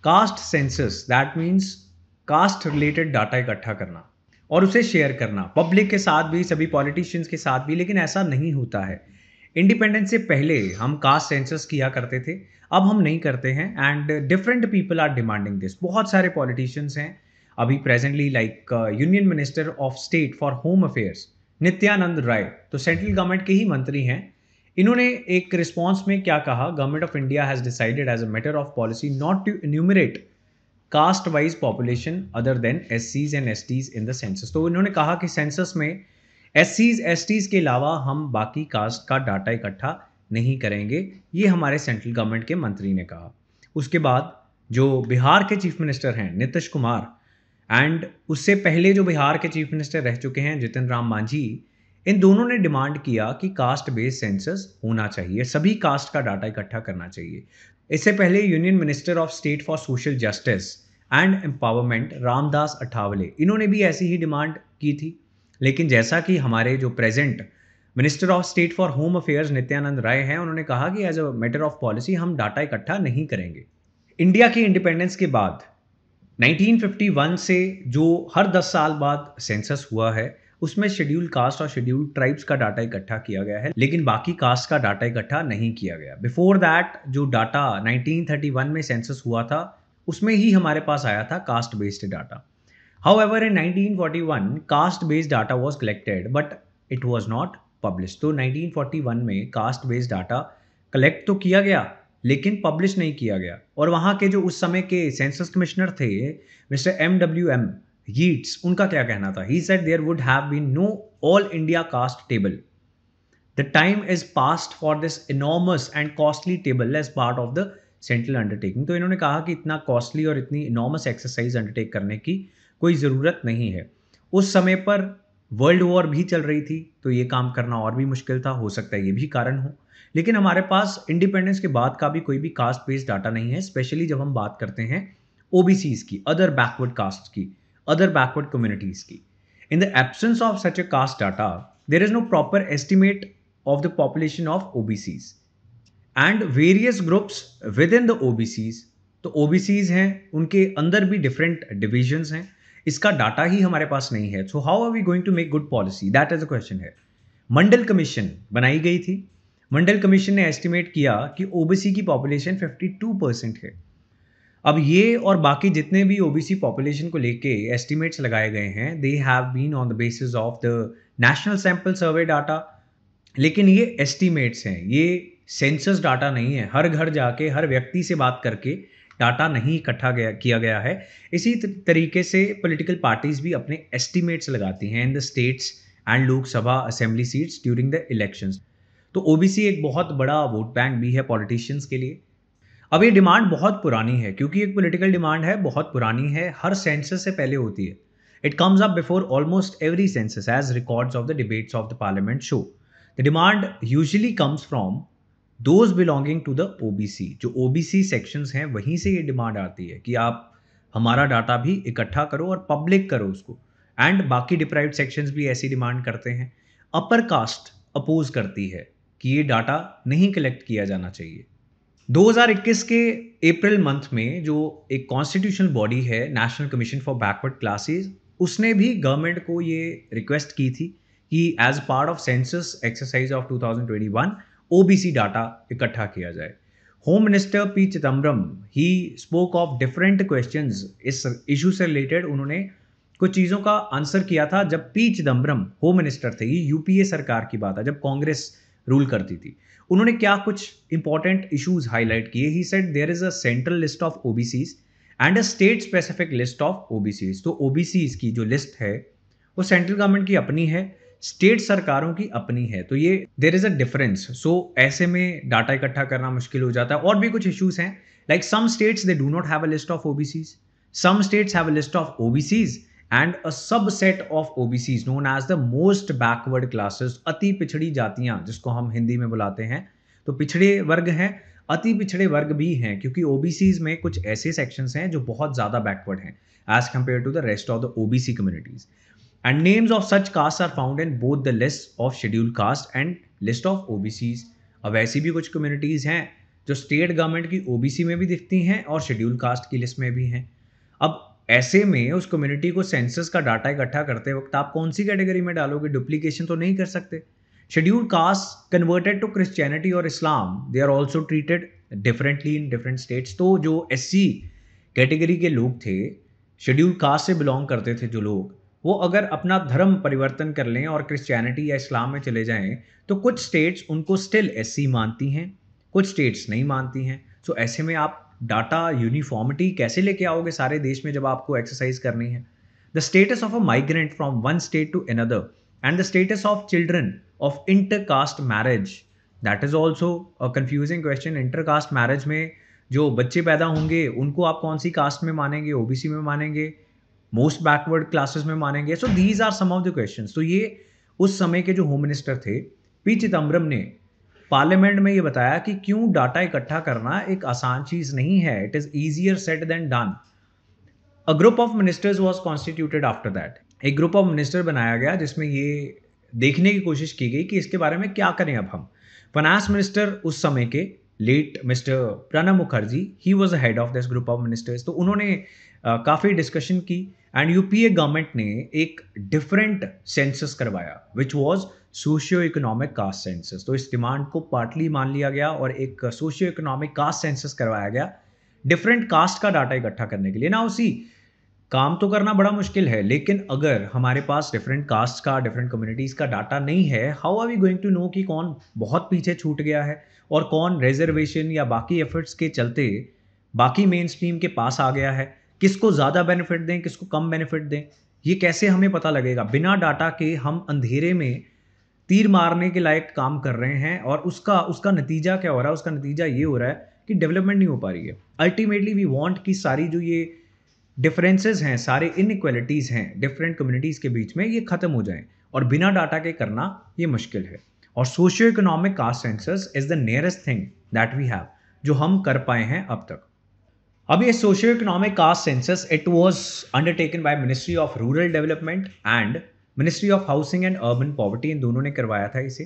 caste census that means caste related data इकट्ठा करना और उसे शेयर करना पब्लिक के साथ भी सभी पॉलिटिशियंस के साथ भी लेकिन ऐसा नहीं होता है इंडिपेंडेंस से पहले हम कास्ट सेंसस किया करते थे अब हम नहीं करते हैं and different people are demanding this बहुत सारे पॉलिटिशियंस हैं अभी presently like union minister of state for home affairs Nityanand Rai तो सेंट्रल गवर्नमेंट के ही मंत्री हैं इन्होंने एक रिस्पॉन्स में क्या कहा government of India has decided as a matter of policy not to enumerate caste wise population other than S Cs and S Ts in the census तो इन्होंने कहा कि सेंसस में एस सीज एस टीज के अलावा हम बाकी cast का डाटा इकट्ठा नहीं करेंगे ये हमारे सेंट्रल गवर्नमेंट के मंत्री ने कहा उसके बाद जो बिहार के चीफ मिनिस्टर हैं नीतीश कुमार एंड उससे पहले जो बिहार के चीफ मिनिस्टर रह चुके हैं जितिन राम मांझी इन दोनों ने डिमांड किया कि कास्ट बेस्ड सेंसस होना चाहिए सभी कास्ट का डाटा इकट्ठा करना चाहिए इससे पहले union minister of state for social justice and empowerment Ramdas Athawale इन्होंने भी ऐसी ही डिमांड की थी लेकिन जैसा कि हमारे जो present minister of state for home affairs Nityanand Rai हैं उन्होंने कहा कि as a matter of policy हम डाटा इकट्ठा नहीं करेंगे इंडिया की इंडिपेंडेंस के बाद 1951 से जो हर 10 साल बाद सेंसस हुआ है उसमें शेड्यूल कास्ट और शेड्यूल ट्राइब्स का डाटा इकट्ठा किया गया है लेकिन बाकी कास्ट का डाटा इकट्ठा नहीं किया गया बिफोर दैट जो डाटा 1931 में सेंसस हुआ था उसमें ही हमारे पास आया था caste based data However, in nineteen caste based data was collected but it was not publish तो 1941 में कास्ट बेस्ड डाटा कलेक्ट तो किया गया लेकिन पब्लिश नहीं किया गया और वहाँ के जो उस समय के सेंसस कमिश्नर थे mister M W M Yeats उनका क्या कहना था he said there would have been no all India caste table the time is past for this enormous and costly table as part of the central undertaking तो इन्होंने कहा कि इतना costly और इतनी इनॉमस एक्सरसाइज अंडरटेक करने की कोई ज़रूरत नहीं है उस समय पर वर्ल्ड वॉर भी चल रही थी तो ये काम करना और भी मुश्किल था हो सकता है ये भी कारण हो लेकिन हमारे पास इंडिपेंडेंस के बाद का भी कोई भी कास्ट बेस्ड डाटा नहीं है स्पेशली जब हम बात करते हैं ओ की अदर बैकवर्ड कास्ट की अदर बैकवर्ड कम्युनिटीज़ की in the absence of such a caste data there is no proper estimate of the population of O and various groups within the O तो O हैं उनके अंदर भी different divisions हैं इसका data ही हमारे पास नहीं है so how are we going to make good policy that is a question है मंडल कमीशन बनाई गई थी मंडल कमीशन ने एस्टिमेट किया कि ओबीसी की पॉपुलेशन 52 परसेंट है अब ये और बाकी जितने भी ओबीसी पॉपुलेशन को लेके एस्टिमेट्स लगाए गए हैं they have been on the basis of the national sample survey data लेकिन ये एस्टिमेट्स हैं ये सेंसस डाटा नहीं है हर घर जाके हर व्यक्ति से बात करके डाटा नहीं इकट्ठा गया किया गया है इसी तरीके से पॉलिटिकल पार्टीज भी अपने एस्टिमेट्स लगाती हैं in the states and Lok Sabha assembly seats during the elections तो ओबीसी एक बहुत बड़ा वोट बैंक भी है पॉलिटिशियंस के लिए अब ये डिमांड बहुत पुरानी है क्योंकि एक पॉलिटिकल डिमांड है बहुत पुरानी है हर सेंसस से पहले होती है it comes up before almost every census as records of the debates of the parliament show the demand usually comes from those belonging to the OBC जो ओबीसी सेक्शंस हैं वहीं से ये डिमांड आती है कि आप हमारा डाटा भी इकट्ठा करो और पब्लिक करो उसको एंड बाकी डिप्राइव सेक्शंस भी ऐसी डिमांड करते हैं अपर कास्ट अपोज करती है कि ये डाटा नहीं कलेक्ट किया जाना चाहिए 2021 के अप्रैल मंथ में जो एक कॉन्स्टिट्यूशनल बॉडी है national commission for backward classes उसने भी गवर्नमेंट को ये रिक्वेस्ट की थी कि as part of census exercise of 2021 OBC data इकट्ठा किया जाए home minister P Chidambaram he spoke of different question इस इशू से रिलेटेड उन्होंने कुछ चीज़ों का आंसर किया था जब पी चिदम्बरम होम मिनिस्टर थे ये यूपीए सरकार की बात है जब कांग्रेस रूल करती थी उन्होंने क्या कुछ इंपॉर्टेंट इशूज हाईलाइट किए he said there is a central list of Cs and a state specific list of OBCs तो ओबीसी की जो लिस्ट है वो सेंट्रल गवर्नमेंट की अपनी है स्टेट सरकारों की अपनी है तो ये देर इज अ डिफरेंस सो ऐसे में डाटा इकट्ठा करना मुश्किल हो जाता है और भी कुछ इश्यूज हैं like some states they do not have a list of OBCs some states have a list of OBCs and a subset of OBC known as the most backward classes अति पिछड़ी जातियां जिसको हम हिंदी में बुलाते हैं तो पिछड़े वर्ग हैं अति पिछड़े वर्ग भी हैं क्योंकि ओबीसीज में कुछ ऐसे सेक्शंस हैं जो बहुत ज़्यादा बैकवर्ड हैं as compare to the rest of the OBC communities and names of such caste are found in both the list of schedule caste and list of OBCs अब ऐसी भी कुछ कम्युनिटीज़ हैं जो स्टेट गवर्नमेंट की OBC में भी दिखती हैं और शेड्यूल कास्ट की लिस्ट में भी हैं अब ऐसे में उस कम्युनिटी को सेंसस का डाटा इकट्ठा करते वक्त आप कौन सी कैटेगरी में डालोगे डुप्लीकेशन तो नहीं कर सकते schedule caste converted to Christianity और Islam they are also treated differently in different states तो जो एस कैटेगरी के लोग थे शेड्यूल कास्ट से बिलोंग करते थे जो लोग वो अगर अपना धर्म परिवर्तन कर लें और क्रिश्चियनिटी या इस्लाम में चले जाएं तो कुछ स्टेट्स उनको स्टिल एस मानती हैं कुछ स्टेट्स नहीं मानती हैं सो ऐसे में आप डाटा यूनिफॉर्मिटी कैसे लेके आओगे सारे देश में जब आपको एक्सरसाइज करनी है the status of a migrant from one state to another and the status of children of inter caste marriage that is also a confusing question inter caste marriage में जो बच्चे पैदा होंगे उनको आप कौन सी कास्ट में मानेंगे ओबीसी में मानेंगे मोस्ट बैकवर्ड क्लासेस में मानेंगे so these are some of the question तो ये उस समय के जो होम मिनिस्टर थे पी चिदम्बरम ने पार्लियामेंट में ये बताया कि क्यों डाटा इकट्ठा करना एक आसान चीज नहीं है it is easier said than done a group of ministers was constituted after that एक ग्रुप ऑफ मिनिस्टर बनाया गया जिसमें ये देखने की कोशिश की गई कि इसके बारे में क्या करें अब हम फाइनेंस मिनिस्टर उस समय के late mister Pranab Mukherjee he was head of this group of ministers तो उन्होंने काफ़ी डिस्कशन की एंड यूपीए गवर्नमेंट ने एक डिफरेंट सेंसस करवाया which was socio economic caste census तो इस डिमांड को पार्टली मान लिया गया और एक सोशियो इकोनॉमिक कास्ट सेंसस करवाया गया डिफरेंट कास्ट का डाटा इकट्ठा करने के लिए ना उसी काम तो करना बड़ा मुश्किल है लेकिन अगर हमारे पास डिफरेंट कास्ट का डिफरेंट कम्युनिटीज़ का डाटा नहीं है how are we going to know कि कौन बहुत पीछे छूट गया है और कौन रिजर्वेशन या बाकी एफर्ट्स के चलते बाकी मेन स्ट्रीम के पास आ गया है किसको ज़्यादा बेनिफिट दें किसको कम बेनिफिट दें ये कैसे हमें पता लगेगा बिना डाटा के हम अंधेरे में तीर मारने के लायक काम कर रहे हैं और उसका उसका नतीजा क्या हो रहा है उसका नतीजा ये हो रहा है कि डेवलपमेंट नहीं हो पा रही है अल्टीमेटली वी वांट कि सारी जो ये डिफरेंसेस हैं सारे इनक्वलिटीज़ हैं डिफरेंट कम्युनिटीज़ के बीच में ये ख़त्म हो जाएं और बिना डाटा के करना ये मुश्किल है और socio economic caste census is the nearest thing that we have जो हम कर पाए हैं अब तक अब ये socio economic caste census it was undertaken by ministry of rural development and ministry of housing and urban poverty इन दोनों ने करवाया था इसे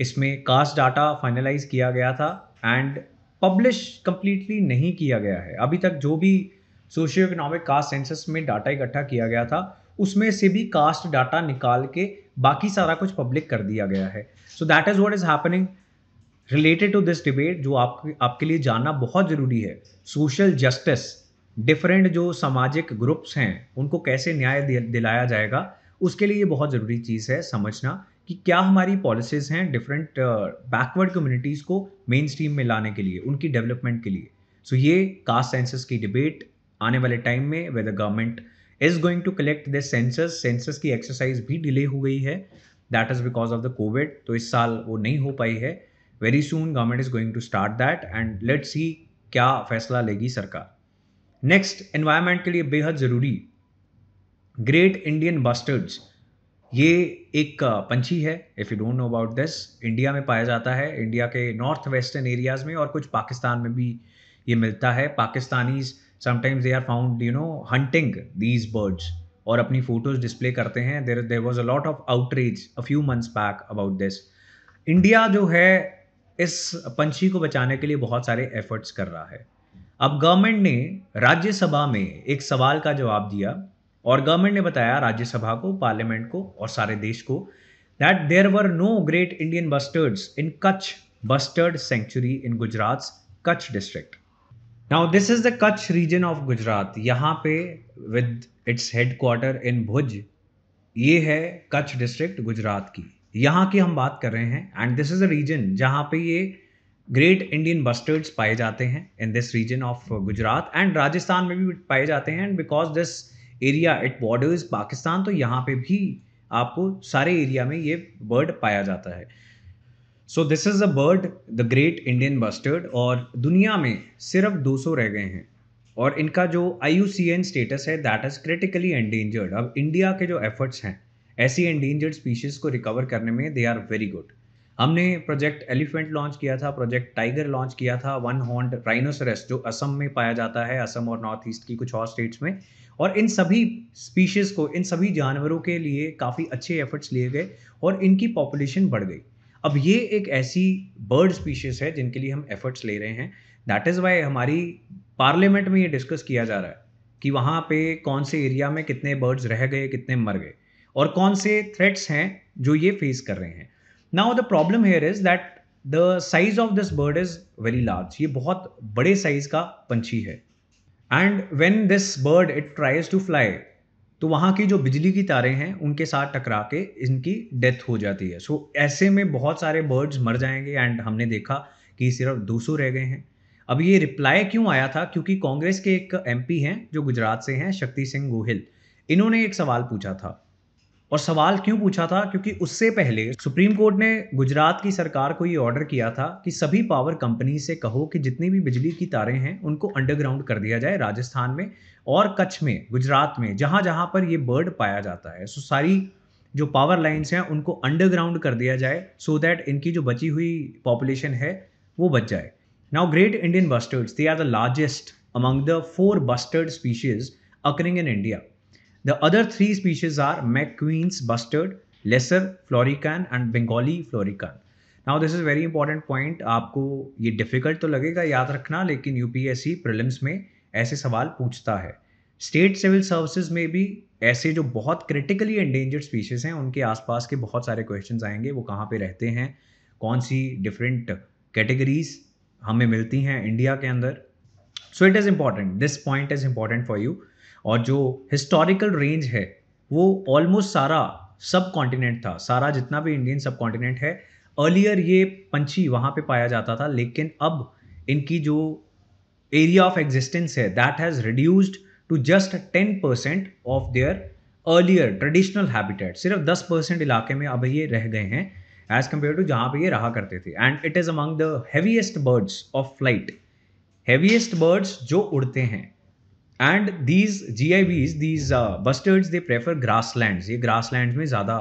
इसमें कास्ट डाटा फाइनलाइज किया गया था एंड पब्लिश कम्प्लीटली नहीं किया गया है अभी तक जो भी सोशियो इकोनॉमिक कास्ट सेंसस में डाटा इकट्ठा किया गया था उसमें से भी कास्ट डाटा निकाल के बाकी सारा कुछ पब्लिक कर दिया गया है so that is what is happening related to this debate जो आप आपके लिए जानना बहुत ज़रूरी है सोशल जस्टिस डिफरेंट जो सामाजिक ग्रुप्स हैं उनको कैसे न्याय दिलाया जाएगा उसके लिए ये बहुत ज़रूरी चीज़ है समझना कि क्या हमारी पॉलिसीज़ हैं डिफरेंट बैकवर्ड कम्युनिटीज़ को मेन स्ट्रीम में लाने के लिए उनकी डेवलपमेंट के लिए सो so, ये कास्ट सेंसस की डिबेट आने वाले टाइम में whether government is going to collect this census census की एक्सरसाइज भी डिले हो गई है that is because of the Covid तो इस साल वो नहीं हो पाई है very soon government is going to start that and let's सी क्या फैसला लेगी सरकार नेक्स्ट एनवायरमेंट के लिए बेहद ज़रूरी ग्रेट इंडियन बस्टर्ड्स ये एक पंछी है if you don't know about this India में पाया जाता है इंडिया के नॉर्थ वेस्टर्न एरियाज़ में और कुछ पाकिस्तान में भी ये मिलता है Pakistanis sometimes they are found you know hunting these birds और अपनी फोटोज डिस्प्ले करते हैं there there was a lot of outreach a few months back about this India जो है इस पंछी को बचाने के लिए बहुत सारे एफर्ट्स कर रहा है अब गवर्नमेंट ने राज्यसभा में एक सवाल का जवाब दिया और गवर्नमेंट ने बताया राज्यसभा को पार्लियामेंट को और सारे देश को that there were no great Indian bustards in Kutch bustard sanctuary in Gujarat Kutch district now this is the Kutch region of Gujarat यहाँ पे with its headquarter in Bhuj ये है कच्छ डिस्ट्रिक्ट गुजरात की यहाँ की हम बात कर रहे हैं and this is a region जहाँ पे ये ग्रेट इंडियन बस्टर्ड्स पाए जाते हैं in this region of Gujarat and Rajasthan में भी पाए जाते हैं and because this area it borders Pakistan तो यहाँ पे भी आपको सारे एरिया में ये बर्ड पाया जाता है so this is a bird the great Indian bustard और दुनिया में सिर्फ 200 रह गए हैं और इनका जो I U C N status है दैट इज़ क्रिटिकली एंडेंजर्ड अब इंडिया के जो एफर्ट्स हैं ऐसी एंडेंजर्ड स्पीशीज़ को रिकवर करने में दे आर वेरी गुड हमने प्रोजेक्ट एलिफेंट लॉन्च किया था प्रोजेक्ट टाइगर लॉन्च किया था वन हॉन्ड राइनोसरस जो असम में पाया जाता है असम और नॉर्थ ईस्ट की कुछ और स्टेट्स में और इन सभी स्पीशीज़ को इन सभी जानवरों के लिए काफ़ी अच्छे एफर्ट्स लिए गए और इनकी पॉपुलेशन बढ़ गई अब ये एक ऐसी बर्ड स्पीशीज़ है जिनके लिए हम एफर्ट्स ले रहे हैं दैट इज़ वाई हमारी पार्लियामेंट में ये डिस्कस किया जा रहा है कि वहाँ पे कौन से एरिया में कितने बर्ड्स रह गए कितने मर गए और कौन से थ्रेट्स हैं जो ये फेस कर रहे हैं now the problem here is that the size of this bird is very large ये बहुत बड़े साइज़ का पंछी है and when this bird it tries to fly तो वहाँ की जो बिजली की तारें हैं उनके साथ टकरा के इनकी डेथ हो जाती है सो so, ऐसे में बहुत सारे बर्ड्स मर जाएंगे एंड हमने देखा कि सिर्फ दो सौ रह गए हैं अब ये रिप्लाई क्यों आया था क्योंकि कांग्रेस के एक एमपी हैं जो गुजरात से हैं शक्ति सिंह गोहिल इन्होंने एक सवाल पूछा था और सवाल क्यों पूछा था क्योंकि उससे पहले सुप्रीम कोर्ट ने गुजरात की सरकार को ये ऑर्डर किया था कि सभी पावर कंपनी से कहो कि जितनी भी बिजली की तारें हैं उनको अंडरग्राउंड कर दिया जाए राजस्थान में और कच्छ में गुजरात में जहाँ जहाँ पर ये बर्ड पाया जाता है सो सारी जो पावर लाइन्स हैं उनको अंडरग्राउंड कर दिया जाए सो so दैट इनकी जो बची हुई पॉपुलेशन है वो बच जाए now great Indian bustards they are the largest among the four bustard species occurring in India The other three species are McQueen's bustard, lesser florican and Bengali florican. Now this is very important point आपको ये difficult तो लगेगा याद रखना लेकिन UPSC prelims में ऐसे सवाल पूछता है स्टेट सिविल सर्विसेज में भी ऐसे जो बहुत क्रिटिकली एंडेंजर्ड स्पीशीज़ हैं उनके आसपास के बहुत सारे क्वेश्चन आएंगे वो कहाँ पे रहते हैं कौन सी डिफरेंट कैटेगरीज हमें मिलती हैं इंडिया के अंदर so it is important this point is important for you और जो हिस्टोरिकल रेंज है वो ऑलमोस्ट सारा सब कॉन्टिनेंट था सारा जितना भी इंडियन सब कॉन्टिनेंट है अर्लियर ये पंछी वहाँ पे पाया जाता था लेकिन अब इनकी जो एरिया ऑफ एग्जिस्टेंस है that has reduced to just ten percent of their earlier traditional habitat सिर्फ दस परसेंट इलाके में अब ये रह गए हैं एज कम्पेयर टू जहाँ पे ये रहा करते थे and it is among the heaviest birds of flight heaviest birds जो उड़ते हैं and these G I Bs these bustards they prefer grassland ये ग्रास लैंड में ज़्यादा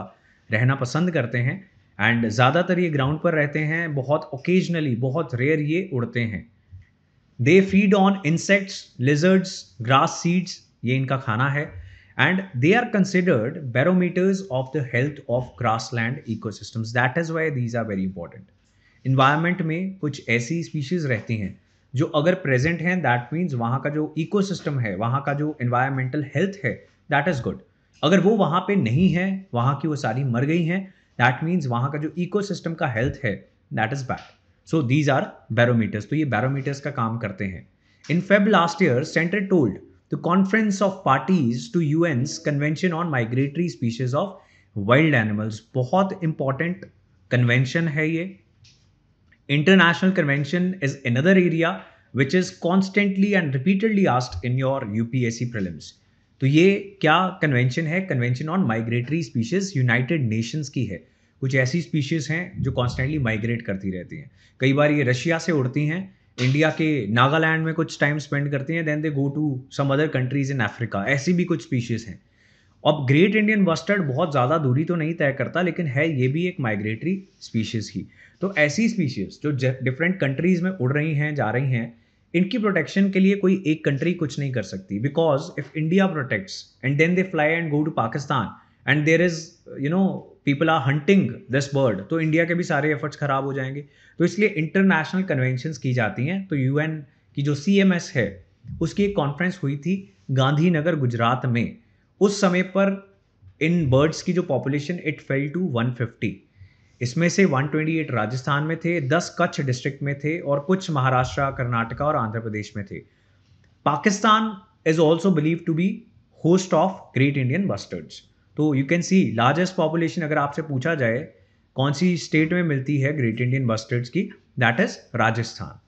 रहना पसंद करते हैं एंड ज़्यादातर ये ग्राउंड पर रहते हैं बहुत ओकेजनली बहुत रेयर ये उड़ते हैं they feed on insects lizards grass seeds ये इनका खाना है and they are considered barometers of the health of grassland system that is why these are very important environment में कुछ ऐसी स्पीशीज़ रहती हैं जो अगर प्रेजेंट हैं दैट मीन्स वहाँ का जो इकोसिस्टम है वहाँ का जो इन्वायरमेंटल हेल्थ है दैट इज़ गुड अगर वो वहाँ पे नहीं है वहाँ की वो सारी मर गई हैं दैट मीन्स वहाँ का जो इकोसिस्टम का हेल्थ है that is bad so these are barometers तो ये बैरोमीटर्स का काम करते हैं in Feb last year centre told the conference of parties to U N's convention on migratory species of wild animals बहुत इंपॉर्टेंट कन्वेंशन है ये International convention is another area which is constantly and repeatedly asked in your UPSC prelims. तो ये क्या convention है convention on migratory species United Nations की है कुछ ऐसी स्पीशीज़ हैं जो कॉन्स्टेंटली माइग्रेट करती रहती हैं कई बार ये रशिया से उड़ती हैं इंडिया के नागालैंड में कुछ टाइम स्पेंड करती हैं then they go to some other countries in Africa ऐसी भी कुछ स्पीशीज़ हैं अब ग्रेट इंडियन बस्टर्ड बहुत ज़्यादा दूरी तो नहीं तय करता लेकिन है ये भी एक माइग्रेटरी स्पीशीज़ ही तो ऐसी स्पीशीज जो डिफरेंट कंट्रीज में उड़ रही हैं जा रही हैं इनकी प्रोटेक्शन के लिए कोई एक कंट्री कुछ नहीं कर सकती because if India protects and then they fly and go to Pakistan and there is you know people are hunting this bird तो इंडिया के भी सारे एफर्ट्स खराब हो जाएंगे तो इसलिए इंटरनेशनल कन्वेंशन की जाती हैं तो यू की जो सी है उसकी एक कॉन्फ्रेंस हुई थी गांधीनगर गुजरात में उस समय पर इन बर्ड्स की जो पॉपुलेशन इट फेल टू 150 इसमें से 128 राजस्थान में थे 10 कच्छ डिस्ट्रिक्ट में थे और कुछ महाराष्ट्र कर्नाटका और आंध्र प्रदेश में थे Pakistan is also believe to be host of great Indian bustards तो you can see largest population अगर आपसे पूछा जाए कौन सी स्टेट में मिलती है ग्रेट इंडियन बस्टर्ड्स की दैट इज राजस्थान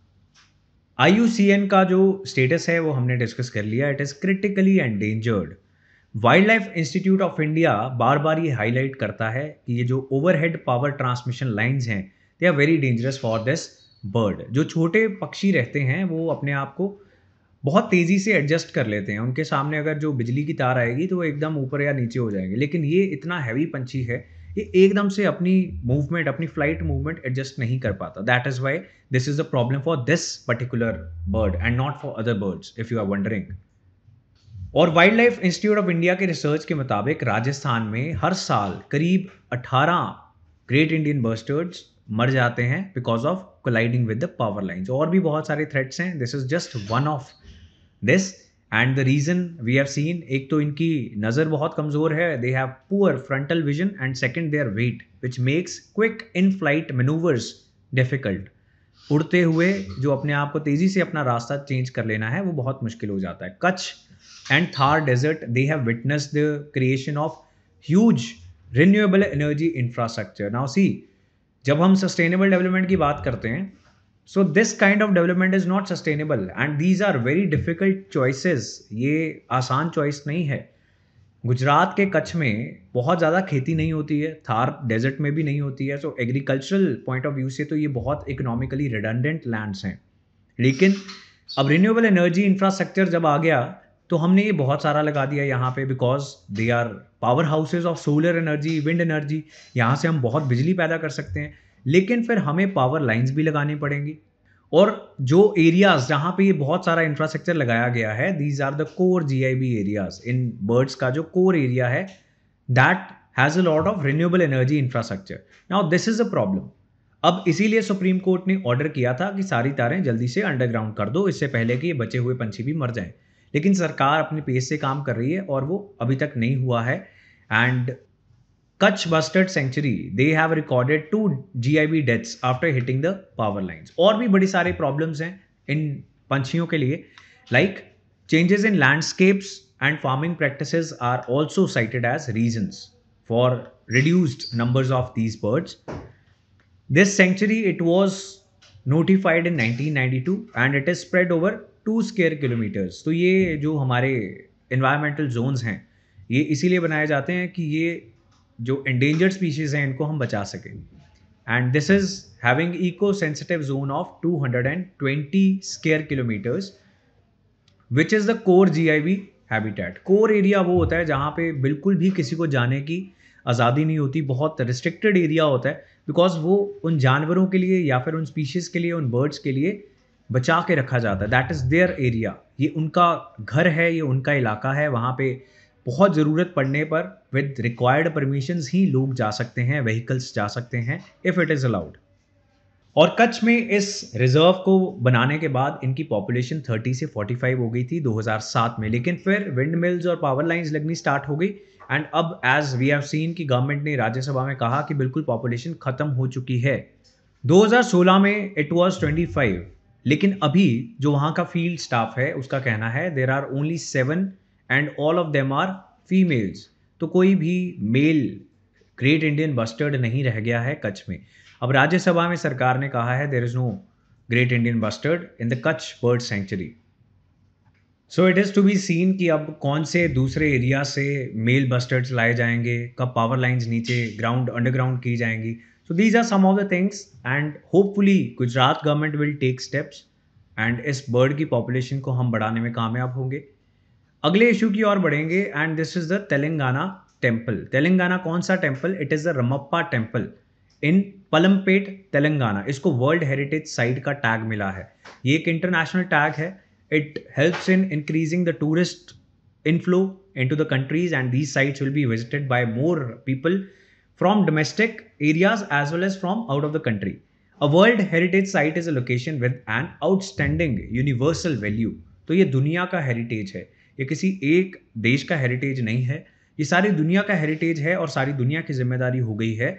आई का जो स्टेटस है वो हमने डिस्कस कर लिया it is critically endangered Wildlife Institute of India बार बार ये हाईलाइट करता है कि ये जो ओवरहेड पावर ट्रांसमिशन लाइन्स हैं they are very dangerous for this bird जो छोटे पक्षी रहते हैं वो अपने आप को बहुत तेज़ी से एडजस्ट कर लेते हैं उनके सामने अगर जो बिजली की तार आएगी तो वो एकदम ऊपर या नीचे हो जाएंगे लेकिन ये इतना हैवी पंछी है ये एकदम से अपनी मूवमेंट अपनी फ्लाइट मूवमेंट एडजस्ट नहीं कर पाता that is why this is the problem for this particular bird and not for other birds if you are wondering और Wildlife Institute of India के रिसर्च के मुताबिक राजस्थान में हर साल करीब 18 ग्रेट इंडियन बर्स्टर्ड्स मर जाते हैं because of colliding with the power lines और भी बहुत सारे थ्रेट्स हैं this is just one of this and the reason we have seen एक तो इनकी नज़र बहुत कमज़ोर है they have poor frontal vision and second their weight which makes quick in flight manoeuvres difficult उड़ते हुए जो अपने आप को तेज़ी से अपना रास्ता चेंज कर लेना है वो बहुत मुश्किल हो जाता है Kutch and Thar desert they have witness the creation of huge renewable energy infrastructure now see जब हम सस्टेनेबल डेवलपमेंट की बात करते हैं so this kind of development is not sustainable and these are very difficult choices ये आसान चॉइस नहीं है गुजरात के कच्छ में बहुत ज़्यादा खेती नहीं होती है थार डेजर्ट में भी नहीं होती है so agricultural point of view से तो ये बहुत इकोनॉमिकली रिडेंडेंट लैंड्स हैं लेकिन अब रिन्यूएबल एनर्जी इंफ्रास्ट्रक्चर जब आ गया तो हमने ये बहुत सारा लगा दिया यहाँ पे because they are power houses of solar energy wind energy यहाँ से हम बहुत बिजली पैदा कर सकते हैं लेकिन फिर हमें पावर लाइन्स भी लगानी पड़ेंगी और जो एरियाज जहाँ पे ये बहुत सारा इंफ्रास्ट्रक्चर लगाया गया है these are the core G I B areas इन बर्ड्स का जो कोर एरिया है that has a lot of renewable energy infrastructure now this is a problem अब इसीलिए सुप्रीम कोर्ट ने ऑर्डर किया था कि सारी तारें जल्दी से अंडरग्राउंड कर दो इससे पहले कि ये बचे हुए पंछी भी मर जाएं लेकिन सरकार अपने पेज से काम कर रही है और वो अभी तक नहीं हुआ है and Kutch bustard sanctuary they have recorded two G I B deaths after hitting the power lines और भी बड़ी सारे प्रॉब्लम्स हैं इन पंछियों के लिए like changes in landscapes and farming practice are also cited as reason for reduced number of these birds this sanctuary it was notified in nineteen ninety two and it is spread over two square kilometres तो ये हम्म। जो हमारे environmental Jones हैं ये इसीलिए बनाए जाते हैं कि ये जो इंडेंजर्ड स्पीशीज़ हैं इनको हम बचा सकें and this is having eco sensitive zone of 220 square kilometres which is the core G I V habitat core area वो होता है जहाँ पे बिल्कुल भी किसी को जाने की आज़ादी नहीं होती बहुत रिस्ट्रिक्टेड एरिया होता है बिकॉज वो उन जानवरों के लिए या फिर उन स्पीशीज़ के लिए उन बर्ड्स के लिए बचा के रखा जाता है दैट इज़ देयर एरिया ये उनका घर है ये उनका इलाका है वहाँ पे बहुत ज़रूरत पड़ने पर विद रिक्वायर्ड परमिशन ही लोग जा सकते हैं व्हीकल्स जा सकते हैं इफ़ इट इज़ अलाउड और कच्छ में इस रिजर्व को बनाने के बाद इनकी पॉपुलेशन 30 से 45 हो गई थी 2007 में लेकिन फिर विंड मिल्स और पावर लाइंस लगनी स्टार्ट हो गई एंड अब एज वी हैव सीन कि गवर्नमेंट ने राज्यसभा में कहा कि बिल्कुल पॉपुलेशन ख़त्म हो चुकी है 2016 में इट वाज 25 लेकिन अभी जो वहाँ का फील्ड स्टाफ है उसका कहना है there are only seven and all of them are females तो कोई भी मेल ग्रेट इंडियन बस्टर्ड नहीं रह गया है कच्छ में अब राज्यसभा में सरकार ने कहा है there is no great Indian bustard in the Kutch bird sanctuary so it is to be seen कि अब कौन से दूसरे एरिया से मेल बस्टर्ड्स लाए जाएंगे कब पावर लाइंस नीचे ग्राउंड अंडरग्राउंड की जाएंगी so these are some of the things and hopefully gujarat government will take steps and इस बर्ड की पॉपुलेशन को हम बढ़ाने में कामयाब होंगे अगले इशू की ओर बढ़ेंगे and this is the Telangana temple Telangana कौन सा temple it is the Ramappa temple in Palampet Telangana इसको वर्ल्ड हेरिटेज साइट का टैग मिला है ये एक इंटरनेशनल टैग है it helps in increasing the tourist inflow into the countries and these site will be visited by more people from domestic areas as well as from out of the country. A World Heritage Site is a location with an outstanding universal value. तो ये दुनिया का heritage है ये किसी एक देश का हेरिटेज नहीं है ये सारी दुनिया का हेरिटेज है और सारी दुनिया की जिम्मेदारी हो गई है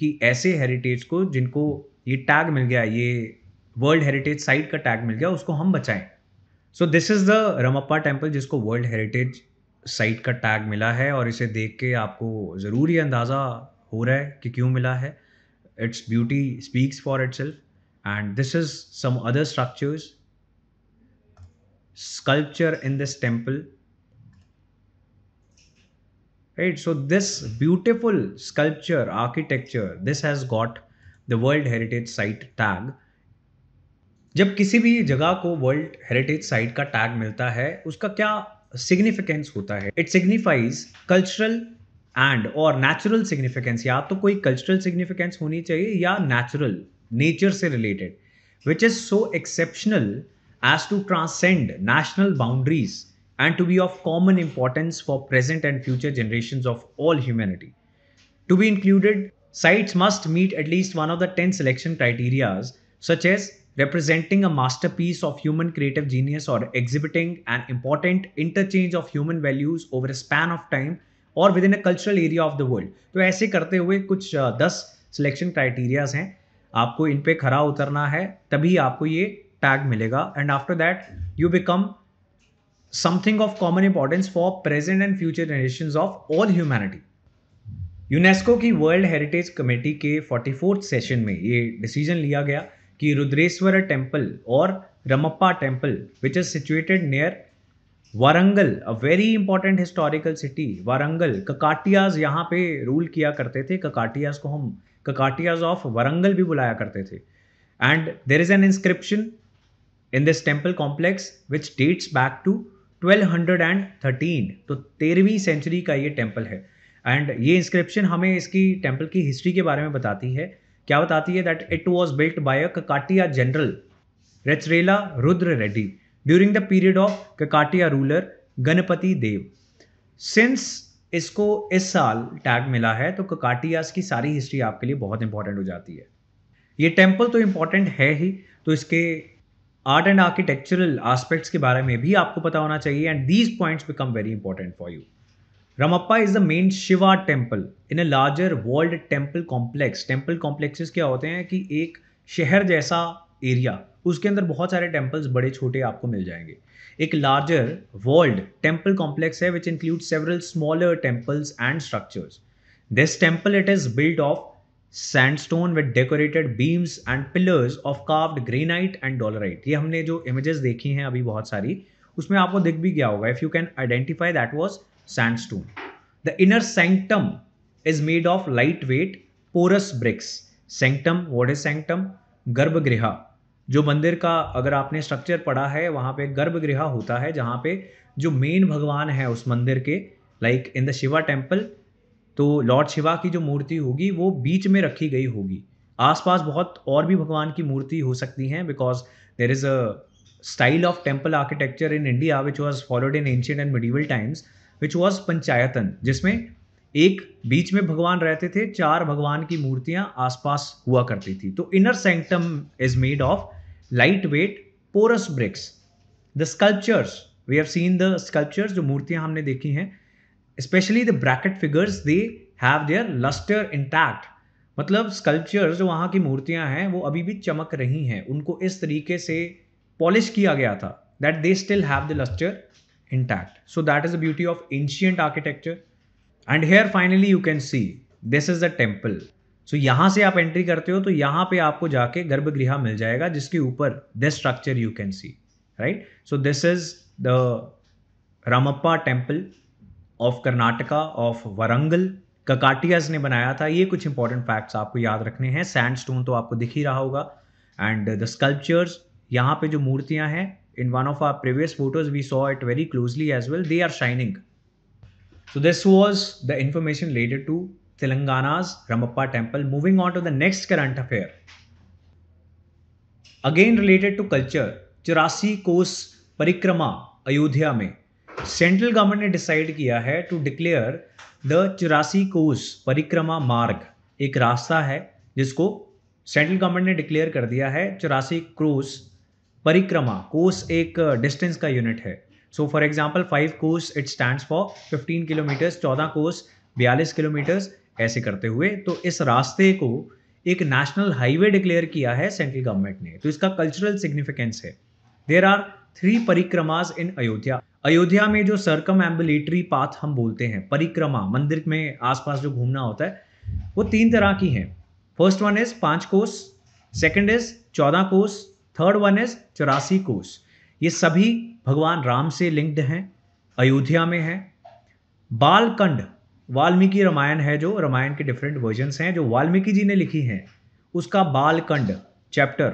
कि ऐसे हेरिटेज को जिनको ये टैग मिल गया ये वर्ल्ड हेरिटेज साइट का टैग मिल गया उसको हम बचाएं so this is the Ramappa temple जिसको वर्ल्ड हेरिटेज साइट का टैग मिला है और इसे देख के आपको ज़रूर ये अंदाज़ा हो रहा है कि क्यों मिला है it's beauty speaks for itself and this is some other structures sculpture in this temple right so this beautiful sculpture architecture this has got the world heritage site tag जब किसी भी जगह को वर्ल्ड हेरिटेज साइट का tag मिलता है उसका क्या सिग्निफिकेंस होता है इट सिग्निफाइज कल्चरल एंड और नेचुरल सिग्निफिकेंस या तो कोई कल्चरल सिग्निफिकेंस होनी चाहिए या नेचुरल नेचर से related which is so exceptional as to transcend national boundaries and to be of common importance for present and future generation of all humanity to be included sites must meet at least one of the ten selection criterias such as representing a masterpiece of human creative genius और exhibiting an important interchange of human values over a span of time और within a cultural area of the world तो ऐसे करते हुए कुछ दस selection criterias हैं आपको इन पे खरा उतरना है तभी आपको ये टैग मिलेगा and after that you become something of common importance for present and future generation of all humanity UNESCO की वर्ल्ड हेरिटेज कमेटी के फोर्टी फोर्थ सेशन में ये डिसीजन लिया गया कि रुद्रेश्वर टेम्पल और Ramappa temple which is situated near Warangal a very important historical city Warangal Kakatiyas यहाँ पे रूल किया करते थे ककाटियाज को हम ककाटियाज ऑफ वारंगल भी बुलाया करते थे and there is an inscription in this temple complex which dates back to 1213 तो तेरहवीं सेंचुरी का ये टेम्पल है एंड ये इंस्क्रिप्शन हमें इसकी टेम्पल की हिस्ट्री के बारे में बताती है क्या बताती है that it was built by a Kakatiya general Recherla Rudra Reddy during the period of Kakatiya ruler Ganapati Deva since इसको इस साल टैग मिला है तो ककाटियास की सारी हिस्ट्री आपके लिए बहुत इंपॉर्टेंट हो जाती है ये टेम्पल तो इम्पॉर्टेंट है ही तो इसके आर्ट एंड आर्किटेक्चरल एस्पेक्ट्स के बारे में भी आपको पता होना चाहिए and these points become very important for you Ramappa is the main Shiva temple in a larger world temple complex temple complexes क्या होते हैं कि एक शहर जैसा एरिया उसके अंदर बहुत सारे टेम्पल्स बड़े छोटे आपको मिल जाएंगे एक लार्जर वर्ल्ड टेम्पल कॉम्प्लेक्स है which include several smaller temples and structures this temple it is build of sandstone with decorated beams and pillars of carved granite and dolerite ये हमने जो इमेजेस देखी हैं अभी बहुत सारी उसमें आपको दिख भी गया होगा if you can identify that was sandstone the inner sanctum is made of lightweight porous bricks sanctum what is sanctum garbhagriha जो मंदिर का अगर आपने स्ट्रक्चर पढ़ा है वहाँ पे गर्भगृह होता है जहाँ पे जो मेन भगवान है उस मंदिर के like in the Shiva temple तो लॉर्ड शिवा की जो मूर्ति होगी वो बीच में रखी गई होगी आसपास बहुत और भी भगवान की मूर्ति हो सकती हैं because there is a style of temple architecture in India which was followed in ancient and medieval times which was panchayatan जिसमें एक बीच में भगवान रहते थे चार भगवान की मूर्तियां आसपास हुआ करती थी तो inner sanctum is made of lightweight porous bricks the sculptures we have seen the sculptures जो मूर्तियां हमने देखी हैं specially the bracket figures they have their lustre intact मतलब स्कल्पचर्स जो वहाँ की मूर्तियाँ हैं वो अभी भी चमक रही हैं उनको इस तरीके से पॉलिश किया गया था that they still have the lustre intact so that is the beauty of ancient architecture and here finally you can see this is the temple so यहां से आप एंट्री करते हो तो यहां पे आपको जाके गर्भगृह मिल जाएगा जिसके ऊपर this structure you can see right so this is the Ramappa temple of Karnataka of Warangal Kakatiyas ने बनाया था ये कुछ इंपॉर्टेंट फैक्ट्स आपको याद रखने हैं सैंड स्टोन तो आपको दिख ही रहा होगा एंड द स्कल्पचर्स यहाँ पे जो मूर्तियां हैं in one of our previous photos we saw it very closely as well they are shining So this was the information related to Telangana's Ramappa temple. Moving on to the next current affair. Again related to culture, चौरासी कोस परिक्रमा अयोध्या में central government ने decide किया है to declare the चौरासी कोस परिक्रमा मार्ग एक रास्ता है जिसको सेंट्रल गवर्नमेंट ने डिक्लेयर कर दिया है चौरासी क्रोस परिक्रमा कोस एक डिस्टेंस का यूनिट है so for example five kos it stand for fifteen kilometres चौदह कोर्स बयालीस किलोमीटर्स ऐसे करते हुए तो इस रास्ते को एक नेशनल हाईवे डिक्लेयर किया है सेंट्रल गवर्नमेंट ने तो इसका कल्चरल सिग्निफिकेंस है there are three parikramas in Ayodhya Ayodhya में जो सरकम एम्बुलेटरी पाथ हम बोलते हैं परिक्रमा मंदिर में आसपास जो घूमना होता है वो तीन तरह की हैं फर्स्ट वन इज पांच कोस सेकेंड इज चौदह कोस थर्ड वन इज चौरासी कोस ये सभी भगवान राम से लिंक्ड हैं अयोध्या में है बालकंड वाल्मीकि रामायण है जो रामायण के डिफरेंट वर्जन्स हैं जो वाल्मीकि जी ने लिखी हैं उसका Balkand chapter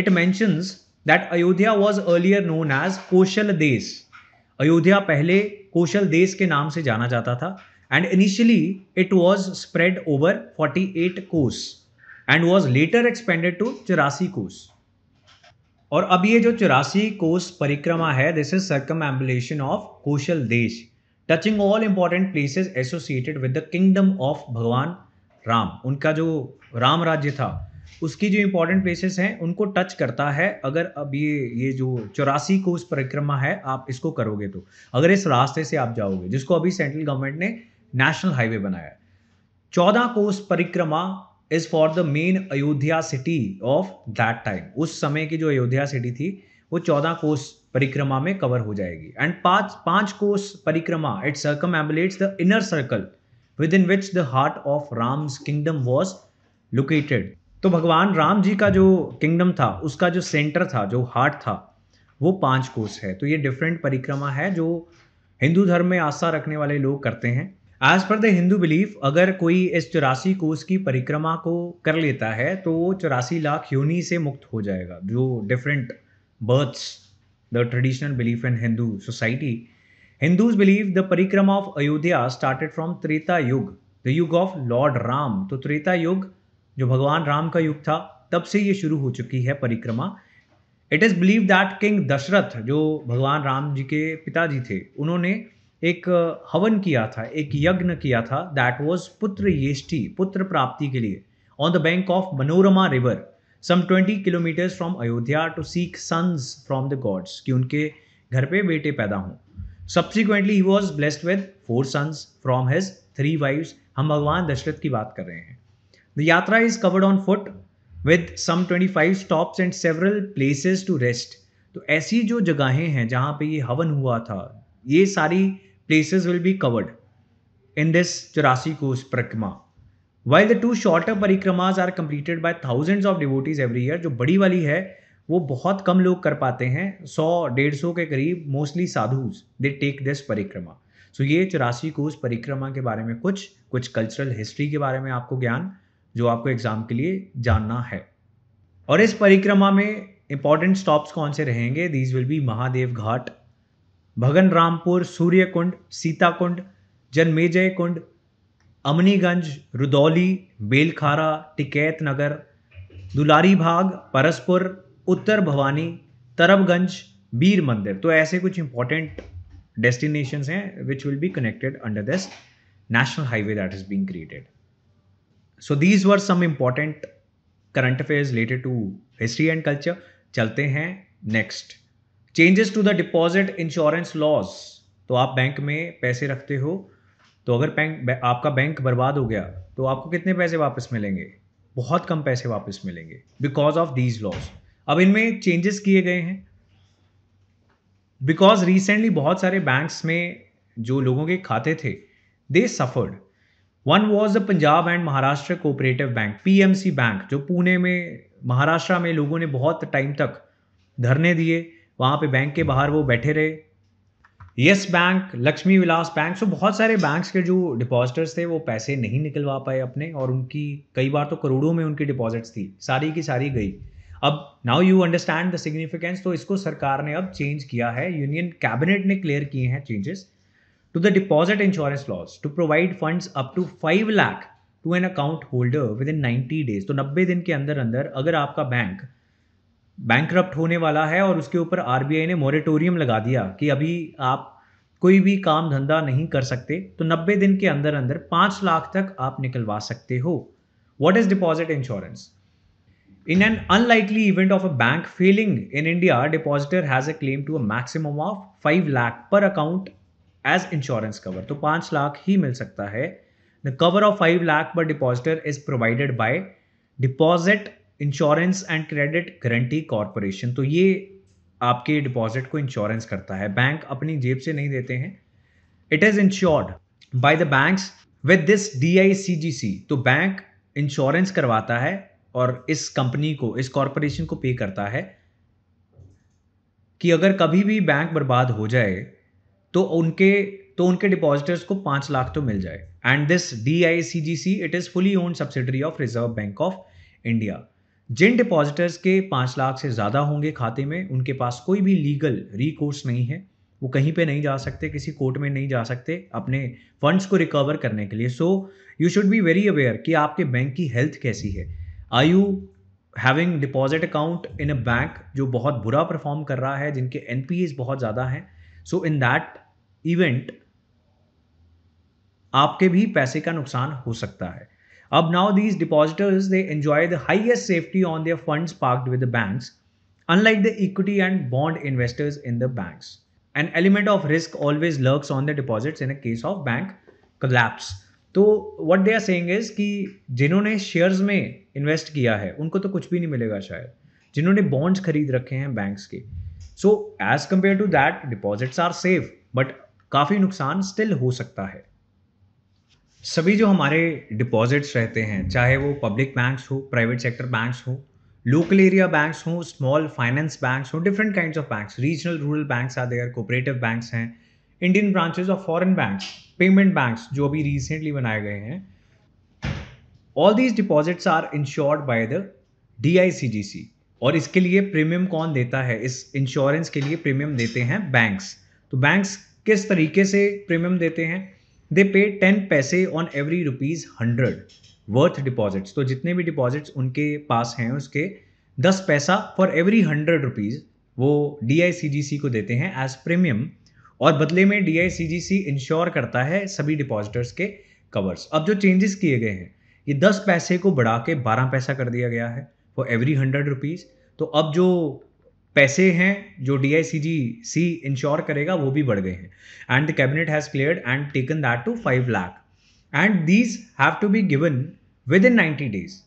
it mentions that Ayodhya was earlier known as Kaushal Desh Ayodhya पहले कौशल देश के नाम से जाना जाता था and initially it was spread over forty eight kos and was later expanded to चौरासी कोस और अब ये जो चौरासी कोस परिक्रमा है this is circumambulation of Koshal Desh touching all important places associated with the kingdom of भगवान राम उनका जो राम राज्य था उसकी जो इंपॉर्टेंट प्लेसेस हैं उनको टच करता है अगर अब ये ये जो चौरासी कोस परिक्रमा है आप इसको करोगे तो अगर इस रास्ते से आप जाओगे जिसको अभी सेंट्रल गवर्नमेंट ने नेशनल हाईवे बनाया है चौदह कोस परिक्रमा is for the main Ayodhya city of that time उस समय की जो अयोध्या सिटी थी वो चौदह कोस परिक्रमा में कवर हो जाएगी एंड पांच पांच कोस परिक्रमा it circumambulates the inner circle within which the heart of Ram's kingdom was located तो भगवान राम जी का जो किंगडम था उसका जो सेंटर था जो हार्ट था वो पांच कोस है तो ये डिफरेंट परिक्रमा है जो हिंदू धर्म में आस्था रखने वाले लोग करते हैं as per the Hindu belief अगर कोई इस चौरासी कोष की परिक्रमा को कर लेता है तो वो चौरासी लाख योनि से मुक्त हो जाएगा जो different births the traditional belief in Hindu society Hindus believe the parikrama of Ayodhya started from Treta Yuga the युग ऑफ लॉर्ड राम तो त्रेता युग जो भगवान राम का युग था तब से ये शुरू हो चुकी है परिक्रमा it is believe that king Dasharath जो भगवान राम जी के पिताजी थे उन्होंने एक हवन किया था एक यज्ञ किया था दैट वॉज पुत्र येष्टि पुत्र प्राप्ति के लिए on the bank of Manorama river some twenty kilometres from Ayodhya to seek sons from the gods कि उनके घर पे बेटे पैदा हों subsequently he was blessed with four sons from his three wife हम भगवान दशरथ की बात कर रहे हैं the yatra is covered on foot with some twenty five stops and several places to rest तो ऐसी जो जगहें हैं जहाँ पे ये हवन हुआ था ये सारी places will be covered in this Charasi Kos Prakrama. While the two shorter parikramas are completed by thousands of devotees every year, जो बड़ी वाली है वो बहुत कम लोग कर पाते हैं सौ डेढ़ सौ के करीब mostly sadhus they take this parikrama so so, ये चौरासी कोस परिक्रमा के बारे में कुछ कुछ कल्चरल हिस्ट्री के बारे में आपको ज्ञान जो आपको एग्ज़ाम के लिए जानना है और इस परिक्रमा में इंपॉर्टेंट स्टॉप्स कौन से रहेंगे these will be Mahadev Ghat Bhagan Rampur Suryakund Sitakund Janmejay Kund Amniganj Rudauli Belkhara Tikait Nagar Dulari Bhag Paraspur उत्तर भवानी तरबगंज बीर मंदिर तो ऐसे कुछ इंपॉर्टेंट डेस्टिनेशंस हैं which will be connected under this national highway that is being created so these were some important current affairs related to history and culture चलते हैं next changes to the deposit insurance laws तो आप bank में पैसे रखते हो तो अगर बैंक आपका बैंक बर्बाद हो गया तो आपको कितने पैसे वापस मिलेंगे बहुत कम पैसे वापस मिलेंगे बिकॉज ऑफ दीज लॉस अब इनमें चेंजेस किए गए हैं बिकॉज रिसेंटली बहुत सारे बैंक्स में जो लोगों के खाते थे they suffered one was the Punjab and Maharashtra cooperative bank PMC bank जो पुणे में महाराष्ट्र में लोगों ने बहुत टाइम तक धरने दिए वहाँ पे बैंक के बाहर वो बैठे रहे Yes Bank Lakshmi Vilas Bank so बहुत सारे बैंक्स के जो डिपॉजिटर्स थे वो पैसे नहीं निकलवा पाए अपने और उनकी कई बार तो करोड़ों में उनकी डिपॉजिट्स थी सारी की सारी गई अब now you understand the significance तो इसको सरकार ने अब चेंज किया है यूनियन कैबिनेट ने क्लियर किए हैं changes to the deposit insurance laws to provide funds up to five lakh to an account holder within ninety days तो नब्बे दिन के अंदर अंदर अगर आपका बैंक बैंक होने वाला है और उसके ऊपर आर ने मोरेटोरियम लगा दिया कि अभी आप कोई भी काम धंधा नहीं कर सकते तो 90 दिन के अंदर अंदर 5 लाख तक आप निकलवा सकते हो what is deposit insurance in an unlikely event of a bank failing in India depositor has a claim to a maximum of five lakh per account as insurance cover तो पांच लाख ही मिल सकता है the cover of five lakh per depositor is provided by Deposit Insurance and Credit Guarantee Corporation तो ये आपके deposit को insurance करता है बैंक अपनी जेब से नहीं देते हैं it is insured by the bank with this D I C G C तो बैंक इंश्योरेंस करवाता है और इस कंपनी को इस कॉरपोरेशन को पे करता है कि अगर कभी भी बैंक बर्बाद हो जाए तो उनके तो उनके डिपॉजिटर्स को पांच लाख तो मिल जाए and this D I C G C it is fully own subsidiary of Reserve Bank of India जिन डिपॉजिटर्स के पाँच लाख से ज़्यादा होंगे खाते में उनके पास कोई भी लीगल रिकोर्स नहीं है वो कहीं पे नहीं जा सकते किसी कोर्ट में नहीं जा सकते अपने फंड्स को रिकवर करने के लिए so you should be very aware कि आपके बैंक की हेल्थ कैसी है I you having deposit account in a bank जो बहुत बुरा परफॉर्म कर रहा है जिनके एन बहुत ज़्यादा हैं सो इन दैट इवेंट आपके भी पैसे का नुकसान हो सकता है अब now these depositors they enjoy the highest safety on their funds parked with the unlike the equity and bond investors in the bank an element of risk always lurks on the deposit in case of bank collapse तो what they are saying is कि जिन्होंने shares में invest किया है उनको तो कुछ भी नहीं मिलेगा शायद जिन्होंने बॉन्ड्स खरीद रखे हैं बैंक के so as compare to that deposits are safe but काफ़ी नुकसान स्टिल हो सकता है सभी जो हमारे डिपॉजिट्स रहते हैं चाहे वो पब्लिक बैंक्स हो प्राइवेट सेक्टर बैंक्स हो लोकल एरिया बैंक्स हों स्मॉल फाइनेंस बैंक्स हो different kinds of banks regional rural banks are there cooperative banks हैं Indian branches of foreign banks payment banks जो अभी रिसेंटली बनाए गए हैं all these deposits are insured by the D और इसके लिए प्रीमियम कौन देता है इस इंश्योरेंस के लिए प्रीमियम देते हैं बैंक्स तो बैंक्स किस तरीके से प्रीमियम देते हैं दे pay ten paise on every rupees hundred worth deposits तो जितने भी डिपॉजिट्स उनके पास हैं उसके दस paisa for every hundred rupees वो D I C C G को देते हैं एज प्रीमियम और बदले में D I C C ji ensure करता है सभी डिपॉजिटर्स के कवर्स अब जो चेंजेस किए गए हैं ये दस पैसे को बढ़ा के बारह पैसा कर दिया गया है फॉर एवरी हंड्रेड रुपीज़ तो अब जो पैसे हैं जो D I C G C ensure करेगा वो भी बढ़ गए हैं and the cabinet has clear and taken that to five lakh and these have to be given within ninety days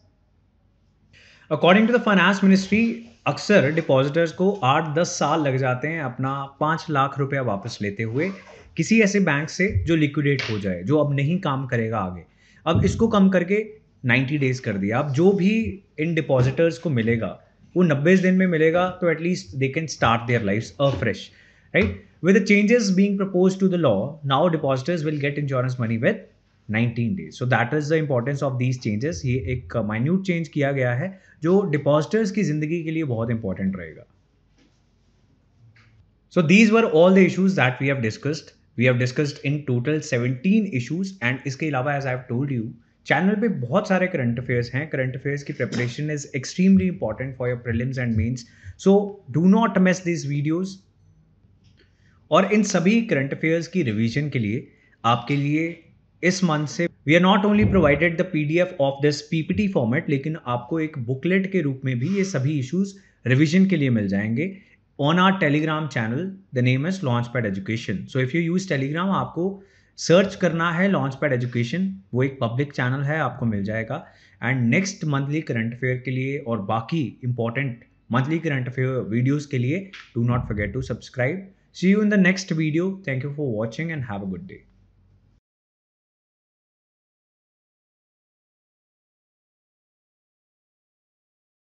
according to the finance ministry अक्सर depositors को आठ दस साल लग जाते हैं अपना पाँच लाख रुपया वापस लेते हुए किसी ऐसे बैंक से जो लिक्विडेट हो जाए जो अब नहीं काम करेगा आगे अब इसको कम करके नाइन्टी डेज कर दिया अब जो भी इन डिपॉजिटर्स को मिलेगा वो नब्बे दिन में मिलेगा तो at least they can start their life afresh right with the changes being propose to the law now depositors will get insurance money with 19 days so that is the importance of these changes ये एक minute uh, change किया गया है जो depositors की जिंदगी के लिए बहुत इंपॉर्टेंट रहेगा so these were all the issues that we have discussed we have discussed in total 17 issues and इसके अलावा as I have told you channel पे बहुत सारे करंट अफेयर्स हैं करंट अफेयर्स की preparation is extremely important for your prelims and mains so do not miss this videos और इन सभी करंट अफेयर्स की रिवीजन के लिए आपके लिए इस मंथ से we are not only provided the PDF of this PPT format लेकिन आपको एक बुकलेट के रूप में भी ये सभी इश्यूज रिविजन के लिए मिल जाएंगे on our Telegram channel the name is Launch pad Education so if you use Telegram आपको सर्च करना है लॉन्च पैड एजुकेशन वो एक पब्लिक चैनल है आपको मिल जाएगा and next monthly current affair के लिए और बाकी important monthly current affair videos के लिए do not forget to subscribe see you in the next video thank you for watching and have a good day